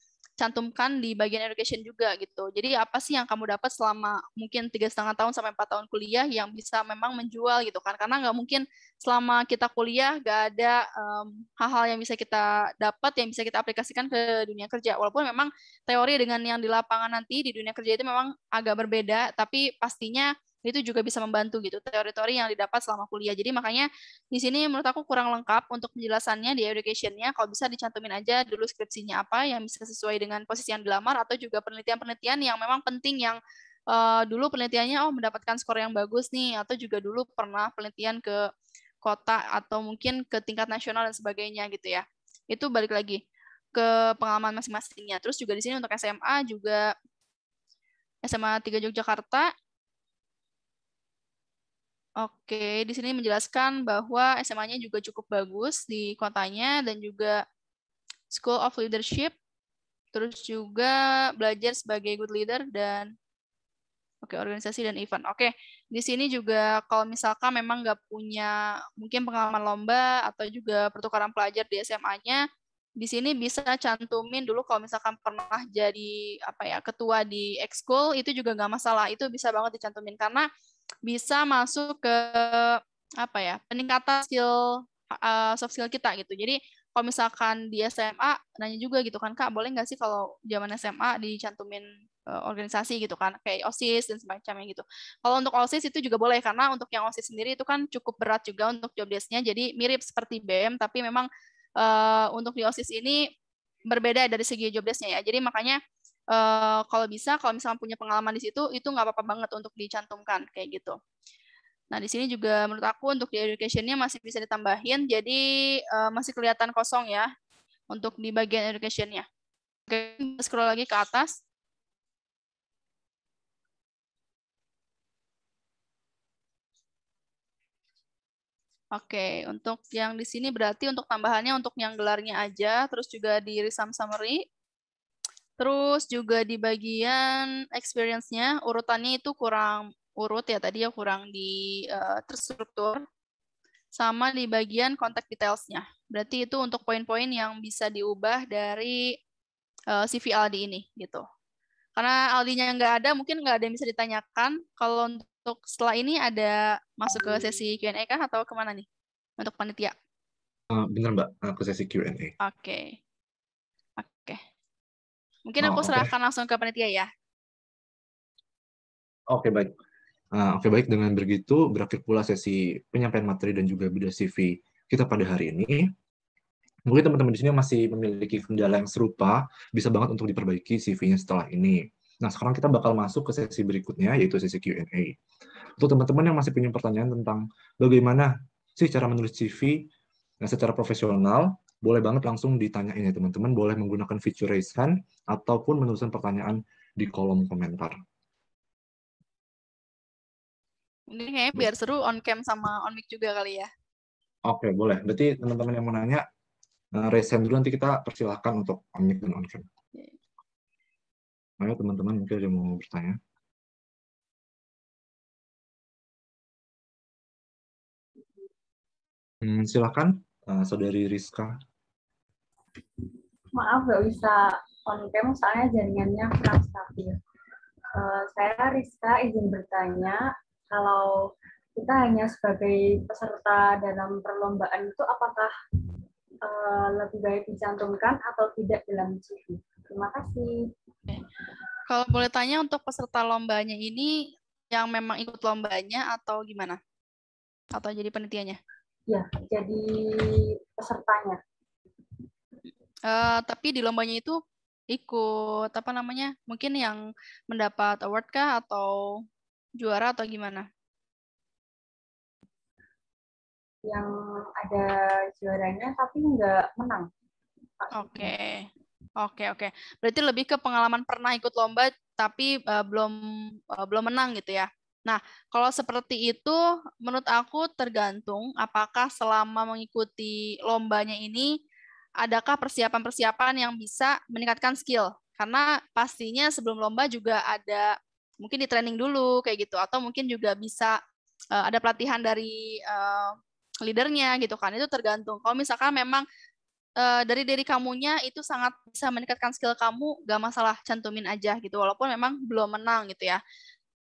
cantumkan di bagian education juga gitu. Jadi apa sih yang kamu dapat selama mungkin tiga setengah tahun sampai empat tahun kuliah yang bisa memang menjual gitu kan? Karena nggak mungkin selama kita kuliah nggak ada mmm, hal-hal um, yang bisa kita dapat yang bisa kita aplikasikan ke dunia kerja. Walaupun memang teori dengan yang di lapangan nanti di dunia kerja itu memang agak berbeda, tapi pastinya itu juga bisa membantu gitu teori-teori yang didapat selama kuliah. Jadi makanya di sini menurut aku kurang lengkap untuk penjelasannya di education-nya. Kalau bisa dicantumin aja dulu skripsinya apa yang bisa sesuai dengan posisi yang dilamar atau juga penelitian-penelitian yang memang penting yang uh, dulu penelitiannya oh mendapatkan skor yang bagus nih atau juga dulu pernah penelitian ke kota atau mungkin ke tingkat nasional dan sebagainya gitu ya. Itu balik lagi ke pengalaman masing-masingnya. Terus juga di sini untuk SMA juga SMA 3 Yogyakarta Oke, di sini menjelaskan bahwa SMA-nya juga cukup bagus di kotanya dan juga School of Leadership, terus juga belajar sebagai good leader dan Oke, organisasi dan event. Oke, di sini juga kalau misalkan memang nggak punya mungkin pengalaman lomba atau juga pertukaran pelajar di SMA-nya, di sini bisa cantumin dulu kalau misalkan pernah jadi apa ya ketua di school itu juga nggak masalah, itu bisa banget dicantumin karena bisa masuk ke apa ya peningkatan skill uh, soft skill kita gitu. Jadi kalau misalkan di SMA nanya juga gitu kan kak boleh nggak sih kalau zaman SMA dicantumin uh, organisasi gitu kan kayak osis dan semacamnya gitu. Kalau untuk osis itu juga boleh karena untuk yang osis sendiri itu kan cukup berat juga untuk job Jadi mirip seperti BM e tapi memang uh, untuk di osis ini berbeda dari segi job ya. Jadi makanya Eh, kalau bisa kalau misalnya punya pengalaman di situ itu nggak apa-apa banget untuk dicantumkan kayak gitu. Nah, di sini juga menurut aku untuk di education-nya masih bisa ditambahin, jadi uh, masih kelihatan kosong ya untuk di bagian education-nya. Oke, scroll lagi ke atas. Oke, untuk yang di sini berarti untuk tambahannya untuk yang gelarnya aja, terus juga di resum summary, Terus juga di bagian experience-nya, urutannya itu kurang urut ya tadi ya kurang di uh, terstruktur. Sama di bagian contact details-nya. Berarti itu untuk poin-poin yang bisa diubah dari uh, eh, CV Aldi ini gitu. Karena Aldi-nya nggak ada, mungkin nggak ada yang bisa ditanyakan. Kalau untuk setelah ini ada masuk ke sesi Q&A kah atau kemana nih untuk panitia? Uh, eh, bener Mbak, ke sesi Q&A. Oke. Okay. Oke. Okay. Mungkin oh, aku serahkan langsung ke panitia ya. Oke, okay, baik. Uh, oke, okay, baik. Dengan begitu, berakhir pula sesi penyampaian materi dan juga beda CV kita pada hari ini. Mungkin teman-teman di sini masih memiliki kendala yang serupa, bisa banget untuk diperbaiki CV-nya setelah ini. Nah, sekarang kita bakal masuk ke sesi berikutnya, yaitu sesi Q&A. Untuk teman-teman yang masih punya pertanyaan tentang bagaimana sih cara menulis CV yang nah, secara profesional, boleh banget langsung ditanyain ya teman-teman. Boleh menggunakan feature raise hand ataupun menuliskan pertanyaan di kolom komentar. Ini kayaknya biar seru on cam sama on mic juga kali ya. Oke, okay, boleh. Berarti teman-teman yang mau nanya, eh, raise hand dulu nanti kita persilahkan untuk on mic dan on cam. Ayo teman-teman mungkin ada yang mau bertanya. Hmm, silakan, uh, saudari Rizka. Maaf nggak bisa on cam soalnya jaringannya kurang stabil. Uh, saya Rizka izin bertanya, kalau kita hanya sebagai peserta dalam perlombaan itu apakah uh, lebih baik dicantumkan atau tidak dalam CV? Terima kasih. Okay. Kalau boleh tanya untuk peserta lombanya ini yang memang ikut lombanya atau gimana? Atau jadi penelitiannya? Ya, jadi pesertanya. Uh, tapi di lombanya itu ikut apa namanya? Mungkin yang mendapat award kah atau juara atau gimana? Yang ada juaranya tapi nggak menang. Oke. Oke, oke. Berarti lebih ke pengalaman pernah ikut lomba tapi uh, belum uh, belum menang gitu ya. Nah, kalau seperti itu, menurut aku tergantung apakah selama mengikuti lombanya ini adakah persiapan-persiapan yang bisa meningkatkan skill? Karena pastinya sebelum lomba juga ada mungkin di training dulu kayak gitu atau mungkin juga bisa uh, ada pelatihan dari uh, leadernya gitu kan. Itu tergantung. Kalau misalkan memang uh, dari diri kamunya itu sangat bisa meningkatkan skill kamu, gak masalah cantumin aja gitu walaupun memang belum menang gitu ya.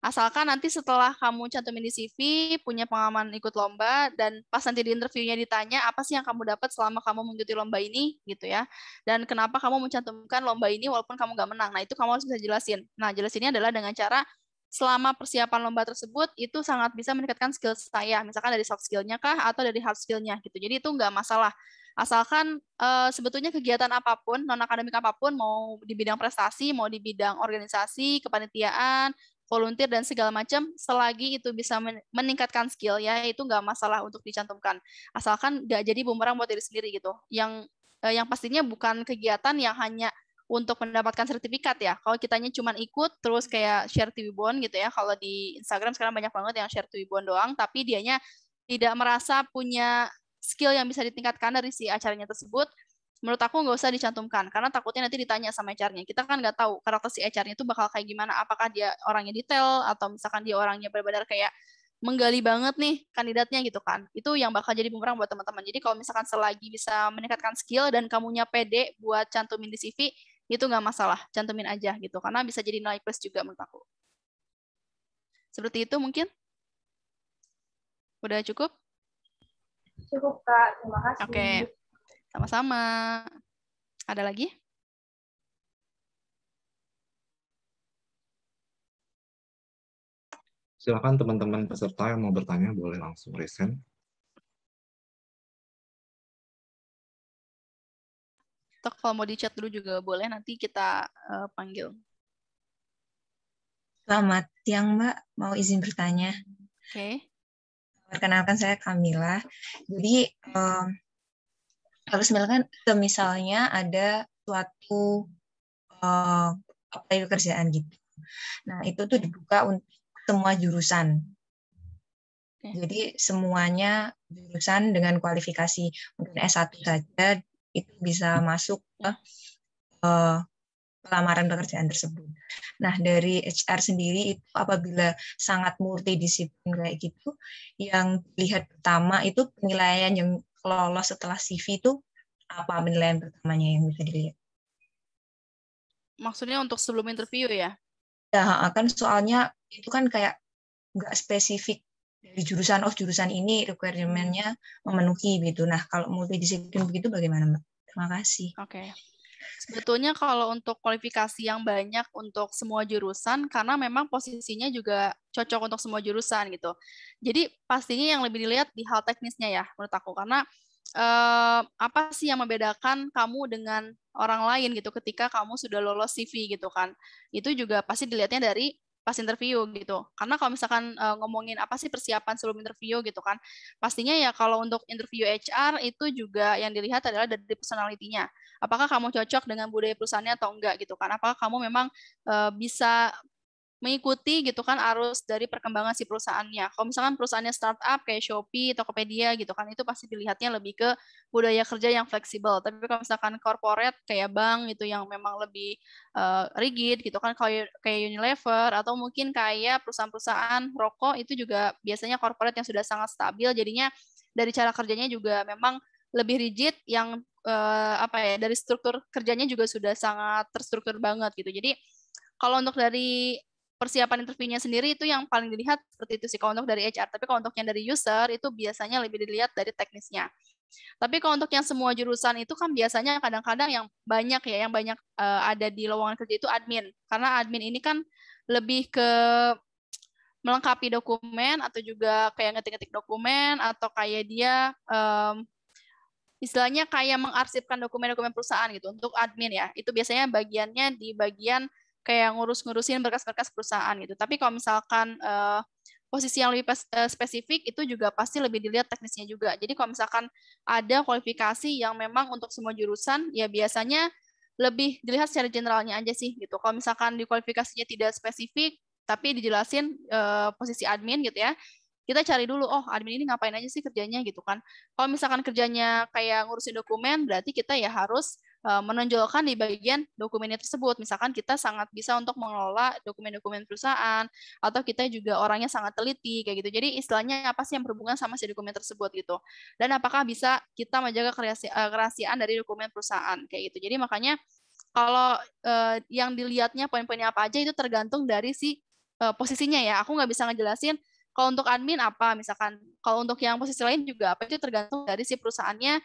Asalkan nanti setelah kamu cantumin di CV, punya pengalaman ikut lomba, dan pas nanti di interviewnya ditanya apa sih yang kamu dapat selama kamu mengikuti lomba ini, gitu ya. Dan kenapa kamu mencantumkan lomba ini walaupun kamu nggak menang. Nah, itu kamu harus bisa jelasin. Nah, jelasinnya adalah dengan cara selama persiapan lomba tersebut itu sangat bisa meningkatkan skill saya misalkan dari soft skillnya kah atau dari hard skillnya gitu jadi itu nggak masalah asalkan e, sebetulnya kegiatan apapun non akademik apapun mau di bidang prestasi mau di bidang organisasi kepanitiaan volunteer dan segala macam selagi itu bisa meningkatkan skill ya itu nggak masalah untuk dicantumkan asalkan nggak jadi bumerang buat diri sendiri gitu yang eh, yang pastinya bukan kegiatan yang hanya untuk mendapatkan sertifikat ya kalau kitanya cuma ikut terus kayak share TV bond gitu ya kalau di Instagram sekarang banyak banget yang share TV bond doang tapi dianya tidak merasa punya skill yang bisa ditingkatkan dari si acaranya tersebut menurut aku nggak usah dicantumkan karena takutnya nanti ditanya sama HR-nya. Kita kan nggak tahu karakter si HR-nya itu bakal kayak gimana, apakah dia orangnya detail atau misalkan dia orangnya benar-benar kayak menggali banget nih kandidatnya gitu kan. Itu yang bakal jadi bumerang buat teman-teman. Jadi kalau misalkan selagi bisa meningkatkan skill dan kamunya pede buat cantumin di CV, itu nggak masalah, cantumin aja gitu. Karena bisa jadi nilai plus juga menurut aku. Seperti itu mungkin? Udah cukup? Cukup, Kak. Terima kasih. Oke. Okay. Sama-sama. Ada lagi? Silakan teman-teman peserta yang mau bertanya boleh langsung resen. Atau kalau mau di chat dulu juga boleh, nanti kita uh, panggil. Selamat siang Mbak, mau izin bertanya. Oke. Okay. Perkenalkan saya Kamila. Jadi um, harus misalkan misalnya ada suatu uh, eh, kerjaan ya, pekerjaan gitu. Nah itu tuh dibuka untuk semua jurusan. Jadi semuanya jurusan dengan kualifikasi mungkin S1 saja itu bisa masuk ke uh, pelamaran pekerjaan tersebut. Nah, dari HR sendiri itu apabila sangat multidisiplin kayak gitu, yang dilihat pertama itu penilaian yang lolos setelah CV itu apa penilaian pertamanya yang bisa dilihat? Maksudnya untuk sebelum interview ya? Ya, kan soalnya itu kan kayak nggak spesifik dari jurusan oh jurusan ini requirement-nya memenuhi gitu. Nah, kalau multidisiplin begitu bagaimana Mbak? Terima kasih. Oke. Okay. Sebetulnya kalau untuk kualifikasi yang banyak untuk semua jurusan karena memang posisinya juga cocok untuk semua jurusan gitu. Jadi pastinya yang lebih dilihat di hal teknisnya ya menurut aku karena eh, apa sih yang membedakan kamu dengan orang lain gitu ketika kamu sudah lolos CV gitu kan. Itu juga pasti dilihatnya dari pas interview gitu. Karena kalau misalkan uh, ngomongin apa sih persiapan sebelum interview gitu kan, pastinya ya kalau untuk interview HR itu juga yang dilihat adalah dari personalitinya. Apakah kamu cocok dengan budaya perusahaannya atau enggak gitu kan? Apakah kamu memang uh, bisa mengikuti gitu kan arus dari perkembangan si perusahaannya. Kalau misalkan perusahaannya startup kayak Shopee, Tokopedia gitu kan, itu pasti dilihatnya lebih ke budaya kerja yang fleksibel. Tapi kalau misalkan corporate kayak bank gitu yang memang lebih uh, rigid gitu kan, kayak kayak Unilever atau mungkin kayak perusahaan-perusahaan rokok itu juga biasanya corporate yang sudah sangat stabil. Jadinya dari cara kerjanya juga memang lebih rigid yang eh, apa ya dari struktur kerjanya juga sudah sangat terstruktur banget gitu. Jadi kalau untuk dari persiapan interviewnya sendiri itu yang paling dilihat seperti itu sih kalau untuk dari HR. Tapi kalau untuknya dari user itu biasanya lebih dilihat dari teknisnya. Tapi kalau untuk yang semua jurusan itu kan biasanya kadang-kadang yang banyak ya, yang banyak uh, ada di lowongan kerja itu admin. Karena admin ini kan lebih ke melengkapi dokumen atau juga kayak ngetik-ngetik dokumen atau kayak dia um, istilahnya kayak mengarsipkan dokumen-dokumen perusahaan gitu untuk admin ya. Itu biasanya bagiannya di bagian kayak ngurus-ngurusin berkas-berkas perusahaan gitu. Tapi kalau misalkan uh, posisi yang lebih eh, spesifik itu juga pasti lebih dilihat teknisnya juga. Jadi kalau misalkan ada kualifikasi yang memang untuk semua jurusan, ya biasanya lebih dilihat secara generalnya aja sih gitu. Kalau misalkan di kualifikasinya tidak spesifik, tapi dijelasin eh, posisi admin gitu ya, kita cari dulu, oh admin ini ngapain aja sih kerjanya gitu kan. Kalau misalkan kerjanya kayak ngurusin dokumen, berarti kita ya harus Eh, menonjolkan di bagian dokumen tersebut. Misalkan kita sangat bisa untuk mengelola dokumen-dokumen perusahaan atau kita juga orangnya sangat teliti kayak gitu. Jadi istilahnya apa sih yang berhubungan sama si dokumen tersebut gitu. Dan apakah bisa kita menjaga eh, kerahasiaan dari dokumen perusahaan kayak gitu. Jadi makanya kalau eh, yang dilihatnya poin-poinnya apa aja itu tergantung dari si posisinya ya. Aku nggak bisa ngejelasin kalau untuk admin apa misalkan kalau untuk yang posisi lain juga apa itu tergantung dari si perusahaannya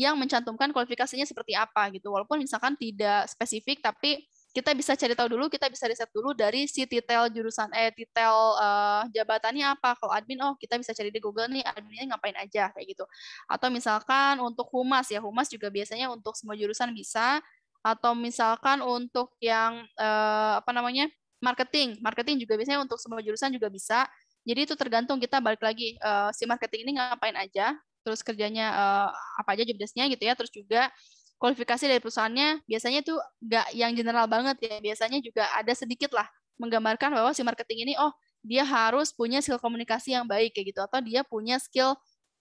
yang mencantumkan kualifikasinya seperti apa gitu. Walaupun misalkan tidak spesifik tapi kita bisa cari tahu dulu, kita bisa riset dulu dari si titel jurusan eh titel uh, eh, jabatannya apa. Kalau admin oh kita bisa cari di Google nih adminnya ngapain aja kayak gitu. Atau misalkan untuk humas ya, humas juga biasanya untuk semua jurusan bisa atau misalkan untuk yang uh, apa namanya? marketing. Marketing juga biasanya untuk semua jurusan juga bisa. Jadi itu tergantung kita balik lagi uh, si marketing ini ngapain aja, terus kerjanya uh, apa aja jobdesknya gitu ya terus juga kualifikasi dari perusahaannya biasanya tuh nggak yang general banget ya biasanya juga ada sedikit lah menggambarkan bahwa si marketing ini oh dia harus punya skill komunikasi yang baik kayak gitu atau dia punya skill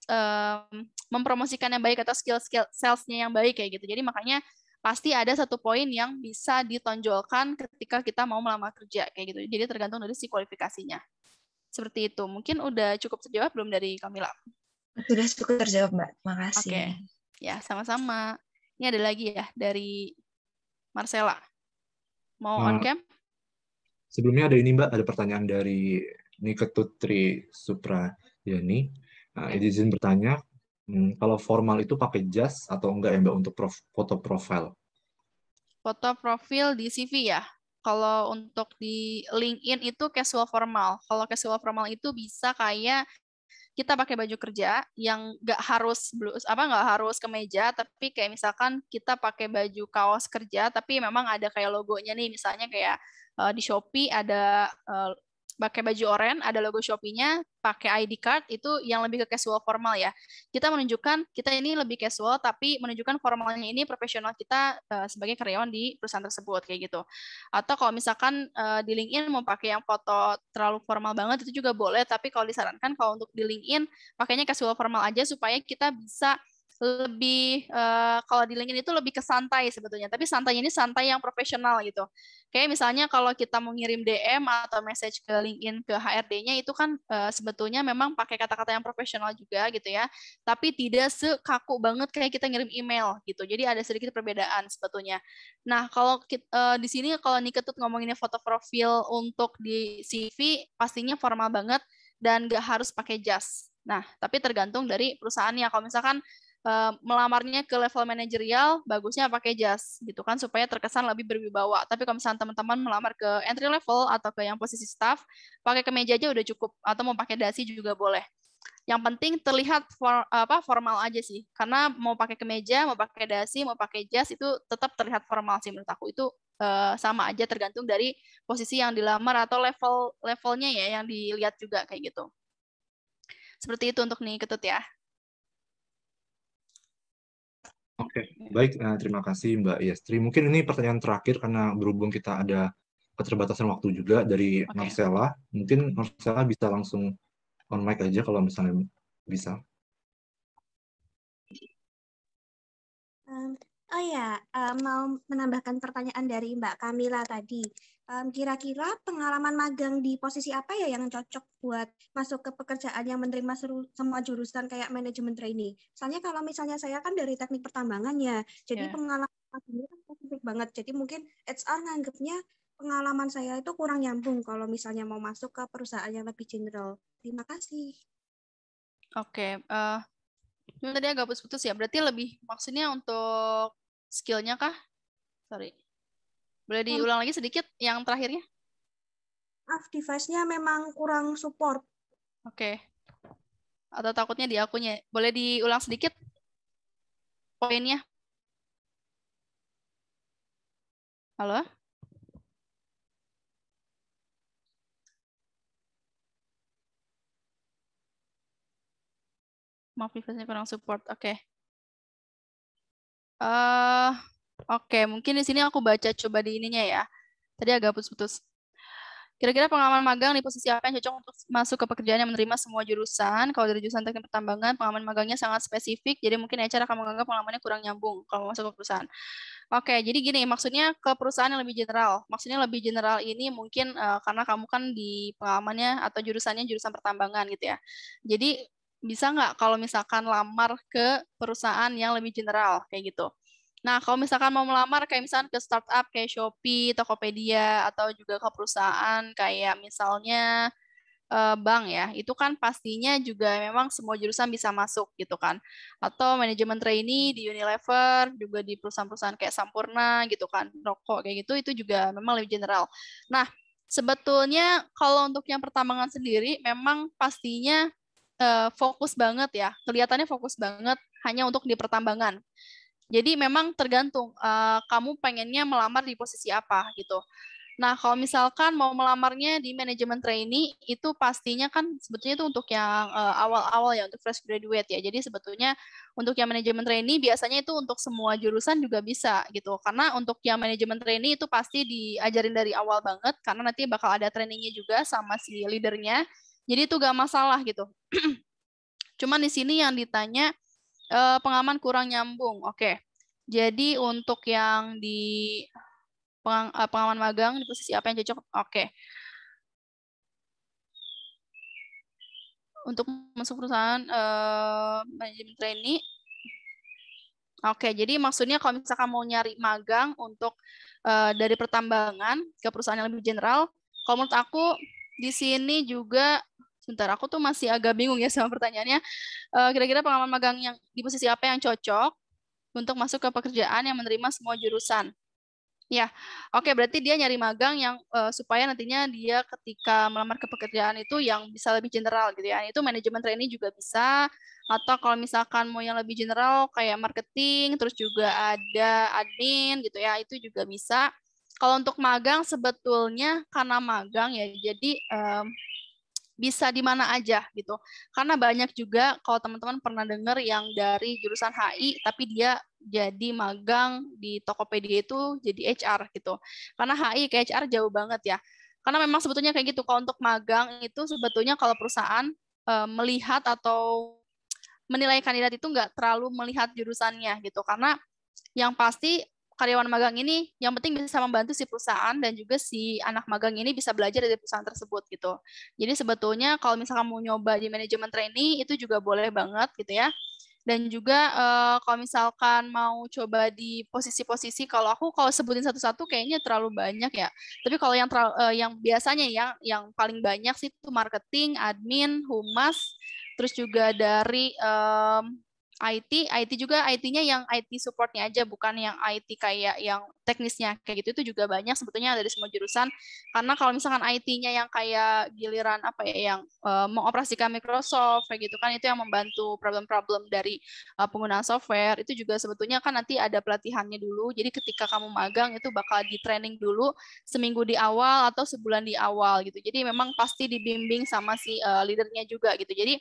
um, mempromosikan yang baik atau skill skill salesnya yang baik kayak gitu jadi makanya pasti ada satu poin yang bisa ditonjolkan ketika kita mau melamar kerja kayak gitu jadi tergantung dari si kualifikasinya seperti itu mungkin udah cukup terjawab belum dari Kamila? Sudah cukup terjawab, Mbak. Makasih. Okay. Ya, sama-sama. Ini ada lagi ya dari Marcela. Mau uh, on cam? Sebelumnya ada ini, Mbak. Ada pertanyaan dari Niketutri Supra Yani okay. Nah, ya. izin bertanya, hmm, kalau formal itu pakai jas atau enggak ya, Mbak, untuk prof foto profil? Foto profil di CV ya? Kalau untuk di LinkedIn itu casual formal. Kalau casual formal itu bisa kayak kita pakai baju kerja yang nggak harus blus apa nggak harus kemeja tapi kayak misalkan kita pakai baju kaos kerja tapi memang ada kayak logonya nih misalnya kayak uh, di Shopee ada uh, pakai baju oranye, ada logo Shopee-nya, pakai ID card itu yang lebih ke casual formal ya. Kita menunjukkan kita ini lebih casual tapi menunjukkan formalnya ini profesional kita eh, sebagai karyawan di perusahaan tersebut kayak gitu. Atau kalau misalkan eh, di LinkedIn mau pakai yang foto terlalu formal banget itu juga boleh tapi kalau disarankan kalau untuk di LinkedIn pakainya casual formal aja supaya kita bisa lebih uh, kalau di LinkedIn itu lebih ke santai sebetulnya. Tapi santai ini santai yang profesional gitu. Kayak misalnya kalau kita mau ngirim DM atau message ke LinkedIn ke HRD-nya itu kan uh, sebetulnya memang pakai kata-kata yang profesional juga gitu ya. Tapi tidak sekaku banget kayak kita ngirim email gitu. Jadi ada sedikit perbedaan sebetulnya. Nah, kalau uh, di sini kalau Niketut ngomonginnya foto profil untuk di CV pastinya formal banget dan nggak harus pakai jas. Nah, tapi tergantung dari perusahaannya. Kalau misalkan Eh, melamarnya ke level manajerial bagusnya pakai jas gitu kan supaya terkesan lebih berwibawa tapi kalau misalnya teman-teman melamar ke entry level atau ke yang posisi staff pakai kemeja aja udah cukup atau mau pakai dasi juga boleh yang penting terlihat for, apa formal aja sih karena mau pakai kemeja mau pakai dasi mau pakai jas itu tetap terlihat formal sih menurut aku itu uh, sama aja tergantung dari posisi yang dilamar atau level levelnya ya yang dilihat juga kayak gitu seperti itu untuk nih ketut ya Oke, okay. baik. Uh, terima kasih Mbak Yestri. Mungkin ini pertanyaan terakhir karena berhubung kita ada keterbatasan waktu juga dari okay. Marcella. Mungkin Marcella bisa langsung on mic aja kalau misalnya bisa. Oh ya, eh, mau menambahkan pertanyaan dari Mbak Kamila tadi. kira-kira pengalaman magang di posisi apa ya yang cocok buat masuk ke pekerjaan yang menerima semua jurusan kayak manajemen trainee? Misalnya kalau misalnya saya kan dari teknik pertambangan ya, jadi yeah. pengalaman ini kan spesifik banget. Jadi mungkin HR nganggapnya pengalaman saya itu kurang nyambung kalau misalnya mau masuk ke perusahaan yang lebih general. Terima kasih. Oke, okay, uh, eh, Cuma tadi agak putus-putus ya. Berarti lebih maksudnya untuk skillnya kah? Sorry. Boleh diulang hmm. lagi sedikit yang terakhirnya? Ah, device-nya memang kurang support. Oke. Okay. Atau takutnya di akunya. Boleh diulang sedikit poinnya? Halo? maaf device kurang support. Oke. Okay. Uh, eh, Oke, okay. mungkin di sini aku baca coba di ininya ya. Tadi agak putus-putus. Kira-kira pengalaman magang di posisi apa yang cocok untuk masuk ke pekerjaan yang menerima semua jurusan? Kalau dari jurusan teknik pertambangan, pengalaman magangnya sangat spesifik, jadi mungkin HR ya akan menganggap pengalamannya kurang nyambung kalau masuk ke perusahaan. Oke, jadi gini, maksudnya ke perusahaan yang lebih general. Maksudnya lebih general ini mungkin uh, karena kamu kan di pengalamannya atau jurusannya jurusan pertambangan gitu ya. Jadi bisa nggak kalau misalkan lamar ke perusahaan yang lebih general kayak gitu. Nah, kalau misalkan mau melamar kayak misalkan ke startup kayak Shopee, Tokopedia, atau juga ke perusahaan kayak misalnya eh, bank ya, itu kan pastinya juga memang semua jurusan bisa masuk gitu kan. Atau manajemen trainee di Unilever, juga di perusahaan-perusahaan kayak Sampurna gitu kan, rokok kayak gitu, itu juga memang lebih general. Nah, sebetulnya kalau untuk yang pertambangan sendiri memang pastinya uh, fokus banget ya, kelihatannya fokus banget hanya untuk di pertambangan. Jadi memang tergantung uh, kamu pengennya melamar di posisi apa gitu. Nah, kalau misalkan mau melamarnya di manajemen trainee, itu pastinya kan sebetulnya itu untuk yang eh, awal-awal uh, ya, untuk fresh graduate ya. Jadi sebetulnya untuk yang manajemen trainee biasanya itu untuk semua jurusan juga bisa gitu. Karena untuk yang manajemen trainee itu pasti diajarin dari awal banget, karena nanti bakal ada trainingnya juga sama si leadernya. Jadi itu gak masalah gitu. *clears throat* Cuman di sini yang ditanya eh, pengaman kurang nyambung. Oke. Jadi untuk yang di peng, eh, pengaman magang di posisi apa yang cocok? Oke. Untuk masuk perusahaan eh, manajemen trainee Oke, jadi maksudnya kalau misalkan mau nyari magang untuk uh, dari pertambangan ke perusahaan yang lebih general, kalau menurut aku di sini juga Bentar, aku tuh masih agak bingung ya sama pertanyaannya. Eh, kira-kira pengalaman magang yang di posisi apa yang cocok untuk masuk ke pekerjaan yang menerima semua jurusan? Ya, oke berarti dia nyari magang yang uh, supaya nantinya dia ketika melamar ke pekerjaan itu yang bisa lebih general gitu ya. Itu manajemen training juga bisa atau kalau misalkan mau yang lebih general kayak marketing terus juga ada admin gitu ya, itu juga bisa. Kalau untuk magang sebetulnya karena magang ya jadi um, bisa di mana aja gitu. Karena banyak juga kalau teman-teman pernah dengar yang dari jurusan HI tapi dia jadi magang di Tokopedia itu jadi HR gitu. Karena HI ke HR jauh banget ya. Karena memang sebetulnya kayak gitu kalau untuk magang itu sebetulnya kalau perusahaan e, melihat atau menilai kandidat itu nggak terlalu melihat jurusannya gitu karena yang pasti karyawan magang ini yang penting bisa membantu si perusahaan dan juga si anak magang ini bisa belajar dari perusahaan tersebut gitu. Jadi sebetulnya kalau misalkan mau nyoba di manajemen trainee itu juga boleh banget gitu ya. Dan juga uh, kalau misalkan mau coba di posisi-posisi kalau aku kalau sebutin satu-satu kayaknya terlalu banyak ya. Tapi kalau yang terlalu, uh, yang biasanya yang yang paling banyak sih itu marketing, admin, humas, terus juga dari um, IT, IT juga IT-nya yang IT supportnya aja, bukan yang IT kayak yang teknisnya kayak gitu itu juga banyak sebetulnya dari semua jurusan. Karena kalau misalkan IT-nya yang kayak giliran apa ya yang uh, mengoperasikan Microsoft kayak gitu kan itu yang membantu problem-problem dari uh, penggunaan software itu juga sebetulnya kan nanti ada pelatihannya dulu. Jadi ketika kamu magang itu bakal di training dulu seminggu di awal atau sebulan di awal gitu. Jadi memang pasti dibimbing sama si uh, leadernya juga gitu. Jadi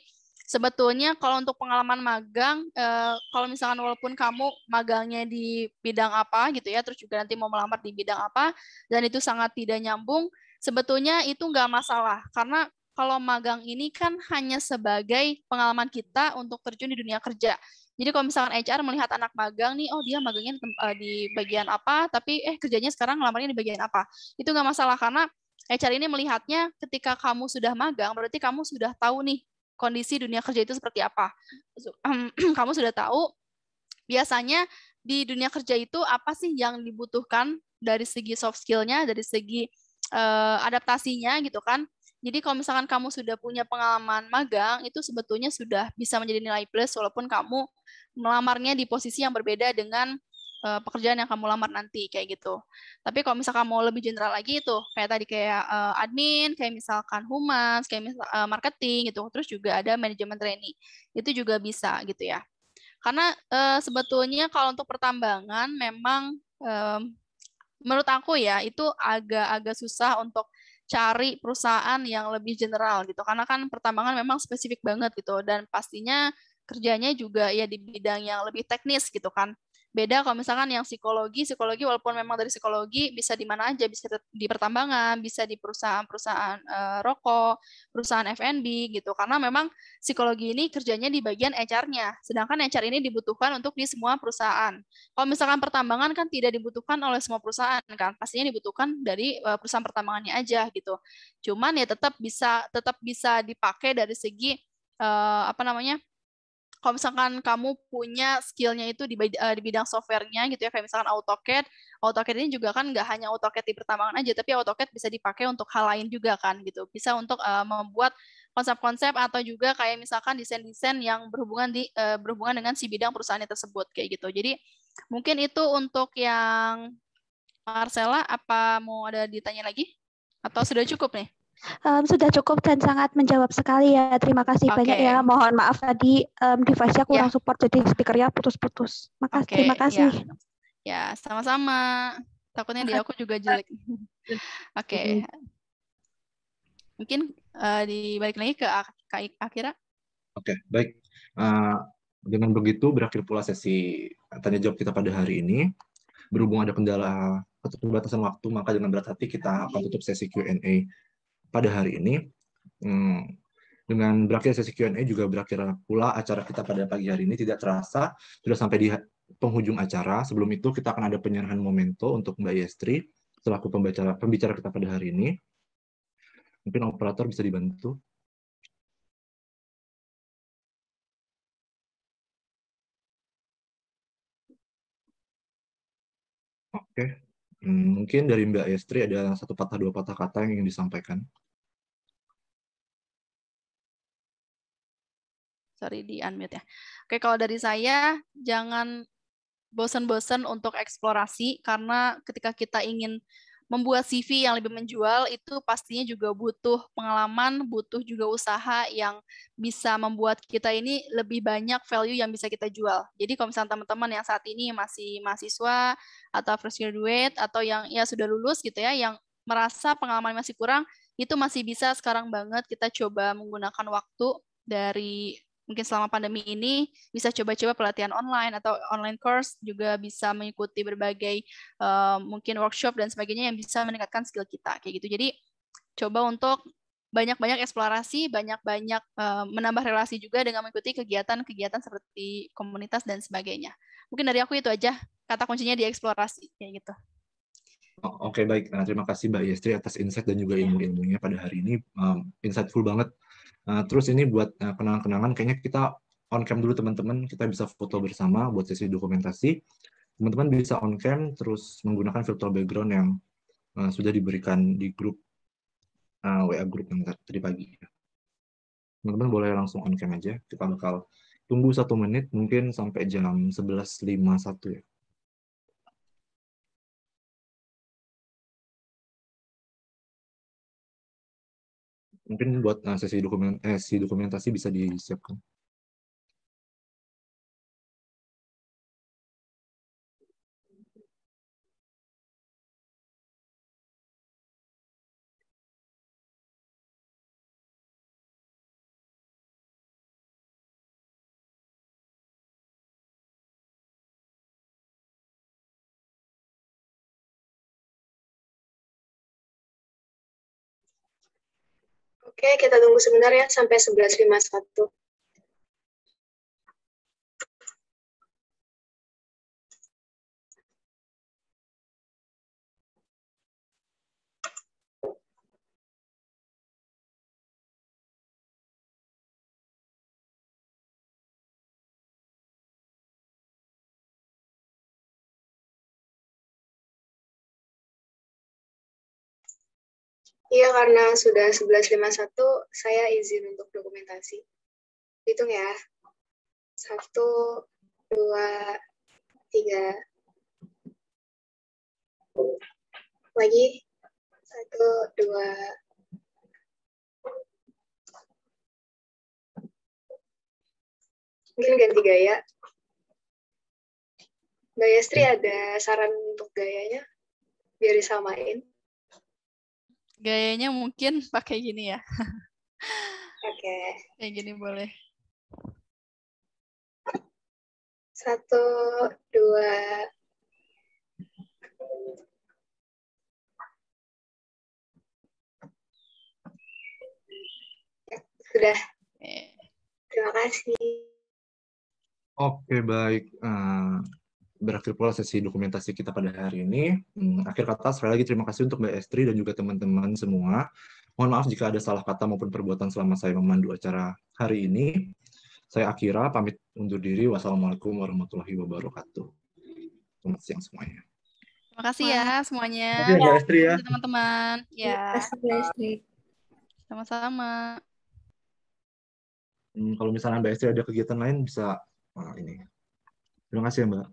sebetulnya kalau untuk pengalaman magang, eh, kalau misalkan walaupun kamu magangnya di bidang apa gitu ya, terus juga nanti mau melamar di bidang apa, dan itu sangat tidak nyambung, sebetulnya itu nggak masalah. Karena kalau magang ini kan hanya sebagai pengalaman kita untuk terjun di dunia kerja. Jadi kalau misalkan HR melihat anak magang nih, oh dia magangnya di, eh, di bagian apa, tapi eh kerjanya sekarang ngelamarnya di bagian apa. Itu nggak masalah karena HR ini melihatnya ketika kamu sudah magang, berarti kamu sudah tahu nih kondisi dunia kerja itu seperti apa. *clears throat* Kamu sudah tahu biasanya di dunia kerja itu apa sih yang dibutuhkan dari segi soft skill-nya, dari segi uh, adaptasinya gitu kan. Jadi kalau misalkan kamu sudah punya pengalaman magang, itu sebetulnya sudah bisa menjadi nilai plus walaupun kamu melamarnya di posisi yang berbeda dengan uh, pekerjaan yang kamu lamar nanti kayak gitu. Tapi kalau misalkan mau lebih general lagi itu kayak tadi kayak uh, admin, kayak misalkan humas, kayak misal, uh, marketing gitu. Terus juga ada manajemen trainee. Itu juga bisa gitu ya. Karena uh, sebetulnya kalau untuk pertambangan memang um, menurut aku ya itu agak-agak susah untuk cari perusahaan yang lebih general gitu karena kan pertambangan memang spesifik banget gitu dan pastinya kerjanya juga ya di bidang yang lebih teknis gitu kan Beda kalau misalkan yang psikologi, psikologi walaupun memang dari psikologi bisa di mana aja, bisa di pertambangan, bisa di perusahaan-perusahaan e, rokok, perusahaan fnb gitu. Karena memang psikologi ini kerjanya di bagian HR-nya. Sedangkan HR ini dibutuhkan untuk di semua perusahaan. Kalau misalkan pertambangan kan tidak dibutuhkan oleh semua perusahaan kan, pastinya dibutuhkan dari eh, perusahaan pertambangannya aja gitu. Cuman ya tetap bisa tetap bisa dipakai dari segi e, apa namanya? kalau misalkan kamu punya skillnya itu di, uh, di bidang softwarenya gitu ya kayak misalkan AutoCAD AutoCAD ini juga kan nggak hanya AutoCAD di pertambangan aja tapi AutoCAD bisa dipakai untuk hal lain juga kan gitu bisa untuk uh, membuat konsep-konsep atau juga kayak misalkan desain-desain yang berhubungan di uh, berhubungan dengan si bidang perusahaan tersebut kayak gitu jadi mungkin itu untuk yang Marcella apa mau ada ditanya lagi atau sudah cukup nih Um, sudah cukup dan sangat menjawab sekali ya. Terima kasih okay. banyak ya. Mohon maaf tadi um, device-nya kurang yeah. support jadi speakernya putus-putus. Makasih, okay. terima ya. kasih. Ya, yeah. yeah, sama-sama. Takutnya dia aku juga jelek. *laughs* Oke. okay. Mungkin uh, dibalik lagi ke Kak Akira. Oke, okay, baik. Uh, dengan begitu berakhir pula sesi tanya jawab kita pada hari ini. Berhubung ada kendala atau pembatasan waktu, maka dengan berat hati kita akan tutup sesi Q&A pada hari ini. Hmm, dengan berakhir sesi Q&A juga berakhir pula acara kita pada pagi hari ini tidak terasa sudah sampai di penghujung acara. Sebelum itu kita akan ada penyerahan momento untuk Mbak Yestri selaku pembicara pembicara kita pada hari ini. Mungkin operator bisa dibantu. Oke, Hmm, mungkin dari Mbak Estri ada satu patah dua patah kata yang ingin disampaikan. Sorry di unmute ya. Oke, kalau dari saya jangan bosan-bosan untuk eksplorasi karena ketika kita ingin membuat CV yang lebih menjual itu pastinya juga butuh pengalaman, butuh juga usaha yang bisa membuat kita ini lebih banyak value yang bisa kita jual. Jadi kalau misalnya teman-teman yang saat ini masih mahasiswa atau fresh graduate atau yang ya sudah lulus gitu ya, yang merasa pengalaman masih kurang, itu masih bisa sekarang banget kita coba menggunakan waktu dari mungkin selama pandemi ini bisa coba-coba pelatihan online atau online course juga bisa mengikuti berbagai uh, mungkin workshop dan sebagainya yang bisa meningkatkan skill kita kayak gitu. Jadi coba untuk banyak-banyak eksplorasi, banyak-banyak uh, menambah relasi juga dengan mengikuti kegiatan-kegiatan seperti komunitas dan sebagainya. Mungkin dari aku itu aja kata kuncinya di eksplorasi kayak gitu. Oh, oke baik, nah, terima kasih Mbak Yestri atas insight dan juga iya. ilmu-ilmunya pada hari ini um, insightful banget Nah, terus ini buat uh, eh, kenangan-kenangan, kayaknya kita on cam dulu teman-teman, kita bisa foto iya. bersama buat sesi dokumentasi. Teman-teman bisa on cam terus menggunakan virtual background yang uh, sudah diberikan di grup uh, eh, WA grup yang tadi pagi. Teman-teman boleh langsung on cam aja, kita bakal tunggu satu menit mungkin sampai jam 11.51 ya. mungkin buat uh, sesi dokumen eh, sesi dokumentasi bisa disiapkan Oke, kita tunggu sebentar ya sampai 11.51. Iya, karena sudah 11.51, saya izin untuk dokumentasi. Hitung ya. Satu, dua, tiga. Lagi. Satu, dua, mungkin ganti gaya. Mbak Yastri ada saran untuk gayanya? Biar disamain. Gayanya mungkin pakai gini ya. Oke. Okay. Kayak gini boleh. Satu, dua. Ya, sudah. Eh. Terima kasih. Oke, okay, baik. Uh, berakhir pula sesi dokumentasi kita pada hari ini. Hmm, akhir kata, sekali lagi terima kasih untuk Mbak Estri dan juga teman-teman semua. Mohon maaf jika ada salah kata maupun perbuatan selama saya memandu acara hari ini. Saya Akira, pamit undur diri. Wassalamualaikum warahmatullahi wabarakatuh. Selamat siang semuanya. Terima kasih ya semuanya. Terima kasih ya, Estri ya. Teman-teman. Ya. Terima kasih, Estri. Sama-sama. Hmm, kalau misalnya Mbak Estri ada kegiatan lain, bisa nah, ini. Terima kasih ya, Mbak.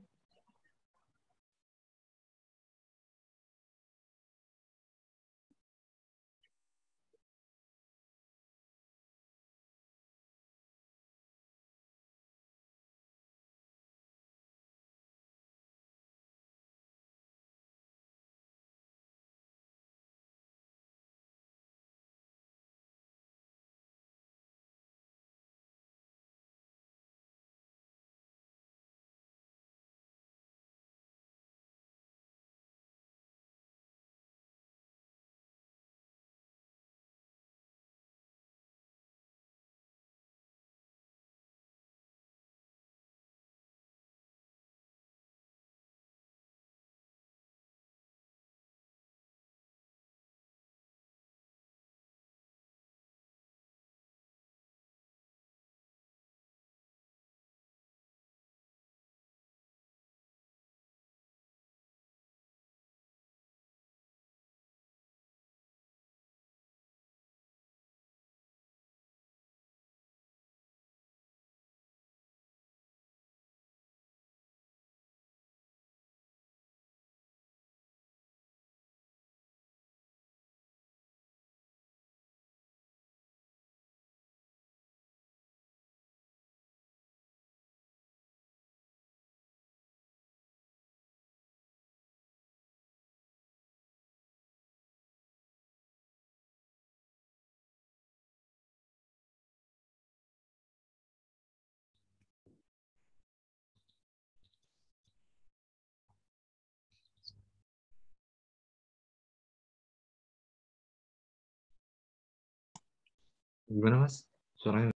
Gimana Mas? Suaranya